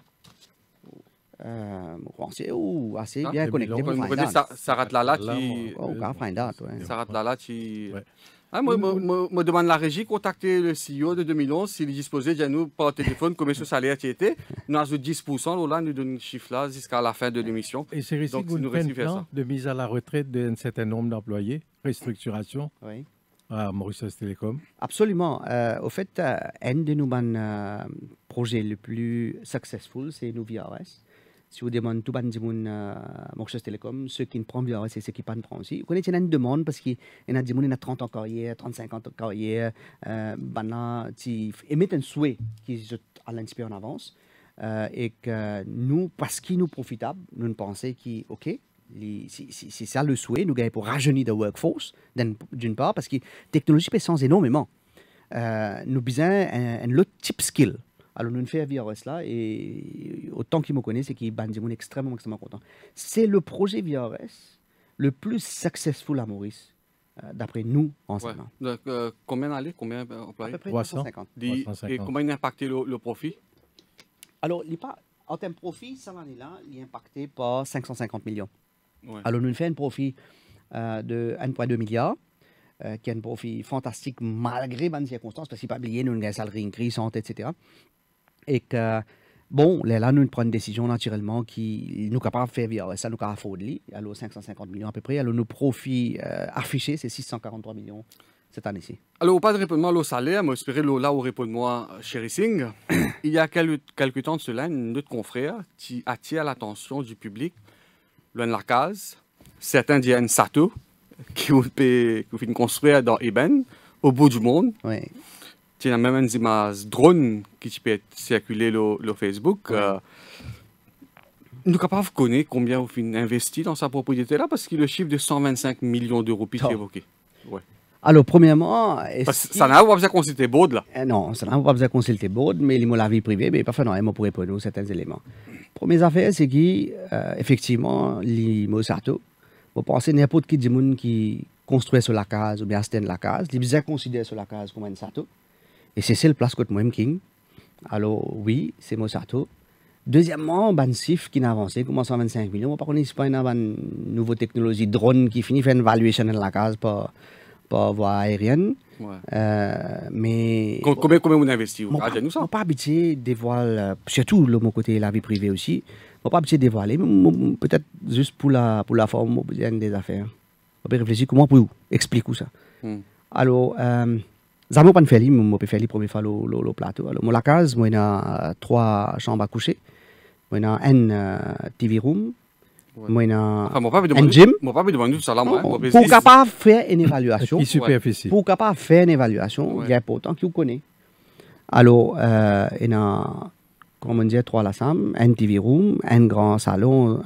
euh, français ou assez ah, bien connecté pour find ça Sarat Lala qui... Oh, on hein. Sarat Lala qui... Ah, moi, moi, me demande la régie, contacter le CEO de 2011 s'il disposait de nous par téléphone combien ce salaire qui était. Nous avons 10%, là, nous donnons un chiffre là jusqu'à la fin de l'émission. Et c'est vous nous un ça de mise à la retraite d'un certain nombre d'employés, restructuration oui. à Maurice Télécom. Absolument. Euh, au fait, euh, un de nos euh, projets les plus successful, c'est nos VRS. Si vous demandez tout le monde la télécom, ceux qui ne prennent pas, c'est ceux qui ne prennent pas aussi. Vous connaissez une demande parce qu'il y en a des il qui a 30 ans carrière, 35 ans carrière, bana, qui émettent un souhait qui est à l'inspire en avance. Euh, et que nous, parce qu'il nous profitable, nous pensons que, OK, c'est ça le souhait, nous gagnons pour rajeunir la workforce, d'une part, parce que la technologie peut sens énormément. Euh, nous avons un, un autre type de skill alors, nous un VRS là et autant qu'ils me connaissent, c'est qu'ils sont extrêmement, extrêmement contents. C'est le projet VRS le plus successful à Maurice, euh, d'après nous, en ce moment. Euh, combien d'années, combien d'employés 350. Et, et comment il a impacté le, profit Alors, pas, en termes de profit, cette année-là, il a impacté par 550 millions. Ouais. Alors, nous faisons un profit euh, de 1,2 milliard. qui est un profit fantastique malgré les circonstances, parce qu'il pas oublié, nous avons une salarié, une crise, santé, etc et que Bon, là, nous prenons une décision naturellement qui nous capable de faire vivre. Ça nous capable de faire 550 millions à peu près. Alors, nos profits affichés, c'est 643 millions cette année-ci. Alors, pas de répondre au salaire, mais espérer là au moi chez Singh. Il y a quelques, temps de cela, notre confrère qui attire l'attention du public, de la case. certains disent Sato, qui a fait construire dans Eben, au bout du monde. Oui y a même drones drone qui peut circuler le Facebook. Ouais. Euh, nous capables de connaître combien avez investi dans sa propriété là parce que le chiffre de 125 millions d'euros est évoqué. Alors, premièrement. ça n'a pas besoin de consulter Baud, là. Eh non, ça n'a pas besoin de consulter Baud, mais il mots la vie privée, mais parfois, non, il m'a pour répondre à certains éléments. Première affaire, c'est qu'effectivement, euh, il m'a sato. Je pense n'importe qui de monde qui construit sur la case ou bien stend la case, il bien considérer sur la case comme un Sato. Et c'est celle place que moi King. Alors oui, c'est Mossato. Deuxièmement, ban SIF qui a avancé, commence à 25 millions. Par ne l'Espagne pas une nouvelle technologie drone qui finit faire une valuation de la case pour par voie aérienne. Euh, mais. Combien, combien vous investissez Vous nous ça pas habitué dévoiler, surtout le mon côté la vie privée aussi, je pas habitué dévoiler, peut-être juste pour la, pour la forme, des affaires. On peut réfléchir comment pour vous expliquer ça. Hmm. Alors. Euh, Zamo Panfeli, je peux faire pour me faire le plateau. Alors, la case, moi, a euh, trois chambres à coucher. Moi, a un euh, TV room. Moi, un gym. pas de Pour capable faire une évaluation. [laughs] Pour capable faire une évaluation, il est important que vous connaissez. Alors, euh, il a, on dit, trois la salle, un TV room, un grand salon,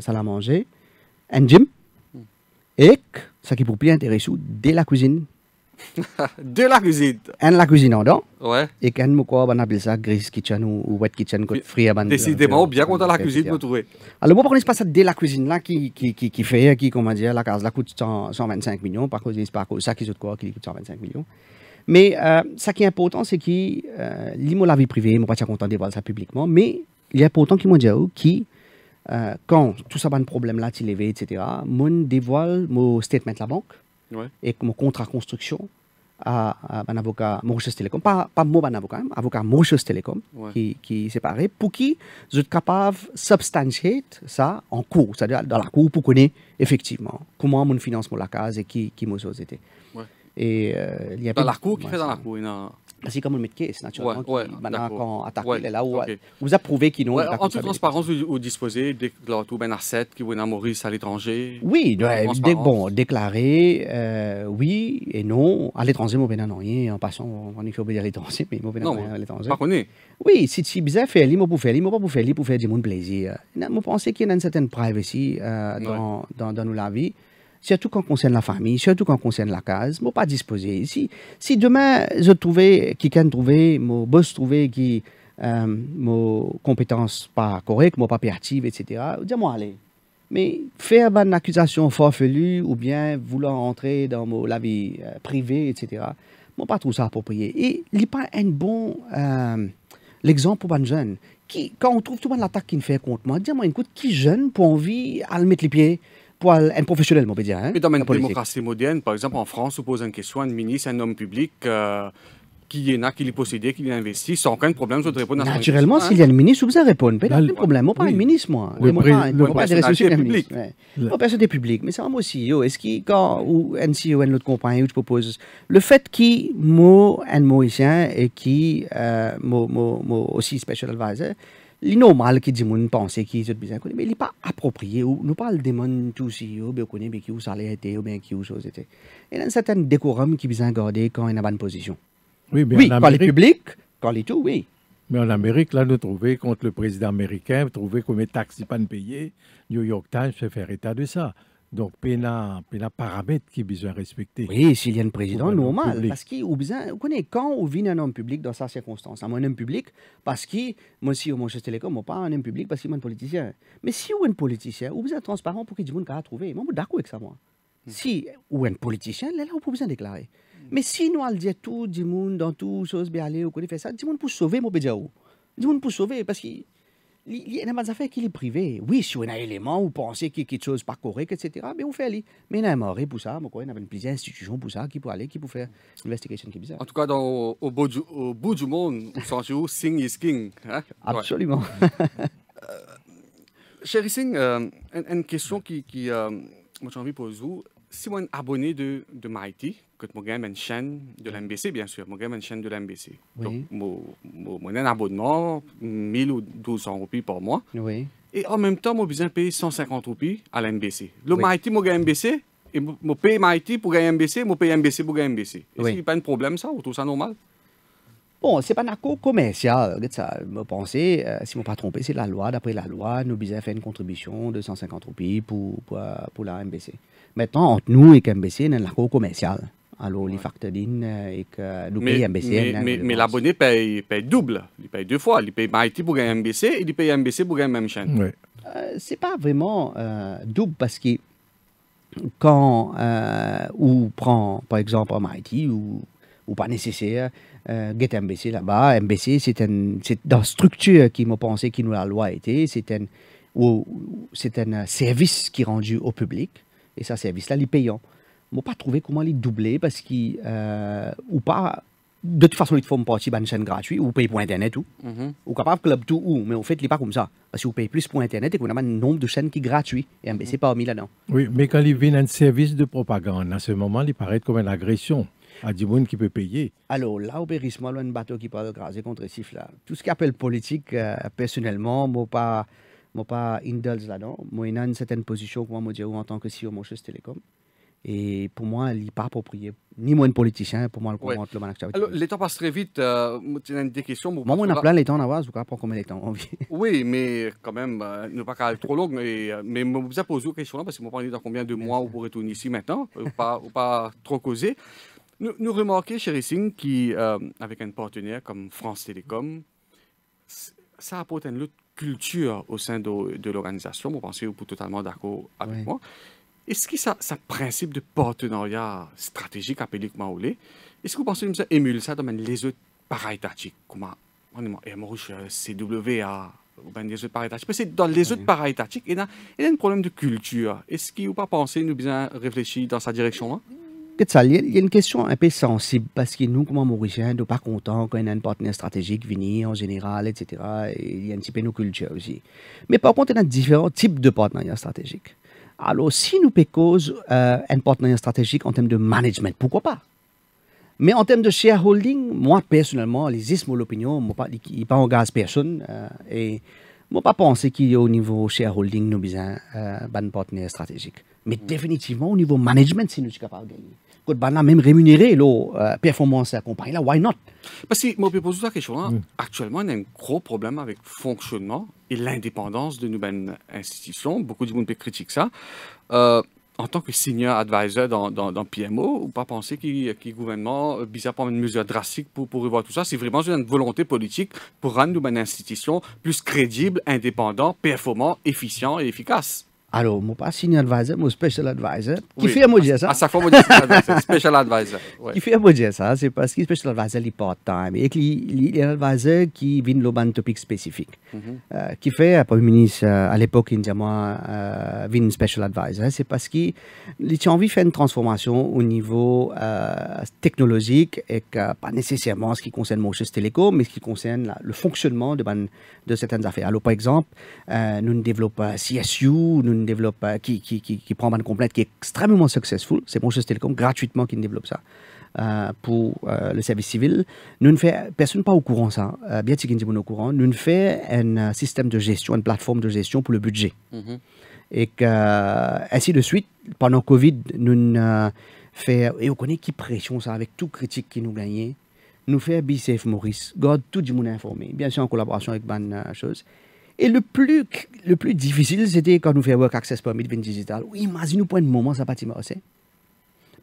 salle à manger, un gym. Hmm. Et, ce qui est pour bien intéressant, dès la cuisine de la cuisine. En la cuisine, non? Ouais. Et quand nous quoi, on appelle ça grease kitchen ou, wet kitchen, quoi, free Décidément, hein, bien content la cuisine, nous hein. trouver. Alors, moi, pour se passe de la cuisine là, qui, qui, qui, qui fait, qui, comment dire, la case la coûte 125 millions, par contre par ça qui coûte quoi, qui coûte 125 millions. Mais, euh, ça qui est important, c'est que, euh, l'imo la vie privée, moi, pas content de dévoiler ça publiquement, mais, il est important qu'ils m'ont dit, oh, qui, euh, quand tout ça, un problème là, tu levé, etc., mon dévoile mon statement de la banque, ouais. et mon contrat construction à, un avocat Mauritius Telecom, pas, pas mon avocat, un hein, avocat Mauritius Telecom qui, qui séparé, pour qui je capable de substantier ça en cours, c'est-à-dire dans la cour pour connaître effectivement comment mon financement la case et qui, qui m'a été. Ouais. Et euh, il y dans qui fait dans l'arco C'est comme le métier, c'est naturel. ouais, maintenant, quand attaque, ouais, là où okay. vous prouvé qu'ils n'ont En toute transparence, vous, disposez de tout ben Arset qui vous à Maurice à l'étranger Oui, bon, déclaré, euh, oui et non. À l'étranger, moi, ben non, en passant, on est fait obéir à l'étranger, mais moi, ben non, à l'étranger. Pas connu. Oui, si tu fait, faire moi, pour faire moi, pas pour faire pour faire du monde plaisir. Moi, je pense qu'il y a une certaine privacy euh, dans, dans, dans, dans la vie surtout quand concerne la famille, surtout quand concerne la case, je pas disposé. Si, si demain, je trouvais, quelqu'un trouvait, mon boss trouvait qui euh, mon compétences pas correct, mon papier actif, etc., dis-moi, allez. Mais faire une accusation forfelue ou bien vouloir entrer dans mon, la vie euh, privée, etc., je pas trouve ça approprié. Et il pas un bon euh, exemple pour un jeunes. Qui, quand on trouve tout le monde l'attaque qu'il fait contre moi, dis-moi, écoute, qui jeune pour envie à le mettre les pieds poil professionnel, on peut dire. Hein, Mais dans la une démocratie moderne, par exemple en France, on pose une question à un ministre, un homme public. Euh, qui est là, qui les possédé, qui les investi, sans aucun problème, je te réponds Naturellement, s'il y a un hein. ministre, vous répondre. Mais le problème, moi, pas un ministre, moi. Le public, pas un personnalité public. Mais c'est moi aussi, est-ce que quand ou un CEO, un autre compagnie, vous je propose, le fait qui, moi, un ici et qui, euh, moi, aussi, special advisor, normal qui pensent qu'ils pense qui de bizarre mais il n'est pas approprié ou nous parlons de monde tout si ou bien qui ou ça ou bien qui ou Il y et un certain décorum qui bien garder quand il a bonne position oui mais oui, quand public quand tout oui mais en Amérique, là, nous trouvons, contre le président américain, trouver que mes taxes pas payées, New York Times fait faire état de ça. Donc, pena, pena paramètre qui est besoin respecter. Oui, s'il y a un président, normal. Parce qu'il besoin, connaît quand on vient un homme public dans sa circonstance. un homme public, parce que, moi, si au Manchester Telecom, on pas un homme public parce je suis un politicien. Mais si ou suis un politicien, a besoin transparent pour que dise monde a trouvé. Moi, je suis d'accord avec ça, moi. Hmm. Si ou un politicien, là, on pas besoin déclarer. Hmm. Mais si nous, on dit tout, du monde, dans tout, choses bien aller, ou connaît faire ça, du monde pour sauver, moi, je Tout du monde pour sauver, parce que... Il y a des affaires qui sont privées. Oui, si on a un élément, vous pensez qu'il y a quelque chose pas correct, etc., mais on fait aller. Mais il y a un mari pour ça, il y a plusieurs institutions pour ça, qui peut aller, qui peut faire l'investigation qui est bizarre. En tout cas, dans, au, bout du, au bout du monde, on s'en joue, sing is king. Hein? Absolument. Ouais. Euh, Singh, euh, une, question qui, qui euh, moi j'ai envie de poser vous. Si vous êtes abonné de, de Mighty, écoute, moi, j'ai une chaîne de mm. l'NBC bien sûr. moi gagne une chaîne de l'NBC donc Donc, mon un abonnement, 1000 ou 1200 roupies par mois. Et en même temps, moi besoin payer 150 roupies à l'NBC Le Maïti, moi gars MBC, et moi paye Maïti pour gagner MBC, moi paye MBC pour gagner MBC. Est-ce qu'il n'y a pas un problème, ça, ou tout ça normal? Bon, ce n'est pas un accord commercial. Ça, me penser, euh, si je ne pas trompé, c'est la loi. D'après la loi, nous avons fait une contribution de 150 roupies pour, pour, la MBC. Maintenant, entre nous et MBC, nous avons un accord commercial. Euh, et que nous MBC. Hein, mais, l'abonné paye, paye, double, il paye deux fois. Il paye MIT pour gagner MBC et il paye MBC pour gagner même chaîne. Oui. Euh, c'est pas vraiment euh, double parce que quand euh, on prend par exemple MIT ou, ou pas nécessaire, euh, Get MBC là-bas, MBC c'est une, dans structure qui m'a pensé qui nous la loi était. c'est un, c'est un service qui est rendu au public et ce service là il est payant m'ont pas trouvé comment les doubler parce qu'ils euh, ou pas de toute façon ils font partie d'une chaîne gratuite ou paye pour internet ou mm -hmm. ou capable club tout ou mais en fait ce n'est pas comme ça parce que vous payez plus pour internet et qu'on a un nombre de chaînes qui est gratuit et un pas mm-hmm. parmi là-dedans. Oui, mais quand ils viennent un service de propagande à ce moment, il paraît comme une agression à du monde qui peut payer. Alors, là, au il y a un bateau qui peut graser contre les là. Tout ce qui appelle politique, euh, personnellement, je pas, moi, pas indulge là-dedans. Je suis une certaine position, comment oh, en tant que CEO de Telecom. Et pour moi, elle n'est pas appropriée. Ni moi, un politicien, pour moi, elle commente le le manager. Alors, le temps passe très vite. Euh, des questions. Moi, on a plein de temps à avoir, cas, pas combien de temps on vit. [laughs] Oui, mais quand même, euh, ne pas être trop long. Euh, mais vous ai posé une question là, parce que moi, me dans combien de mois vous pourrez tourner ici maintenant, euh, [laughs] ou pas, pas trop causer. Nous, nous remarquons chez Racing qu'avec un partenaire comme France Télécom, ça apporte une autre culture au sein de, de l'organisation. Vous pensez, vous êtes totalement d'accord avec moi est-ce que ça, ça principe de partenariat stratégique appelé comme est-ce que vous pensez que ça émule ça dans les autres paraïtatiques Comment, ou les autres parce que dans les autres paraïtatiques il y a, il y a un problème de culture est-ce que vous pas pensé nous bien réfléchir dans sa direction hein? là il y a une question un peu sensible parce que nous, comme Mauriciens, nous ne sommes pas contents quand a un partenaire stratégique venir en général, etc. il y a un petit peu nos cultures aussi. Mais par contre, il y a différents types de partenariats stratégiques. Alors, si nous pécose euh, un partenaire stratégique en termes de management, pourquoi pas mais en termes de shareholding, moi personnellement, les n'ai mon l'opinion, moi pas, regarde pas personne. Euh, et moi pas penser qu'il y a au niveau shareholding, nous besoin d'un euh, partenaire stratégique. Mais mm. définitivement, au niveau management, si nous capables de gagner. Que même rémunéré l'eau performance de la compagnie. Là, why not? Parce que moi, je pose la question. Hein. Mm. Actuellement, on a un gros problème avec le fonctionnement et l'indépendance de nouvelles institutions. Beaucoup de monde critiquent ça. Euh, en tant que senior advisor dans, dans, dans PMO, ou pas penser que le gouvernement euh, bizarre prend une mesure drastique pour, pour revoir tout ça. C'est vraiment une volonté politique pour rendre nos institutions plus crédibles, indépendantes, performantes, efficientes et efficaces alors, mon pas senior advisor, mon special advisor. Qui fait ah, fait moi dire ça? À chaque fois, moi dis special advisor. Qui fait moi dire ça? C'est parce que special advisor, est part time. Et qu'il est un advisor qui vient de un topic spécifique. Mhm. Euh, qui fait, le euh, Premier ministre, euh, à l'époque, il dit moi, vient special advisor. C'est parce qu'il a envie de faire une transformation au niveau technologique et que pas nécessairement ce qui concerne monsieur Telecom, mais ce qui concerne le fonctionnement de, mon de certaines affaires. Alors, par exemple, euh, nous développons CSU, nous développons qui, qui, qui, qui prend bande complète, qui est extrêmement successful. C'est Manchester Telecom gratuitement qui développe ça. Euh, pour euh, le service civil. Nous ne fait personne pas au courant ça. Euh, bien sûr au courant. Nous ne fait un système de gestion, une plateforme de gestion pour le budget. Mm-hmm. Et ainsi de suite, pendant Covid, nous ne fait et on connaît qui pression ça avec toute critique qui nous gagnait nous faire Safe Maurice. Garde tout le monde informé, bien sûr en collaboration avec Ban euh, Chose. Et le plus, le plus difficile, c'était quand nous faisons Work Access Permit Digital. Oui, imaginez nous pour un moment, ça pas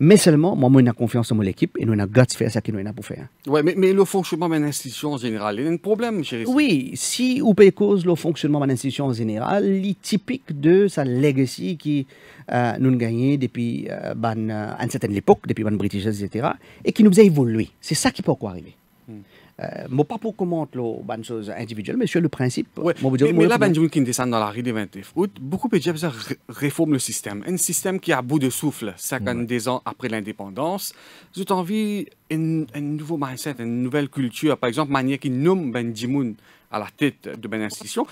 mais seulement, moi, moi, on a confiance en mon équipe et nous, on a de faire ce que nous, on a pour faire. Oui, mais, le fonctionnement d'une institution en général, il y a un problème, chérie. Oui, si ou cause le fonctionnement d'une institution en général, il typique de sa legacy qui euh, nous nous gagné depuis euh, ben, euh, une certaine époque, depuis ban British, etc., et qui nous a évolué. C'est ça qui peut encore arriver. Euh, moi pas pour commenter les bonnes choses individuelles, mais sur le principe. Mais, là, ben, qui descend dans la rue des 29 août, beaucoup de gens réforment le système. Un système qui est à bout de souffle, 52 ans après l'indépendance. J'ai envie d'un nouveau mindset, une nouvelle culture. Par exemple, manière qui nomme Ben à la tête de Ben institution.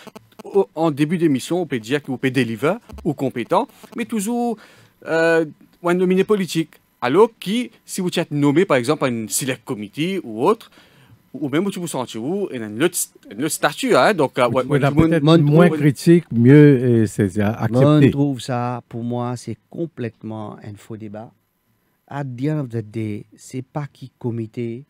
En début d'émission, on peut dire qu'on peut délivrer ou compétent, mais toujours un euh, nominé politique. Alors qui, si vous êtes nommé par exemple à une select committee ou autre, ou même tu vous sentis où et une autre statue. hein donc euh, ouais, moins critique mieux c'est accepté je trouve ça pour moi c'est complètement un faux débat à dire Ce c'est pas qui comité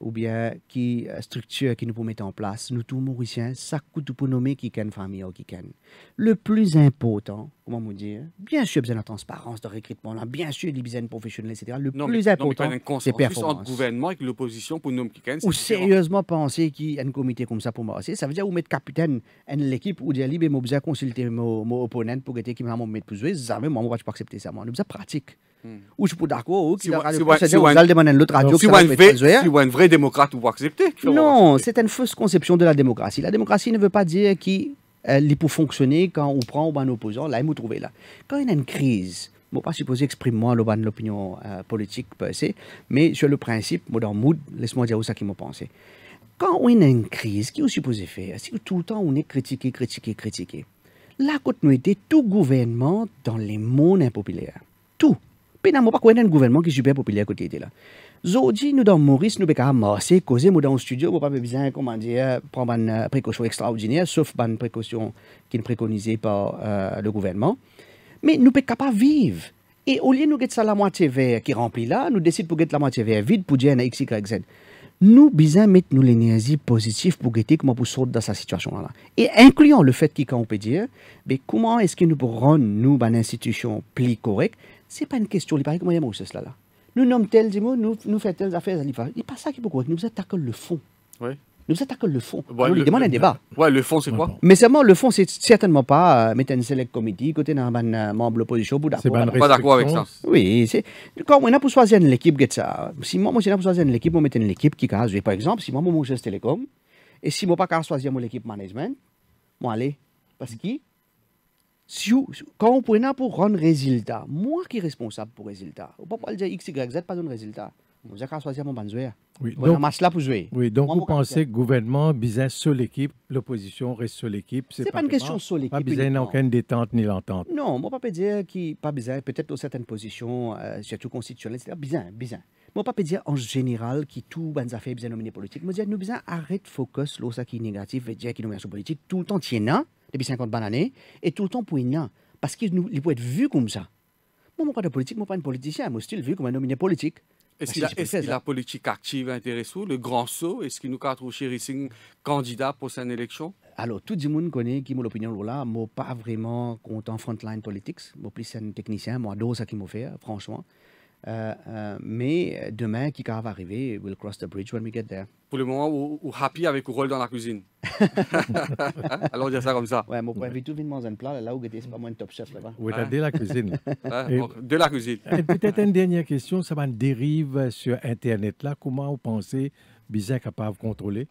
ou bien qui euh, structure qui nous mettre en place, nous tous Mauriciens, ça coûte pour nommer qui qu'en famille ou qui qu'en. Le plus important, comment vous dire, bien sûr, il y besoin de transparence, de recrutement, là, bien sûr, il y a professionnalité, etc. Le plus important, c'est performance. entre le gouvernement et l'opposition pour nommer qui » c'est… Ou sérieusement penser qu'il y a un comité comme ça pour moi. Ça veut dire, vous mettez capitaine en l'équipe, ou dire, libre, mais vous consulter mon opponent pour que qui m'a mettre pour jouer, jamais, moi, je ne vais pas accepter ça. Moi, nous, pratique ou je qui un vrai démocrate, vous acceptez Non, c'est une fausse conception de la démocratie. La démocratie ne veut pas dire qu'il euh, est pour fonctionner quand on prend ben, un opposant, là, il trouvé là. Quand il y a une crise, je ne pas supposer exprimer moi l'opinion euh, politique, mais sur le principe, moi, dans le mood, laisse-moi dire ça qui m'a pensé. Quand il y a une crise, qui est supposé faire Si tout le temps on est critiqué, critiqué, critiqué, la continuité, tout gouvernement dans les mondes impopulaires, tout, Pina mo pa gouvernement ng governo ki jube populaire côté là. Aujourd'hui, nous, dans Maurice nous beka ma c'est causé mo dans studio nous pas besoin comment dire prendre une précaution extraordinaire sauf une précaution qui ne préconisée par euh, le gouvernement. Mais nous peut pas vivre. Et au lieu nous get la moitié vert qui remplit là, nous décide pour get la moitié vert vide pour dire un x y z. Nous besoin mettre nous l'énergie positive pour guetter comment pour sortir de sa situation là. Et incluant le fait on peut dire mais comment est-ce que nous pourrons nous une institution plus correcte ce n'est pas une question, il paraît que moi, moi, c'est cela. Là. Nous nommons tel, nous, nous faisons telles affaires, il n'est pas ça qui est pourquoi. nous attaquons le fond. Ouais. Nous attaquons le fond. Ouais, on lui demande un débat. Ouais, le fond, c'est quoi Mais seulement, le fond, c'est certainement pas euh, mettre un « select committee, côté d'un euh, membre de l'opposition, pour d'accord. pas d'accord avec ça. Oui, c'est. Quand on a pour choisir une équipe, ça. Si moi, moi, je on pour choisir une équipe, on met une équipe qui casse. Par exemple, si moi, moi, je suis Télécom, et si moi, pas qu'à choisir mon équipe management, moi, allez, parce que quand on prend pour rendre résultat, moi qui est responsable pour résultat, on ne peut pas dire X, Y, Z, pas donner résultat. Vous avez choisi mon bon Oui, donc, là pour jouer. Oui, donc vous pensez que le gouvernement, business, seule équipe, l'opposition reste sur équipe. Ce n'est pas une question sur l'équipe. Pas besoin d'aucune détente ni l'entente. Non, moi, pas dire qu'il pas besoin, peut-être dans certaines positions, euh, surtout constitutionnelles, c'est Bizarre, bizarre. Je peux pas dire en général que tout les affaires bien nominées politique. Moi que nous de arrête focus sur ce qui est négatif et dire une nomination politique tout le temps tient depuis 50 ans, et tout le temps pour une parce qu'il peut être vu comme ça. Moi suis pas de politique, moi pas un politicien, moi style vu comme un nominé politique. Est-ce que la politique active intéresse le grand saut Est-ce qu'il nous a trouvé un candidat pour cette élection Alors, tout le monde connaît qui mon l'opinion là. Moi, pas vraiment content frontline politics. Moi, plus un technicien. Moi, ce ça qui m'a fait, franchement. Euh, euh, mais euh, demain, Kika va arriver. We'll cross the bridge when we get there. Pour le moment, où, Happy avec rôle dans la cuisine. [laughs] Allons dire ça comme ça. Ouais, mais vous tout vu dans un plat, là où c'est pas moins top chef là-bas. Oui, hein? [laughs] hein de la cuisine. de la cuisine. Peut-être une dernière question, ça va dérive sur Internet là. Comment vous pensez vous êtes capable de contrôler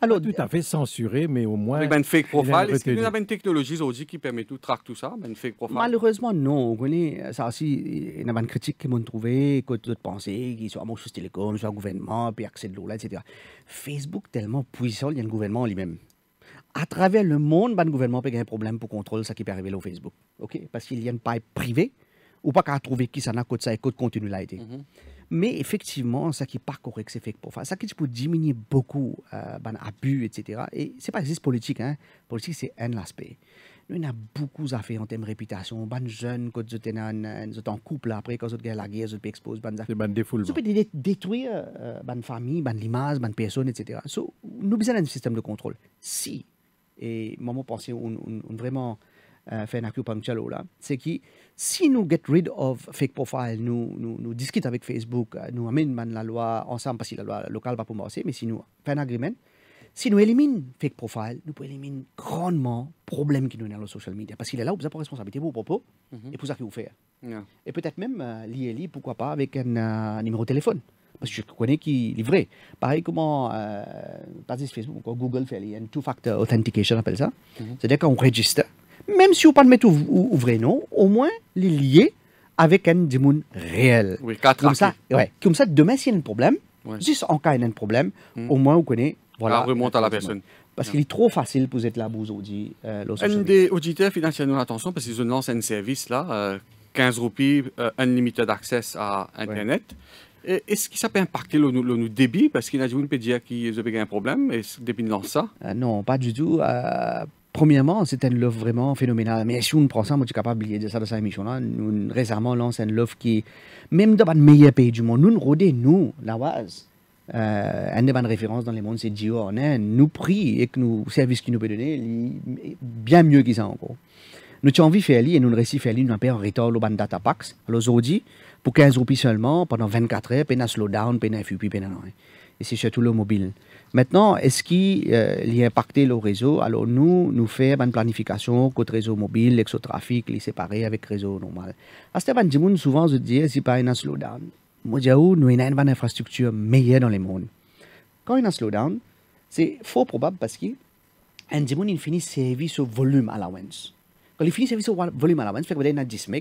alors, tout à fait censuré, mais au moins. Mais ben, fake profile, est-ce qu'il y a une technologie aujourd'hui qui permet de traquer tout ça ben, fake profile Malheureusement, non. Euh, il y a une critique qui m'ont trouvé, que d'autres pensées, qu'ils soient sur Télécom, soit gouvernement, puis accès de l'eau, etc. Facebook, tellement puissant, il y a un gouvernement lui-même à travers le monde, le gouvernement peut un problème pour contrôler ce qui peut arriver au Facebook. ok Parce qu'il y a une paille privée ou pas qu'à trouver qui ça n'a côté ça et côté continue là été. Mhm. Mais effectivement, ça qui n'est pas correct, c'est fait pour faire. Ça qui peut diminuer beaucoup euh, ben, abus, etc. Et ce n'est pas juste politique. Hein. Politique, c'est un aspect. Nous, on a beaucoup à faire en termes de réputation. Les ben, jeunes, quand ils sont en couple, après, quand ils ont la guerre, ils vous exposez. Ben, c'est ben défoulement. Ça peut détruire euh, famille, ben l'image, ben personne, etc. Donc, nous avons besoin d'un système de contrôle. Si, et moi, je pense, on, vraiment... Euh, un accueil là, c'est que si nous get rid of fake profile, nous nous avec Facebook, euh, nous amènerons la loi, ensemble parce que la loi locale va pas commencer, mais si nous faisons un agreement, si nous éliminons fake profile, nous pouvons éliminer grandement problème qui nous dans les social media, parce qu'il est là où vous avez de responsabilité pour vos propos mhm. et pour ce que vous faites. Et peut-être même euh, lier l'ILI, pourquoi pas, avec un numéro de téléphone parce que je connais qui est livré. Pareil comment, pas Facebook, Google fait un two-factor authentication, on appelle ça. Mhm. C'est-à-dire qu'on registre, même si vous ne parlez pas ou, vrai nom, au moins les lier avec un démon réel. Oui, comme ça, ouais, comme ça, demain, s'il y a un problème, juste en cas il problème, hmm. au moins vous connaissez. Voilà, ah, remonte à la personne. Parce qu'il est trop facile pour être là, vous auditez. Euh, un des auditeurs financiers, attention, parce qu'ils ont lancé un service là, 15 euh, roupies, un euh, unlimited d'accès à Internet. Est-ce que ça peut impacter le, le, débit Parce qu'il y a une gens qui ont un problème et ne lance ça euh, Non, pas du tout premièrement, c'est un love vraiment phénoménal, Mais si on prend ça, moi, je suis capable de ça de émission-là. Nous, récemment, lancé un love qui, même dans le meilleur pays du monde, nous, nous, la base. Euh, une des bonnes références dans le monde, c'est On nous prie et que nous, service qu'il nous peut donner, bien mieux qu'ils en encore. Nous avons envie de faire et nous récit faire nous avons un un le data packs. Alors, aujourd'hui, pour 15 roupies seulement, pendant 24 heures, peine un slowdown, peine un FUP, peine un Et c'est surtout le mobile. Maintenant, est-ce qu'il euh, a impacté le réseau Alors nous, nous faisons une planification côté réseau mobile, l'exotrafic, les séparer avec réseau normal. À ce moment souvent, je dis, si pas un slowdown, moi, je dis, oh, nous avons une infrastructure meilleure dans le monde. Quand il y a un slowdown, c'est fort probable parce que un monde finit service au volume allowance. Quand il finit service au volume allowance, fait y a 10 MB,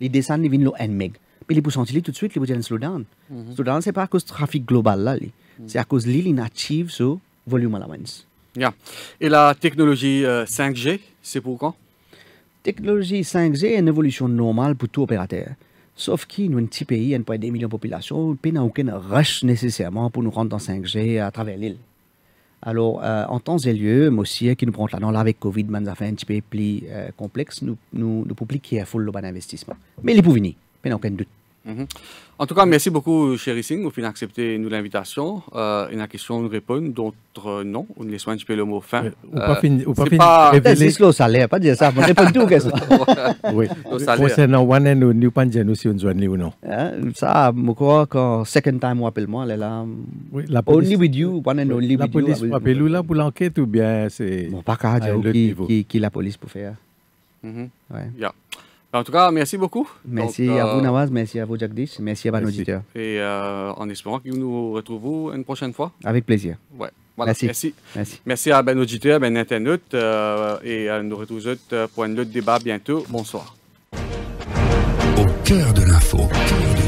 les descend, il viennent de 1 MB. Puis les sentir tout de suite, qu'il y a un slowdown. Mm -hmm. Slowdown, c'est pas que cause trafic global là. Mm. C'est à cause de l'île inactive sur volume allowance. Yeah. Et la technologie 5G, euh, c'est pour quand Technologie 5G est une évolution normale pour tout opérateur. Sauf qu'il nous, un petit pays, un point des millions de population, il n'y a aucune rush nécessairement pour nous rendre dans 5G à travers l'île. Alors, euh, en temps et lieu, mais aussi, qui nous prend là, non, là, avec Covid, nous ça fait un petit peu plus euh, complexe, nous, nous, nous publions qu'il y le bon investissement. Mais il est pour venir, il n'y a aucun doute. Mm-hmm. En tout cas, merci beaucoup, chérie Singh, pour avoir accepté nous l'invitation. Euh, une question, une réponse, d'autres euh, non. On les soigne, je le mot euh, fin. Ou pas fini. Ou pas fini. Eh, c'est pas salaire, pas dire ça. On répond tout, qu'est-ce que [laughs] Oui. Concernant One and New on ou non. Hein, ça, je crois que second time, on appelle moi, là. Oui, la police. Only with you, one and only with you. La police, on appelle là pour l'enquête ou bien c'est. Bon, pas qu'à dire qui, qui, qui la police pour faire. Mhm. Ouais. Yeah. En tout cas, merci beaucoup. Merci à vous, euh, Nawaz. Merci à vous, Jagdish. Merci à Ben auditeurs. Et euh, en espérant que nous nous retrouvons une prochaine fois. Avec plaisir. Ouais. merci. merci. merci. à Ben Auditeur, Ben Internet euh, et à nous retrouvons pour un autre débat bientôt. Bonsoir. Au cœur de l'info.